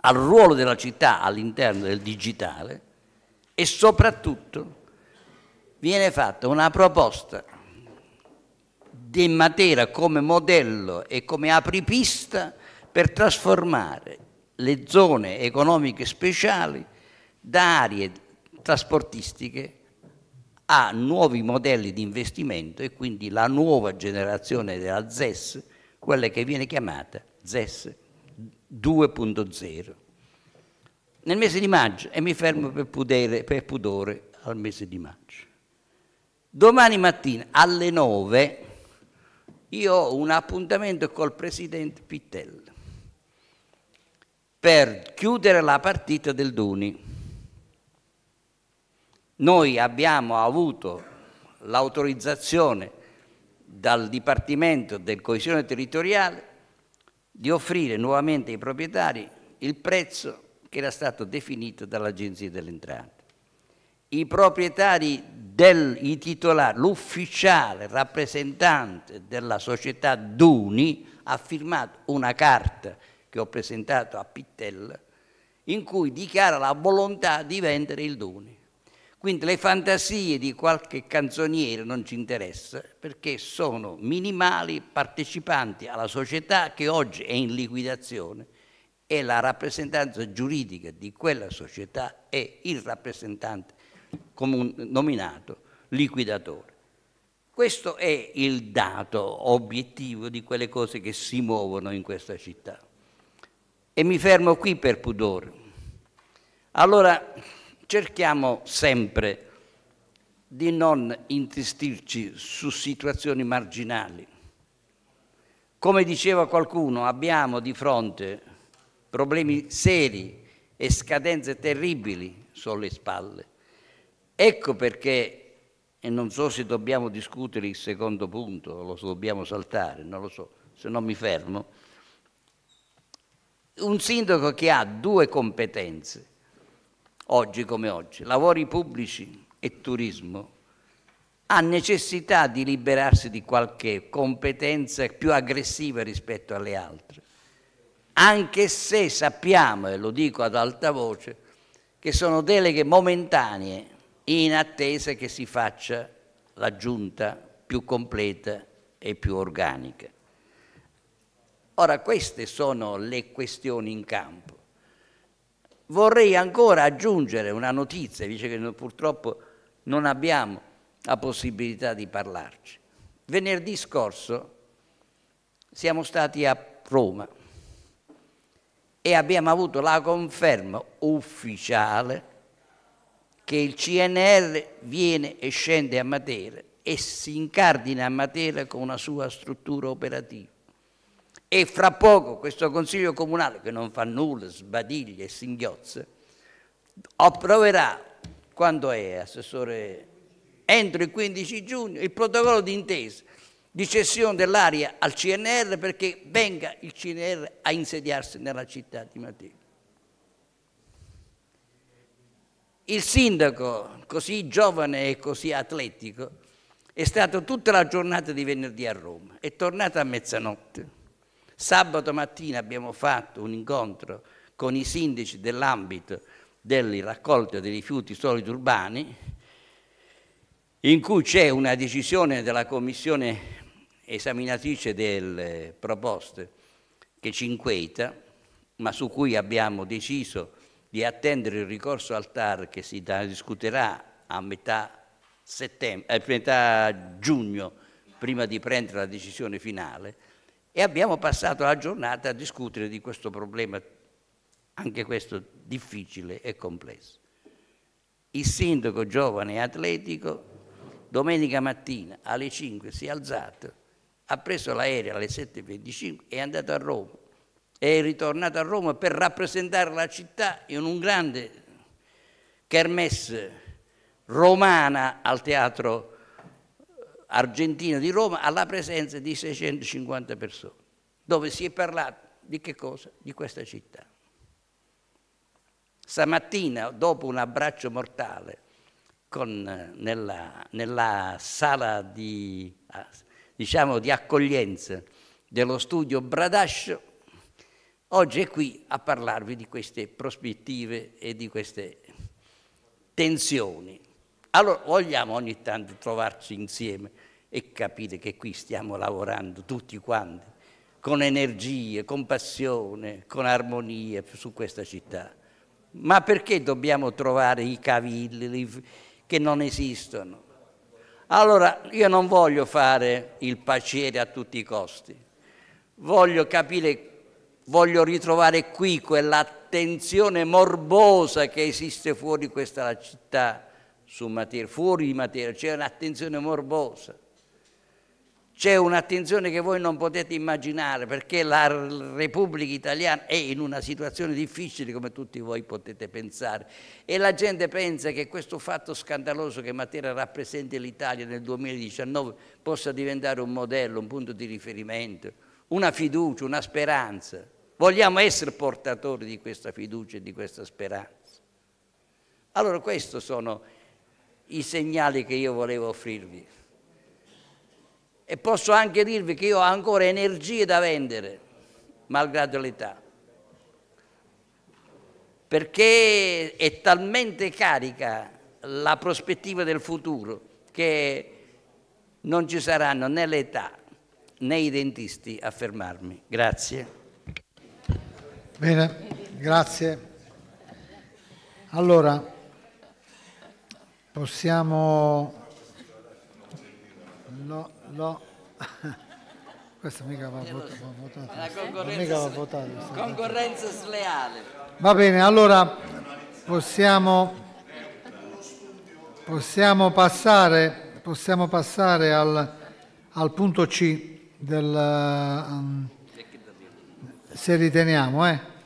al ruolo della città all'interno del digitale e soprattutto viene fatta una proposta di Matera come modello e come apripista per trasformare le zone economiche speciali da aree trasportistiche a nuovi modelli di investimento e quindi la nuova generazione della ZES, quella che viene chiamata ZES 2.0. Nel mese di maggio, e mi fermo per, pudere, per pudore al mese di maggio, domani mattina alle 9 io ho un appuntamento col presidente Pittella per chiudere la partita del Duni noi abbiamo avuto l'autorizzazione dal Dipartimento del Coesione Territoriale di offrire nuovamente ai proprietari il prezzo che era stato definito dall'Agenzia delle Entrate. I proprietari del i titolari, l'ufficiale rappresentante della società Duni ha firmato una carta che ho presentato a Pittella in cui dichiara la volontà di vendere il Duni. Quindi le fantasie di qualche canzoniere non ci interessano perché sono minimali partecipanti alla società che oggi è in liquidazione e la rappresentanza giuridica di quella società è il rappresentante nominato liquidatore. Questo è il dato obiettivo di quelle cose che si muovono in questa città. E mi fermo qui per pudore. Allora, Cerchiamo sempre di non intristirci su situazioni marginali. Come diceva qualcuno, abbiamo di fronte problemi seri e scadenze terribili sulle spalle. Ecco perché, e non so se dobbiamo discutere il secondo punto, lo dobbiamo saltare, non lo so, se no mi fermo, un sindaco che ha due competenze, oggi come oggi, lavori pubblici e turismo, ha necessità di liberarsi di qualche competenza più aggressiva rispetto alle altre, anche se sappiamo, e lo dico ad alta voce, che sono deleghe momentanee in attesa che si faccia la giunta più completa e più organica. Ora queste sono le questioni in campo vorrei ancora aggiungere una notizia, visto che purtroppo non abbiamo la possibilità di parlarci. Venerdì scorso siamo stati a Roma e abbiamo avuto la conferma ufficiale che il CNR viene e scende a Matera e si incardina a Matera con una sua struttura operativa e fra poco questo Consiglio Comunale, che non fa nulla, sbadiglia e singhiozza, approverà, quando è Assessore? Entro il 15 giugno, il protocollo d'intesa di cessione dell'aria al CNR perché venga il CNR a insediarsi nella città di Matera. Il sindaco, così giovane e così atletico, è stato tutta la giornata di venerdì a Roma, è tornato a mezzanotte Sabato mattina abbiamo fatto un incontro con i sindaci dell'ambito delle raccolte dei rifiuti solidi urbani, in cui c'è una decisione della commissione esaminatrice delle proposte che ci inquieta, ma su cui abbiamo deciso di attendere il ricorso al TAR che si discuterà a metà, a eh, metà giugno prima di prendere la decisione finale e abbiamo passato la giornata a discutere di questo problema, anche questo difficile e complesso. Il sindaco giovane e atletico domenica mattina alle 5 si è alzato, ha preso l'aereo alle 7.25 e è andato a Roma. È ritornato a Roma per rappresentare la città in un grande kermesse romana al teatro argentino di Roma alla presenza di 650 persone, dove si è parlato di che cosa? Di questa città. Stamattina, dopo un abbraccio mortale con, nella, nella, sala di, ah, diciamo, di accoglienza dello studio Bradascio, oggi è qui a parlarvi di queste prospettive e di queste tensioni allora vogliamo ogni tanto trovarci insieme e capire che qui stiamo lavorando tutti quanti, con energie, con passione, con armonia su questa città. Ma perché dobbiamo trovare i cavilli che non esistono? Allora io non voglio fare il paciere a tutti i costi, voglio capire, voglio ritrovare qui quell'attenzione morbosa che esiste fuori questa città su materia, fuori di materia, c'è un'attenzione morbosa. C'è un'attenzione che voi non potete immaginare perché la Repubblica Italiana è in una situazione difficile come tutti voi potete pensare e la gente pensa che questo fatto scandaloso che Matera rappresenta l'Italia nel 2019 possa diventare un modello, un punto di riferimento, una fiducia, una speranza. Vogliamo essere portatori di questa fiducia e di questa speranza. Allora questo sono i segnali che io volevo offrirvi. E posso anche dirvi che io ho ancora energie da vendere, malgrado l'età. Perché è talmente carica la prospettiva del futuro che non ci saranno né l'età né i dentisti a fermarmi. Grazie. Bene, grazie. Allora, Possiamo... No, no. Questo mica va votato. La concorrenza, votato, concorrenza sleale. Va bene, allora possiamo, possiamo passare, possiamo passare al, al punto C del... Um, se riteniamo, eh.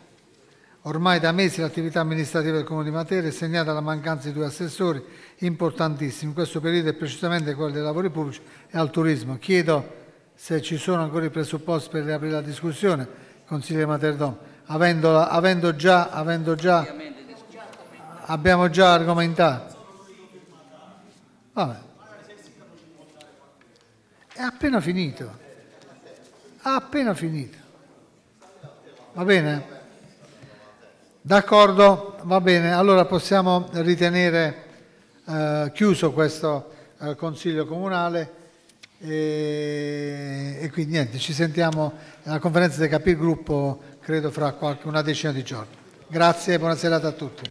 Ormai da mesi l'attività amministrativa del Comune di Matera è segnata dalla mancanza di due assessori importantissimi. in questo periodo è precisamente quello dei lavori pubblici e al turismo. Chiedo se ci sono ancora i presupposti per riaprire la discussione, consigliere Materdom, avendo, avendo già, avendo già abbiamo già argomentato. Vabbè. È appena finito. Ha appena finito. Va bene? D'accordo? Va bene. Allora possiamo ritenere eh, chiuso questo eh, Consiglio Comunale e, e, quindi niente, ci sentiamo alla conferenza dei capigruppo credo fra qualche, una decina di giorni. Grazie e buona serata a tutti.